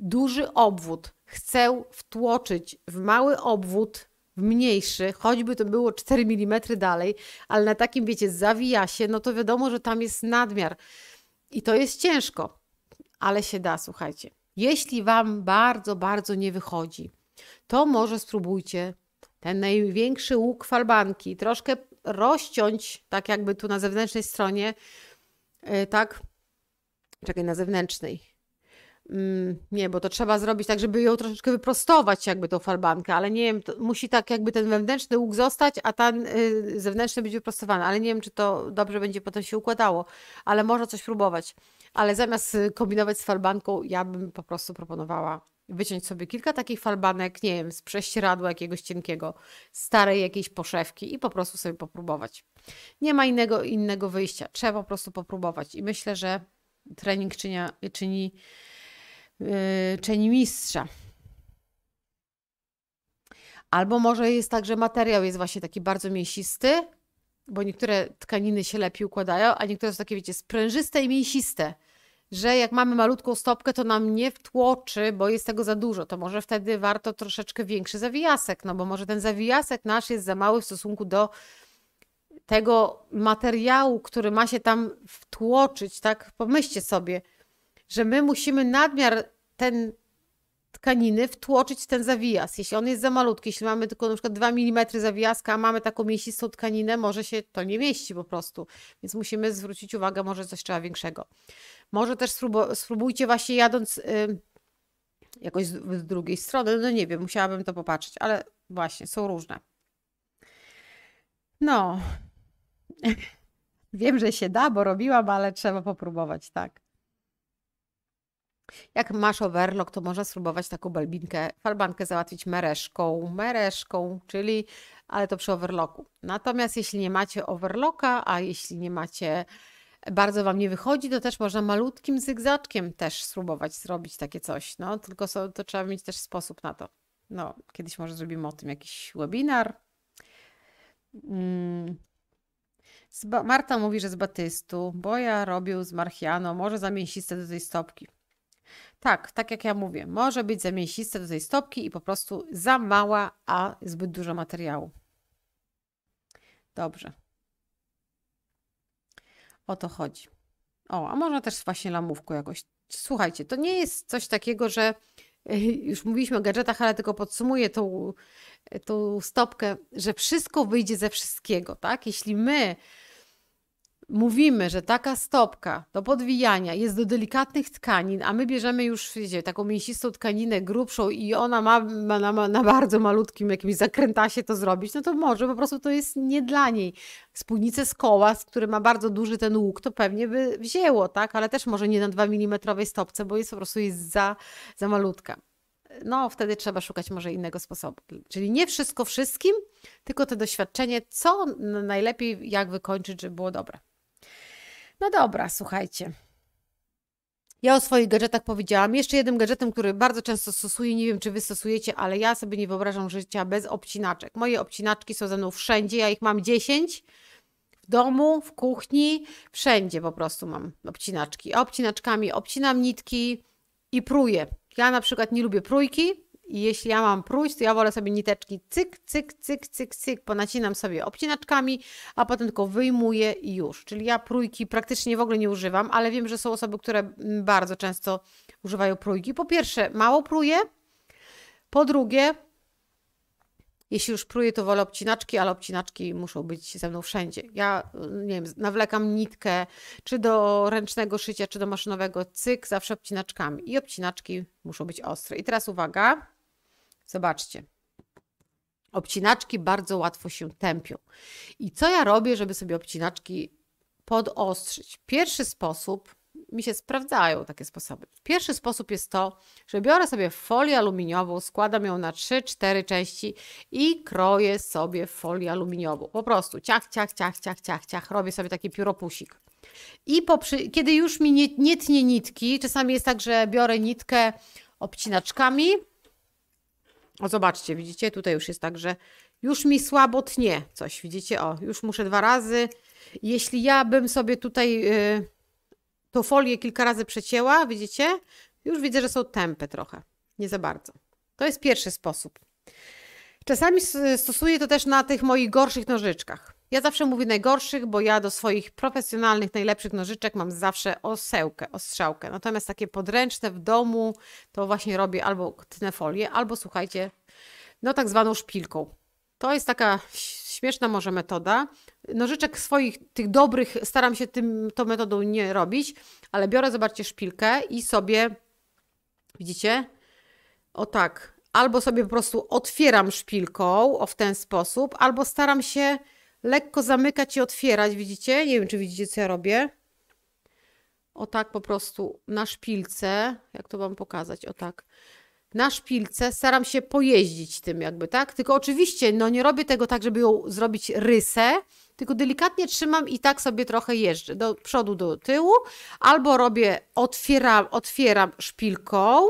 duży obwód chcę wtłoczyć w mały obwód, w mniejszy, choćby to było 4 mm dalej, ale na takim, wiecie, się, no to wiadomo, że tam jest nadmiar. I to jest ciężko, ale się da, słuchajcie. Jeśli Wam bardzo, bardzo nie wychodzi, to może spróbujcie ten największy łuk falbanki troszkę rozciąć, tak jakby tu na zewnętrznej stronie, e, tak? Czekaj, na zewnętrznej. Mm, nie, bo to trzeba zrobić tak, żeby ją troszeczkę wyprostować, jakby tą falbankę, ale nie wiem, musi tak jakby ten wewnętrzny łuk zostać, a ten y, zewnętrzny być wyprostowany, ale nie wiem, czy to dobrze będzie potem się układało, ale można coś próbować. Ale zamiast y, kombinować z falbanką, ja bym po prostu proponowała wyciąć sobie kilka takich falbanek, nie wiem, z prześcieradła jakiegoś cienkiego, starej jakiejś poszewki i po prostu sobie popróbować. Nie ma innego, innego wyjścia, trzeba po prostu popróbować i myślę, że trening czynia, czyni, yy, czyni mistrza. Albo może jest tak, że materiał jest właśnie taki bardzo mięsisty, bo niektóre tkaniny się lepiej układają, a niektóre są takie, wiecie, sprężyste i mięsiste że jak mamy malutką stopkę, to nam nie wtłoczy, bo jest tego za dużo. To może wtedy warto troszeczkę większy zawijasek, no bo może ten zawijasek nasz jest za mały w stosunku do tego materiału, który ma się tam wtłoczyć, tak? Pomyślcie sobie, że my musimy nadmiar ten tkaniny wtłoczyć ten zawias Jeśli on jest za malutki, jeśli mamy tylko na przykład 2 mm zawijaska, a mamy taką mięsistą tkaninę, może się to nie mieści po prostu. Więc musimy zwrócić uwagę, może coś trzeba większego. Może też spróbujcie właśnie jadąc y, jakoś z, z drugiej strony, no nie wiem, musiałabym to popatrzeć, ale właśnie, są różne. No, wiem, że się da, bo robiłam, ale trzeba popróbować, tak. Jak masz overlock, to można spróbować taką balbinkę, falbankę załatwić mereszką, mereszką, czyli, ale to przy overlocku. Natomiast jeśli nie macie overlocka, a jeśli nie macie, bardzo Wam nie wychodzi, to też można malutkim zygzaczkiem też spróbować zrobić takie coś, no, tylko so, to trzeba mieć też sposób na to. No, kiedyś może zrobimy o tym jakiś webinar. Mm. Marta mówi, że z Batystu, bo ja robił z Marchiano, może za do tej stopki. Tak, tak jak ja mówię, może być za mięsiste do tej stopki i po prostu za mała, a zbyt dużo materiału. Dobrze. O to chodzi. O, a można też właśnie lamówką jakoś. Słuchajcie, to nie jest coś takiego, że e, już mówiliśmy o gadżetach, ale tylko podsumuję tą, e, tą stopkę, że wszystko wyjdzie ze wszystkiego, tak? Jeśli my mówimy, że taka stopka do podwijania jest do delikatnych tkanin, a my bierzemy już wiecie, taką mięsistą tkaninę grubszą i ona ma, ma na, na, bardzo malutkim jakimś zakrętasie to zrobić, no to może po prostu to jest nie dla niej. Spódnicę z koła, który ma bardzo duży ten łuk, to pewnie by wzięło, tak? Ale też może nie na 2 mm stopce, bo jest po prostu jest za, za malutka no wtedy trzeba szukać może innego sposobu. Czyli nie wszystko wszystkim, tylko to doświadczenie, co najlepiej, jak wykończyć, żeby było dobre. No dobra, słuchajcie. Ja o swoich gadżetach powiedziałam. Jeszcze jednym gadżetem, który bardzo często stosuję, nie wiem czy wy stosujecie, ale ja sobie nie wyobrażam życia bez obcinaczek. Moje obcinaczki są ze mną wszędzie, ja ich mam 10 w domu, w kuchni, wszędzie po prostu mam obcinaczki. Obcinaczkami obcinam nitki i pruję. Ja na przykład nie lubię prójki, i jeśli ja mam prójść, to ja wolę sobie niteczki cyk, cyk, cyk, cyk, cyk, ponacinam sobie obcinaczkami, a potem tylko wyjmuję i już. Czyli ja prójki praktycznie w ogóle nie używam, ale wiem, że są osoby, które mm, bardzo często używają prójki. Po pierwsze, mało pruję, po drugie, jeśli już pruję, to wolę obcinaczki, ale obcinaczki muszą być ze mną wszędzie. Ja, y, nie wiem, nawlekam nitkę, czy do ręcznego szycia, czy do maszynowego, cyk, zawsze obcinaczkami. I obcinaczki muszą być ostre. I teraz uwaga. Zobaczcie. Obcinaczki bardzo łatwo się tępią. I co ja robię, żeby sobie obcinaczki podostrzyć? Pierwszy sposób, mi się sprawdzają takie sposoby. Pierwszy sposób jest to, że biorę sobie folię aluminiową, składam ją na 3-4 części i kroję sobie folię aluminiową. Po prostu ciach, ciach, ciach, ciach, ciach, ciach, robię sobie taki pióropusik. I poprzy... kiedy już mi nie, nie tnie nitki, czasami jest tak, że biorę nitkę obcinaczkami, o, zobaczcie, widzicie? Tutaj już jest tak, że już mi słabo tnie coś, widzicie? O, już muszę dwa razy. Jeśli ja bym sobie tutaj yy, tą folię kilka razy przecięła, widzicie? Już widzę, że są tępe trochę. Nie za bardzo. To jest pierwszy sposób. Czasami stosuję to też na tych moich gorszych nożyczkach. Ja zawsze mówię najgorszych, bo ja do swoich profesjonalnych, najlepszych nożyczek mam zawsze osełkę, ostrzałkę. Natomiast takie podręczne w domu to właśnie robię albo tnę folię, albo słuchajcie, no tak zwaną szpilką. To jest taka śmieszna może metoda. Nożyczek swoich, tych dobrych, staram się tym, tą metodą nie robić, ale biorę, zobaczcie, szpilkę i sobie, widzicie, o tak, albo sobie po prostu otwieram szpilką, o w ten sposób, albo staram się lekko zamykać i otwierać, widzicie? Nie wiem, czy widzicie, co ja robię. O tak po prostu na szpilce, jak to wam pokazać, o tak. Na szpilce staram się pojeździć tym jakby, tak? Tylko oczywiście, no nie robię tego tak, żeby ją zrobić rysę, tylko delikatnie trzymam i tak sobie trochę jeżdżę do przodu, do tyłu, albo robię, otwieram, otwieram szpilką,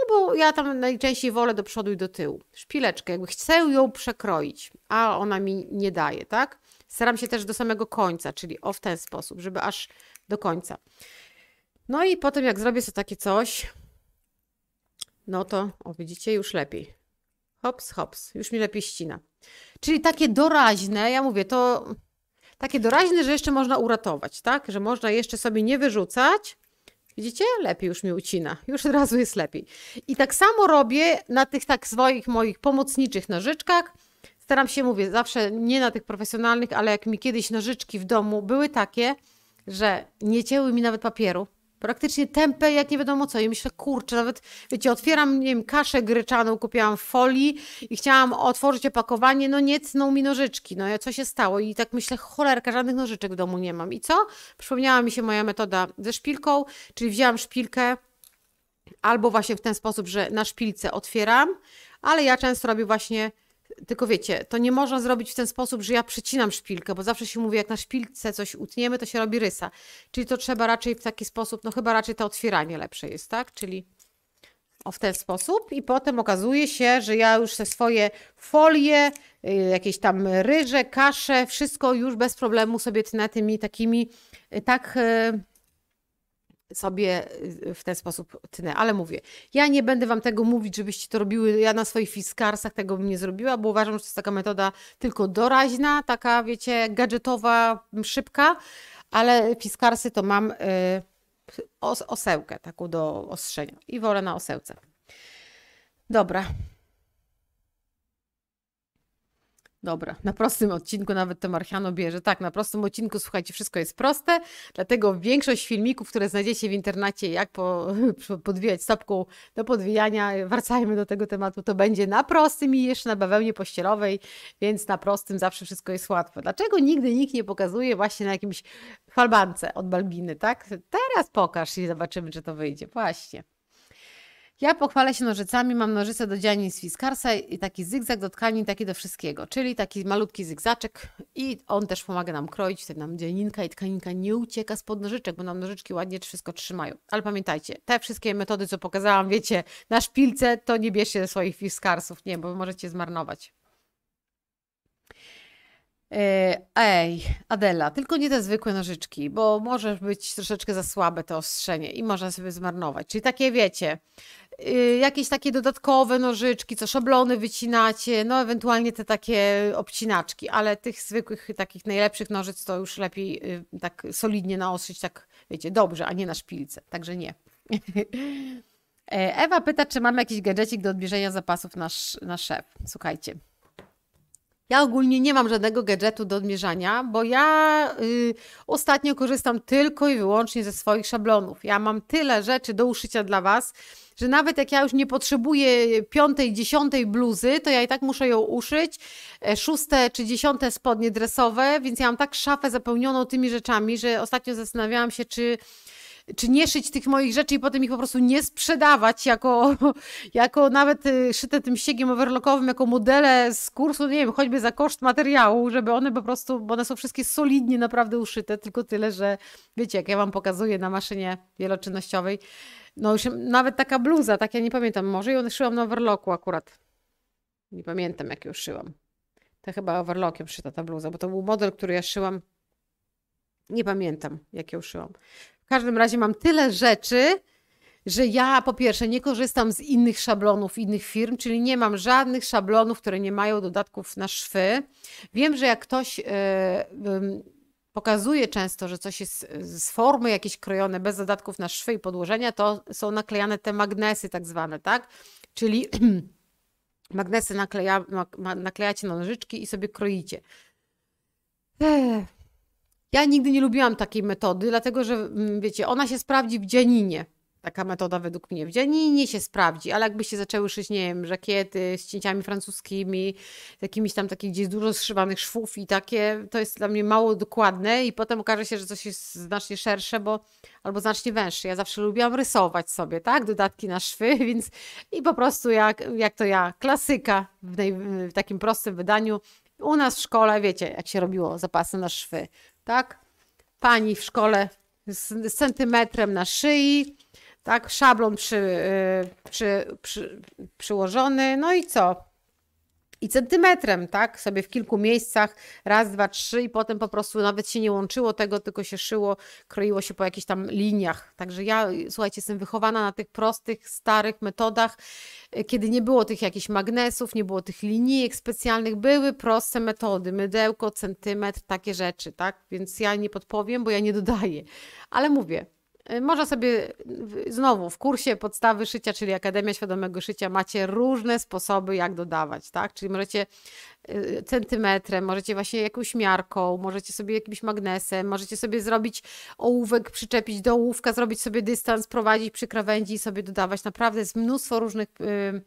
Albo ja tam najczęściej wolę do przodu i do tyłu. Szpileczkę, jakby chcę ją przekroić, a ona mi nie daje, tak? Staram się też do samego końca, czyli o w ten sposób, żeby aż do końca. No i potem jak zrobię sobie takie coś, no to, o widzicie, już lepiej. Hops, hops, już mi lepiej ścina. Czyli takie doraźne, ja mówię, to takie doraźne, że jeszcze można uratować, tak? Że można jeszcze sobie nie wyrzucać, Widzicie? Lepiej już mi ucina. Już od razu jest lepiej. I tak samo robię na tych tak swoich moich pomocniczych nożyczkach. Staram się, mówię, zawsze nie na tych profesjonalnych, ale jak mi kiedyś nożyczki w domu były takie, że nie cięły mi nawet papieru, praktycznie tępe jak nie wiadomo co. I myślę, kurczę, nawet, wiecie, otwieram, nie wiem, kaszę gryczaną kupiłam w folii i chciałam otworzyć opakowanie, no nie cną mi nożyczki, no ja co się stało? I tak myślę, cholerka, żadnych nożyczek w domu nie mam. I co? Przypomniała mi się moja metoda ze szpilką, czyli wzięłam szpilkę, albo właśnie w ten sposób, że na szpilce otwieram, ale ja często robię właśnie tylko wiecie, to nie można zrobić w ten sposób, że ja przycinam szpilkę, bo zawsze się mówi, jak na szpilce coś utniemy, to się robi rysa. Czyli to trzeba raczej w taki sposób, no chyba raczej to otwieranie lepsze jest, tak? Czyli o w ten sposób i potem okazuje się, że ja już te swoje folie, y, jakieś tam ryże, kasze, wszystko już bez problemu sobie tnę tymi takimi y, tak y, sobie y, w ten sposób tnę. Ale mówię, ja nie będę Wam tego mówić, żebyście to robiły. Ja na swoich fiskarsach tego bym nie zrobiła, bo uważam, że to jest taka metoda tylko doraźna, taka, wiecie, gadżetowa, szybka, ale fiskarsy to mam yy, os osełkę taką do ostrzenia i wolę na osełce. Dobra, Dobra, na prostym odcinku nawet to Marchiano bierze. Tak, na prostym odcinku, słuchajcie, wszystko jest proste, dlatego większość filmików, które znajdziecie w internecie, jak po, podwijać stopką do podwijania, wracajmy do tego tematu, to będzie na prostym i jeszcze na bawełnie pościelowej, więc na prostym zawsze wszystko jest łatwe. Dlaczego nigdy nikt nie pokazuje właśnie na jakimś falbance od Balbiny, tak? Teraz pokaż i zobaczymy, czy to wyjdzie. Właśnie. Ja pochwalę się nożycami, mam nożyce do dzianin z Fiskarsa i taki zygzak do tkanin, taki do wszystkiego, czyli taki malutki zygzaczek i on też pomaga nam kroić, wtedy nam dzianinka i tkaninka nie ucieka spod nożyczek, bo nam nożyczki ładnie wszystko trzymają. Ale pamiętajcie, te wszystkie metody, co pokazałam, wiecie, na szpilce, to nie bierzcie swoich Fiskarsów, nie, bo możecie zmarnować. E, ej, Adela, tylko nie te zwykłe nożyczki, bo może być troszeczkę za słabe to ostrzenie i można sobie zmarnować. Czyli takie wiecie, y, jakieś takie dodatkowe nożyczki, co szablony wycinacie, no ewentualnie te takie obcinaczki, ale tych zwykłych, takich najlepszych nożyc to już lepiej y, tak solidnie naostrzyć, tak wiecie, dobrze, a nie na szpilce, także nie. E, Ewa pyta, czy mamy jakiś gadżecik do odbierzenia zapasów na, na szef. Słuchajcie, ja ogólnie nie mam żadnego gadżetu do odmierzania, bo ja y, ostatnio korzystam tylko i wyłącznie ze swoich szablonów. Ja mam tyle rzeczy do uszycia dla Was, że nawet jak ja już nie potrzebuję piątej, dziesiątej bluzy, to ja i tak muszę ją uszyć, e, szóste czy dziesiąte spodnie dresowe, więc ja mam tak szafę zapełnioną tymi rzeczami, że ostatnio zastanawiałam się, czy czy nie szyć tych moich rzeczy i potem ich po prostu nie sprzedawać jako, jako nawet y, szyte tym ściegiem overlockowym, jako modele z kursu, nie wiem, choćby za koszt materiału, żeby one po prostu, bo one są wszystkie solidnie naprawdę uszyte, tylko tyle, że wiecie, jak ja Wam pokazuję na maszynie wieloczynnościowej, no już nawet taka bluza, tak ja nie pamiętam, może ją szyłam na overlocku akurat. Nie pamiętam, jak ją szyłam. To chyba overlockiem szyta ta bluza, bo to był model, który ja szyłam. Nie pamiętam, jak ją szyłam każdym razie mam tyle rzeczy, że ja po pierwsze nie korzystam z innych szablonów innych firm, czyli nie mam żadnych szablonów, które nie mają dodatków na szwy. Wiem, że jak ktoś yy, yy, pokazuje często, że coś jest z formy jakieś krojone bez dodatków na szwy i podłożenia, to są naklejane te magnesy tak zwane, tak? Czyli magnesy nakleja, naklejacie na nożyczki i sobie kroicie. Ja nigdy nie lubiłam takiej metody, dlatego że mm, wiecie, ona się sprawdzi w dzianinie. Taka metoda według mnie w dzianinie się sprawdzi, ale jakby się zaczęły szyć, nie wiem, żakiety z cięciami francuskimi, z jakimiś tam takich, gdzie jest dużo zszywanych szwów i takie, to jest dla mnie mało dokładne i potem okaże się, że coś jest znacznie szersze, bo albo znacznie węższe. Ja zawsze lubiłam rysować sobie, tak, dodatki na szwy, więc i po prostu jak, jak to ja, klasyka w, naj, w takim prostym wydaniu, u nas w szkole, wiecie, jak się robiło zapasy na szwy tak? Pani w szkole z, centymetrem na szyi, tak? Szablon przy, y, przy, przy, przyłożony, no i co? i centymetrem, tak, sobie w kilku miejscach, raz, dwa, trzy i potem po prostu nawet się nie łączyło tego, tylko się szyło, kroiło się po jakichś tam liniach. Także ja, słuchajcie, jestem wychowana na tych prostych, starych metodach, kiedy nie było tych jakichś magnesów, nie było tych linijek specjalnych, były proste metody, mydełko, centymetr, takie rzeczy, tak, więc ja nie podpowiem, bo ja nie dodaję, ale mówię, Y, można sobie znowu w kursie podstawy szycia, czyli Akademia Świadomego Szycia, macie różne sposoby, jak dodawać, tak? Czyli możecie y, centymetrem, możecie właśnie jakąś miarką, możecie sobie jakimś magnesem, możecie sobie zrobić ołówek, przyczepić do ołówka, zrobić sobie dystans, prowadzić przy krawędzi i sobie dodawać. Naprawdę jest mnóstwo różnych. Y,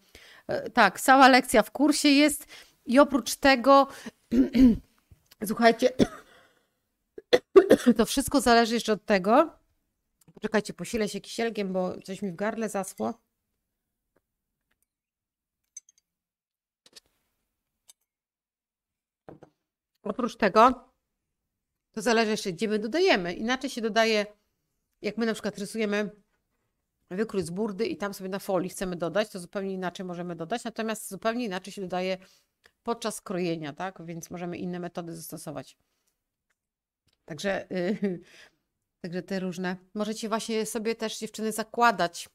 tak, cała lekcja w kursie jest i oprócz tego, słuchajcie, to wszystko zależy jeszcze od tego Poczekajcie, posilę się kisielkiem, bo coś mi w gardle zasło. Oprócz tego, to zależy jeszcze, gdzie my dodajemy. Inaczej się dodaje, jak my na przykład rysujemy wykrój z burdy i tam sobie na folii chcemy dodać, to zupełnie inaczej możemy dodać, natomiast zupełnie inaczej się dodaje podczas krojenia, tak? Więc możemy inne metody zastosować. Także yy, Także te różne. Możecie właśnie sobie też dziewczyny zakładać.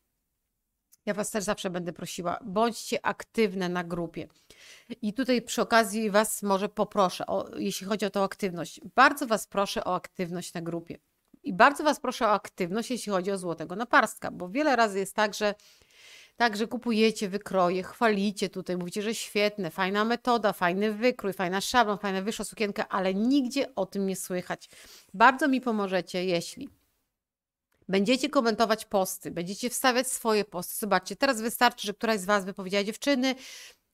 Ja Was też zawsze będę prosiła, bądźcie aktywne na grupie. I tutaj przy okazji Was może poproszę, o, jeśli chodzi o tą aktywność. Bardzo Was proszę o aktywność na grupie. I bardzo Was proszę o aktywność, jeśli chodzi o złotego naparstka, bo wiele razy jest tak, że tak, że kupujecie wykroje, chwalicie tutaj, mówicie, że świetne, fajna metoda, fajny wykrój, fajna szablon, fajna wyższa sukienka, ale nigdzie o tym nie słychać. Bardzo mi pomożecie, jeśli będziecie komentować posty, będziecie wstawiać swoje posty. Zobaczcie, teraz wystarczy, że któraś z Was wypowiedziała dziewczyny,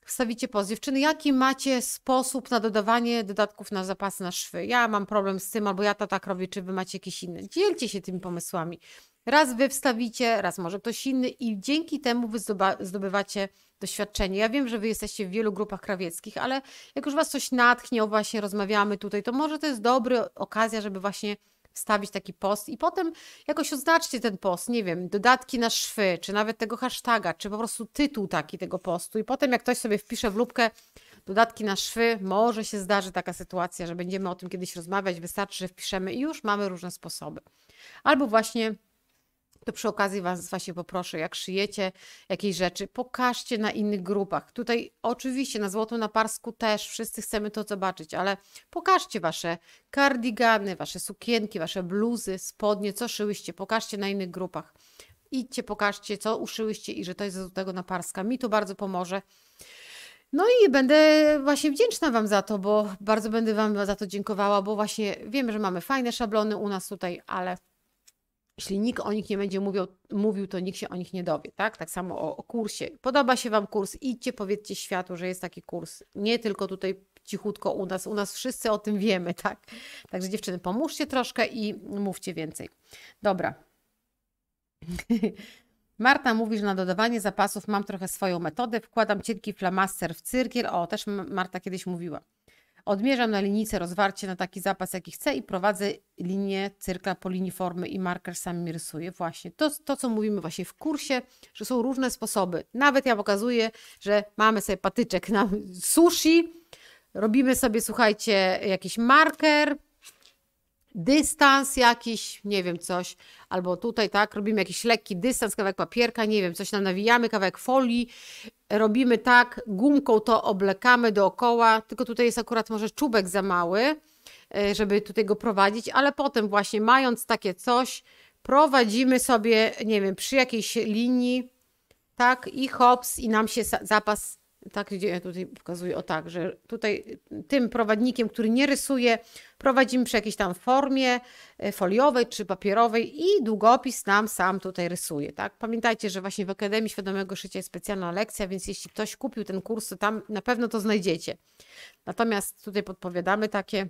wstawicie post dziewczyny, jaki macie sposób na dodawanie dodatków na zapas na szwy. Ja mam problem z tym, albo ja to tak robię, czy Wy macie jakieś inne. Dzielcie się tymi pomysłami. Raz wy wstawicie, raz może ktoś inny i dzięki temu wy zdobywacie doświadczenie. Ja wiem, że wy jesteście w wielu grupach krawieckich, ale jak już was coś natchnie, o właśnie rozmawiamy tutaj, to może to jest dobra okazja, żeby właśnie wstawić taki post i potem jakoś oznaczcie ten post, nie wiem, dodatki na szwy, czy nawet tego hashtaga, czy po prostu tytuł taki tego postu i potem jak ktoś sobie wpisze w lubkę dodatki na szwy, może się zdarzy taka sytuacja, że będziemy o tym kiedyś rozmawiać, wystarczy, że wpiszemy i już mamy różne sposoby. Albo właśnie to przy okazji was, właśnie poproszę, jak szyjecie jakieś rzeczy, pokażcie na innych grupach. Tutaj oczywiście na Złotym Naparsku też wszyscy chcemy to zobaczyć, ale pokażcie wasze kardigany, wasze sukienki, wasze bluzy, spodnie, co szyłyście, pokażcie na innych grupach. Idźcie, pokażcie, co uszyłyście i że to jest ze Złotego Naparska. Mi to bardzo pomoże. No i będę właśnie wdzięczna Wam za to, bo bardzo będę Wam za to dziękowała, bo właśnie wiem, że mamy fajne szablony u nas tutaj, ale jeśli nikt o nich nie będzie mówił, mówił, to nikt się o nich nie dowie, tak? Tak samo o, o kursie. Podoba się Wam kurs, idźcie, powiedzcie światu, że jest taki kurs. Nie tylko tutaj cichutko u nas, u nas wszyscy o tym wiemy, tak? Także dziewczyny, pomóżcie troszkę i mówcie więcej. Dobra. Marta mówi, że na dodawanie zapasów mam trochę swoją metodę. Wkładam cienki flamaster w cyrkiel. O, też Marta kiedyś mówiła. Odmierzam na linijce rozwarcie na taki zapas, jaki chcę i prowadzę linię cyrkla po linii formy i marker sam rysuję. Właśnie to, to, co mówimy właśnie w kursie, że są różne sposoby. Nawet ja pokazuję, że mamy sobie patyczek na sushi, robimy sobie, słuchajcie, jakiś marker, dystans jakiś, nie wiem, coś, albo tutaj, tak, robimy jakiś lekki dystans, kawałek papierka, nie wiem, coś nam nawijamy, kawałek folii, robimy tak, gumką to oblekamy dookoła, tylko tutaj jest akurat może czubek za mały, e, żeby tutaj go prowadzić, ale potem właśnie mając takie coś, prowadzimy sobie, nie wiem, przy jakiejś linii, tak, i hops, i nam się zapas tak, gdzie tutaj pokazuję, o tak, że tutaj tym prowadnikiem, który nie rysuje, prowadzimy przy jakiejś tam formie e, foliowej czy papierowej i długopis nam sam tutaj rysuje, tak? Pamiętajcie, że właśnie w Akademii Świadomego Szycia jest specjalna lekcja, więc jeśli ktoś kupił ten kurs, to tam na pewno to znajdziecie. Natomiast tutaj podpowiadamy takie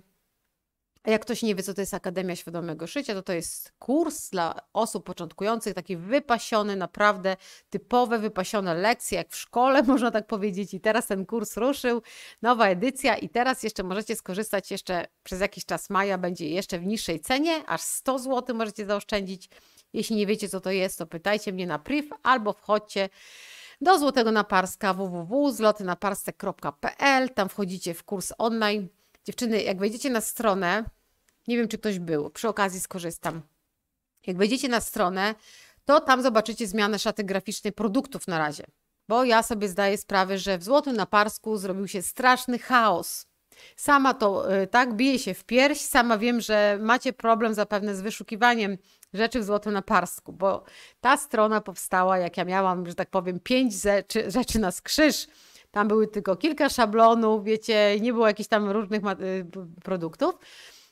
a jak ktoś nie wie, co to jest Akademia Świadomego Szycia, to to jest kurs dla osób początkujących, taki wypasiony, naprawdę typowe, wypasione lekcje, jak w szkole, można tak powiedzieć. I teraz ten kurs ruszył, nowa edycja i teraz jeszcze możecie skorzystać jeszcze przez jakiś czas maja, będzie jeszcze w niższej cenie, aż 100 zł możecie zaoszczędzić. Jeśli nie wiecie, co to jest, to pytajcie mnie na priv albo wchodźcie do Złotego Naparska www.zlotynaparstek.pl. Tam wchodzicie w kurs online. Dziewczyny, jak wejdziecie na stronę, nie wiem, czy ktoś był. Przy okazji skorzystam. Jak wejdziecie na stronę, to tam zobaczycie zmianę szaty graficznej produktów na razie. Bo ja sobie zdaję sprawę, że w złotym naparsku zrobił się straszny chaos. Sama to y, tak bije się w pierś, sama wiem, że macie problem zapewne z wyszukiwaniem rzeczy w złotym naparsku, bo ta strona powstała, jak ja miałam, że tak powiem, pięć rzeczy, na skrzyż. Tam były tylko kilka szablonów, wiecie, nie było jakichś tam różnych y, produktów.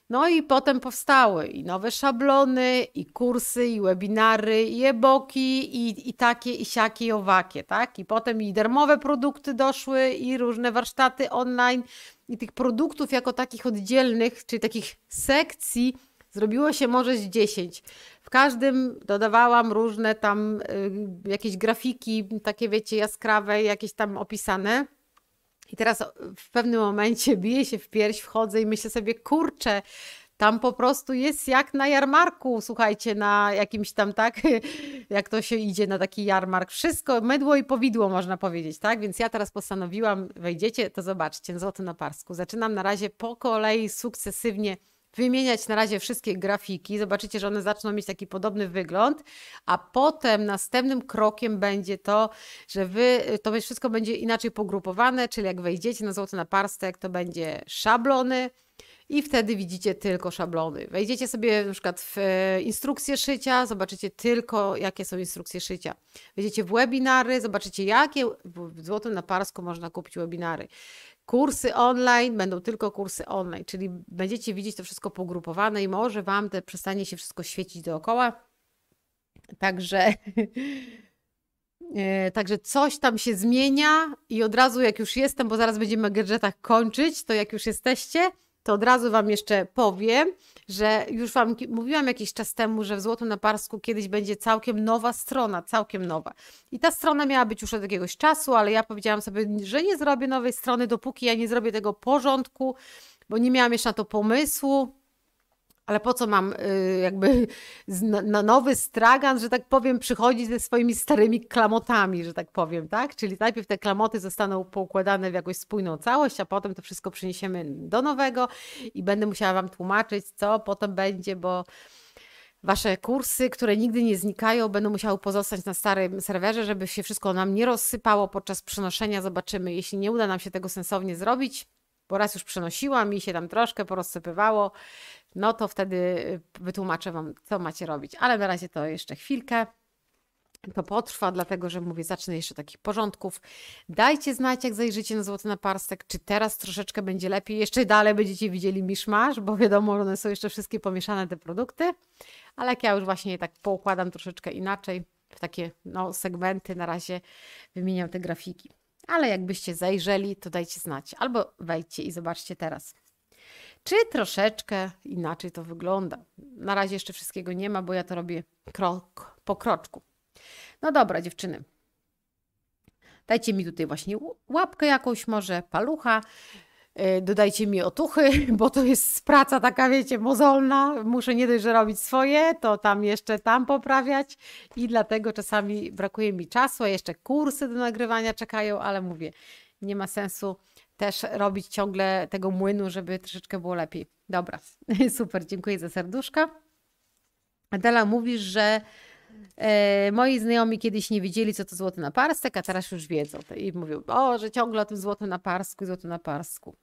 No i potem powstały i nowe szablony, i kursy, i webinary, i e-booki, i, i takie, i siakie, i owakie, tak? I potem i darmowe produkty doszły, i różne warsztaty online, i tych produktów jako takich oddzielnych, czyli takich sekcji zrobiło się może z 10. W każdym dodawałam różne tam y, jakieś grafiki, takie wiecie, jaskrawe, jakieś tam opisane. I teraz e, w pewnym momencie biję się w pierś, wchodzę i myślę sobie, kurczę, tam po prostu jest jak na jarmarku, słuchajcie, na jakimś tam, tak, jak to się idzie na taki jarmark, wszystko, mydło i powidło można powiedzieć, tak, więc ja teraz postanowiłam, wejdziecie, to zobaczcie, złoty na parsku, zaczynam na razie po kolei sukcesywnie wymieniać na razie wszystkie grafiki. Zobaczycie, że one zaczną mieć taki podobny wygląd, a potem następnym krokiem będzie to, że wy, to wszystko będzie inaczej pogrupowane, czyli jak wejdziecie na złoty naparstek, to będzie szablony, i wtedy widzicie tylko szablony. Wejdziecie sobie na przykład w e, instrukcje szycia, zobaczycie tylko jakie są instrukcje szycia. Wejdziecie w webinary, zobaczycie jakie w złotym naparsku można kupić webinary kursy online, będą tylko kursy online, czyli będziecie widzieć to wszystko pogrupowane i może Wam te przestanie się wszystko świecić dookoła. Także, e, także coś tam się zmienia i od razu jak już jestem, bo zaraz będziemy gadżetach kończyć, to jak już jesteście, to od razu Wam jeszcze powiem, że już Wam mówiłam jakiś czas temu, że w Złotym Naparsku kiedyś będzie całkiem nowa strona, całkiem nowa. I ta strona miała być już od jakiegoś czasu, ale ja powiedziałam sobie, że nie zrobię nowej strony, dopóki ja nie zrobię tego porządku, bo nie miałam jeszcze na to pomysłu ale po co mam y, jakby na nowy stragan, że tak powiem, przychodzić ze swoimi starymi klamotami, że tak powiem, tak? Czyli najpierw te klamoty zostaną poukładane w jakąś spójną całość, a potem to wszystko przyniesiemy do nowego i będę musiała Wam tłumaczyć, co potem będzie, bo wasze kursy, które nigdy nie znikają, będą musiały pozostać na starym serwerze, żeby się wszystko nam nie rozsypało podczas przenoszenia. Zobaczymy, jeśli nie uda nam się tego sensownie zrobić, bo raz już przenosiłam i się tam troszkę porozsypywało, no to wtedy y, wytłumaczę Wam, co macie robić. Ale na razie to jeszcze chwilkę. To potrwa, dlatego że mówię, zacznę jeszcze takich porządków. Dajcie znać, jak zajrzycie na złoty naparstek, czy teraz troszeczkę będzie lepiej. Jeszcze dalej będziecie widzieli miszmasz, bo wiadomo, one są jeszcze wszystkie pomieszane, te produkty. Ale jak ja już właśnie tak poukładam troszeczkę inaczej, w takie no, segmenty na razie wymieniam te grafiki. Ale jakbyście zajrzeli, to dajcie znać, albo wejdźcie i zobaczcie teraz czy troszeczkę inaczej to wygląda. Na razie jeszcze wszystkiego nie ma, bo ja to robię krok po kroczku. No dobra, dziewczyny. Dajcie mi tutaj właśnie łapkę jakąś, może palucha. Y, dodajcie mi otuchy, bo to jest praca taka, wiecie, mozolna. Muszę nie dość, że robić swoje, to tam jeszcze tam poprawiać i dlatego czasami brakuje mi czasu, a jeszcze kursy do nagrywania czekają, ale mówię, nie ma sensu też robić ciągle tego młynu, żeby troszeczkę było lepiej. Dobra, super, dziękuję za serduszka. Adela, mówisz, że e, moi znajomi kiedyś nie wiedzieli, co to złoty naparstek, a teraz już wiedzą. I mówią, o, że ciągle o tym złotym naparsku, złotym naparsku.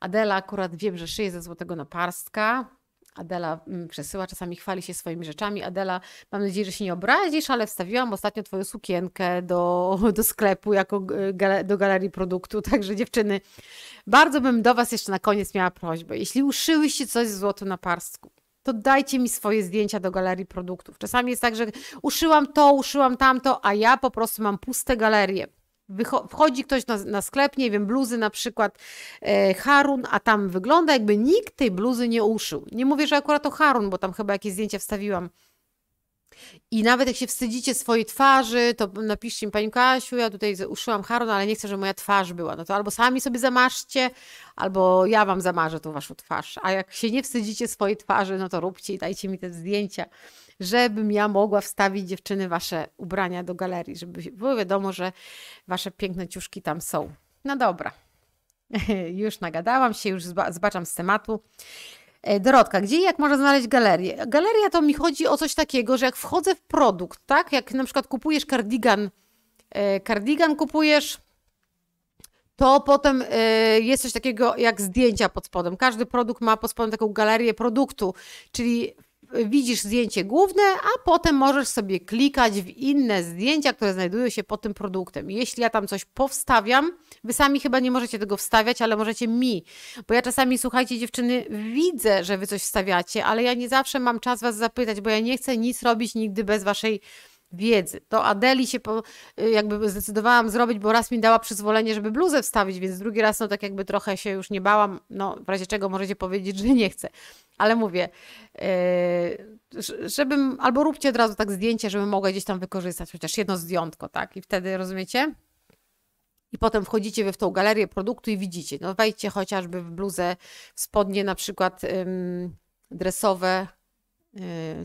Adela, akurat wiem, że szyję ze złotego naparstka, Adela mm, przesyła, czasami chwali się swoimi rzeczami. Adela, mam nadzieję, że się nie obrazisz, ale wstawiłam ostatnio twoją sukienkę do, do sklepu, jako e, do galerii produktu. Także dziewczyny, bardzo bym do was jeszcze na koniec miała prośbę. Jeśli uszyłyście coś z złotu na parstku, to dajcie mi swoje zdjęcia do galerii produktów. Czasami jest tak, że uszyłam to, uszyłam tamto, a ja po prostu mam puste galerie wchodzi ktoś na, na, sklep, nie wiem, bluzy na przykład e, Harun, a tam wygląda jakby nikt tej bluzy nie uszył. Nie mówię, że akurat to Harun, bo tam chyba jakieś zdjęcia wstawiłam. I nawet jak się wstydzicie swojej twarzy, to napiszcie mi, Pani Kasiu, ja tutaj uszyłam Harun, ale nie chcę, żeby moja twarz była. No to albo sami sobie zamarzcie, albo ja Wam zamarzę tą Waszą twarz. A jak się nie wstydzicie swojej twarzy, no to róbcie i dajcie mi te zdjęcia żebym ja mogła wstawić dziewczyny wasze ubrania do galerii, żeby było wiadomo, że wasze piękne ciuszki tam są. No dobra, już nagadałam się, już zbaczam z tematu. E, Dorotka, gdzie i jak można znaleźć galerię? Galeria to mi chodzi o coś takiego, że jak wchodzę w produkt, tak? Jak na przykład kupujesz kardigan, e, kardigan kupujesz, to potem e, jest coś takiego jak zdjęcia pod spodem. Każdy produkt ma pod spodem taką galerię produktu, czyli widzisz zdjęcie główne, a potem możesz sobie klikać w inne zdjęcia, które znajdują się pod tym produktem. Jeśli ja tam coś powstawiam, wy sami chyba nie możecie tego wstawiać, ale możecie mi, bo ja czasami, słuchajcie dziewczyny, widzę, że wy coś wstawiacie, ale ja nie zawsze mam czas was zapytać, bo ja nie chcę nic robić nigdy bez waszej wiedzy. To Adeli się po, y, jakby zdecydowałam zrobić, bo raz mi dała przyzwolenie, żeby bluzę wstawić, więc drugi raz no tak jakby trochę się już nie bałam, no w razie czego możecie powiedzieć, że nie chcę. Ale mówię, yy, żebym, albo róbcie od razu tak zdjęcie, żebym mogła gdzieś tam wykorzystać, chociaż jedno zdjątko, tak? I wtedy, rozumiecie? I potem wchodzicie wy w tą galerię produktu i widzicie, no wejdźcie chociażby w bluzę, w spodnie na przykład yy, dresowe yy,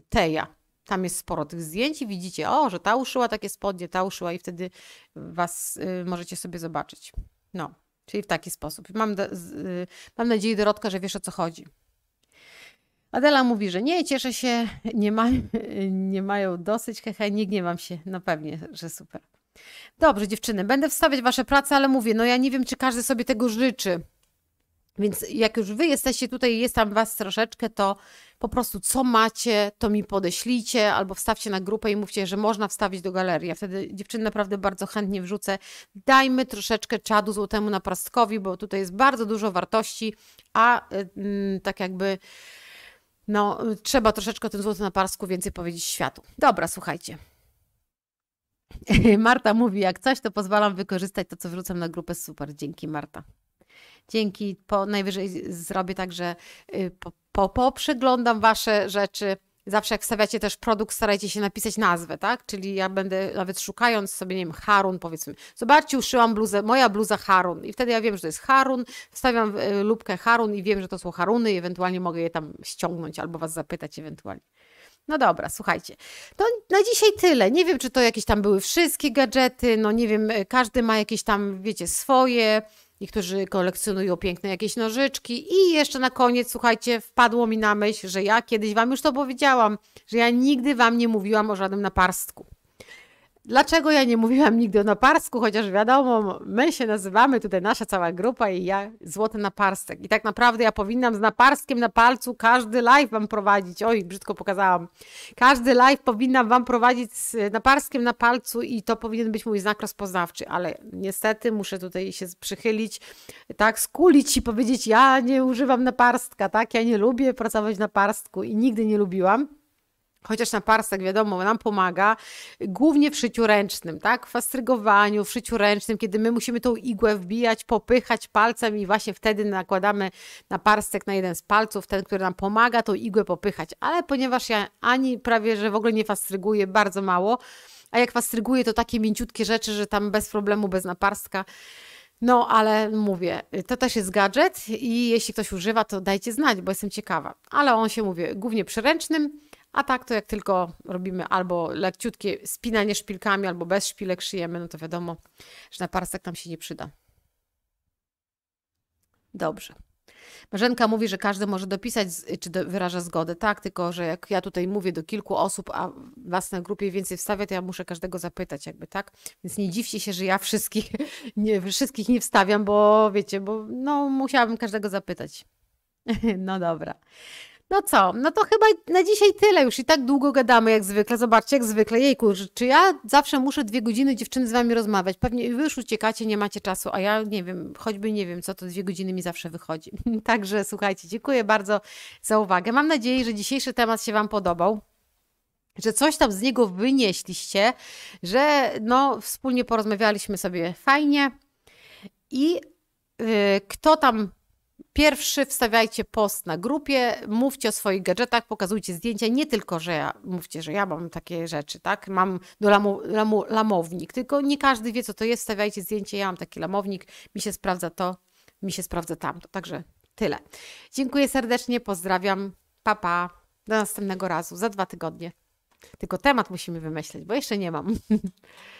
Teja, tam jest sporo tych zdjęć i widzicie, o, że ta uszyła takie spodnie, ta uszyła i wtedy was y, możecie sobie zobaczyć. No, czyli w taki sposób. Mam, do, y, mam nadzieję, Dorotka, że wiesz o co chodzi. Adela mówi, że nie, cieszę się, nie, ma, nie mają dosyć, hehe, nie gniewam się, no pewnie, że super. Dobrze dziewczyny, będę wstawiać wasze prace, ale mówię, no ja nie wiem, czy każdy sobie tego życzy. Więc jak już wy jesteście tutaj, jest tam was troszeczkę, to po prostu co macie, to mi podeślijcie albo wstawcie na grupę i mówcie, że można wstawić do galerii. Ja wtedy dziewczyny naprawdę bardzo chętnie wrzucę. Dajmy troszeczkę czadu złotemu naprostkowi, bo tutaj jest bardzo dużo wartości, a yy, tak jakby no, trzeba troszeczkę o tym złotym naprostku więcej powiedzieć światu. Dobra, słuchajcie. Marta mówi, jak coś, to pozwalam wykorzystać to, co wrzucam na grupę. Super, dzięki Marta. Dzięki, po najwyżej zrobię tak, że y, po, po, przeglądam wasze rzeczy. Zawsze jak wstawiacie też produkt, starajcie się napisać nazwę, tak? Czyli ja będę nawet szukając sobie, nie wiem, Harun powiedzmy. Zobaczcie, uszyłam bluzę, moja bluza Harun i wtedy ja wiem, że to jest Harun, wstawiam y, lubkę Harun i wiem, że to są Haruny i ewentualnie mogę je tam ściągnąć albo was zapytać ewentualnie. No dobra, słuchajcie. To na dzisiaj tyle. Nie wiem, czy to jakieś tam były wszystkie gadżety, no nie wiem, y, każdy ma jakieś tam, wiecie, swoje. Niektórzy kolekcjonują piękne jakieś nożyczki. I jeszcze na koniec, słuchajcie, wpadło mi na myśl, że ja kiedyś Wam już to powiedziałam, że ja nigdy Wam nie mówiłam o żadnym naparstku. Dlaczego ja nie mówiłam nigdy o naparsku, chociaż wiadomo, my się nazywamy tutaj nasza cała grupa i ja złoty naparstek. I tak naprawdę ja powinnam z naparskiem na palcu każdy live wam prowadzić. Oj, brzydko pokazałam. Każdy live powinnam wam prowadzić z naparskiem na palcu i to powinien być mój znak rozpoznawczy, ale niestety muszę tutaj się przychylić, tak skulić i powiedzieć, ja nie używam naparstka, tak? Ja nie lubię pracować na parstku i nigdy nie lubiłam chociaż na parsek wiadomo, nam pomaga, głównie w szyciu ręcznym, tak? W fastrygowaniu, w szyciu ręcznym, kiedy my musimy tą igłę wbijać, popychać palcem i właśnie wtedy nakładamy na na jeden z palców, ten, który nam pomaga, tą igłę popychać. Ale ponieważ ja ani prawie, że w ogóle nie fastryguję, bardzo mało, a jak fastryguję, to takie mięciutkie rzeczy, że tam bez problemu, bez naparstka, no, ale mówię, to też jest gadżet i jeśli ktoś używa, to dajcie znać, bo jestem ciekawa. Ale on się, mówię, głównie przy ręcznym. A tak to jak tylko robimy albo lekciutkie spinanie szpilkami, albo bez szpilek szyjemy, no to wiadomo, że na parsek nam się nie przyda. Dobrze. Marzenka mówi, że każdy może dopisać, czy do, wyraża zgodę. Tak, tylko że jak ja tutaj mówię do kilku osób, a was na grupie więcej wstawia, to ja muszę każdego zapytać, jakby tak. Więc nie dziwcie się, że ja wszystkich nie, wszystkich nie wstawiam, bo wiecie, bo no, musiałabym każdego zapytać. No dobra. No co, no to chyba na dzisiaj tyle. Już i tak długo gadamy jak zwykle. Zobaczcie, jak zwykle. Jejku, czy ja zawsze muszę dwie godziny dziewczyny z wami rozmawiać? Pewnie wy już uciekacie, nie macie czasu, a ja nie wiem, choćby nie wiem, co to dwie godziny mi zawsze wychodzi. Także słuchajcie, dziękuję bardzo za uwagę. Mam nadzieję, że dzisiejszy temat się wam podobał że coś tam z niego wynieśliście, że no, wspólnie porozmawialiśmy sobie fajnie i yy, kto tam Pierwszy wstawiajcie post na grupie, mówcie o swoich gadżetach, pokazujcie zdjęcia, nie tylko, że ja, mówcie, że ja mam takie rzeczy, tak? Mam lamu, lamu, lamownik, tylko nie każdy wie, co to jest, stawiajcie zdjęcie, ja mam taki lamownik, mi się sprawdza to, mi się sprawdza tamto. Także tyle. Dziękuję serdecznie, pozdrawiam, papa. Pa. Do następnego razu, za dwa tygodnie. Tylko temat musimy wymyśleć, bo jeszcze nie mam.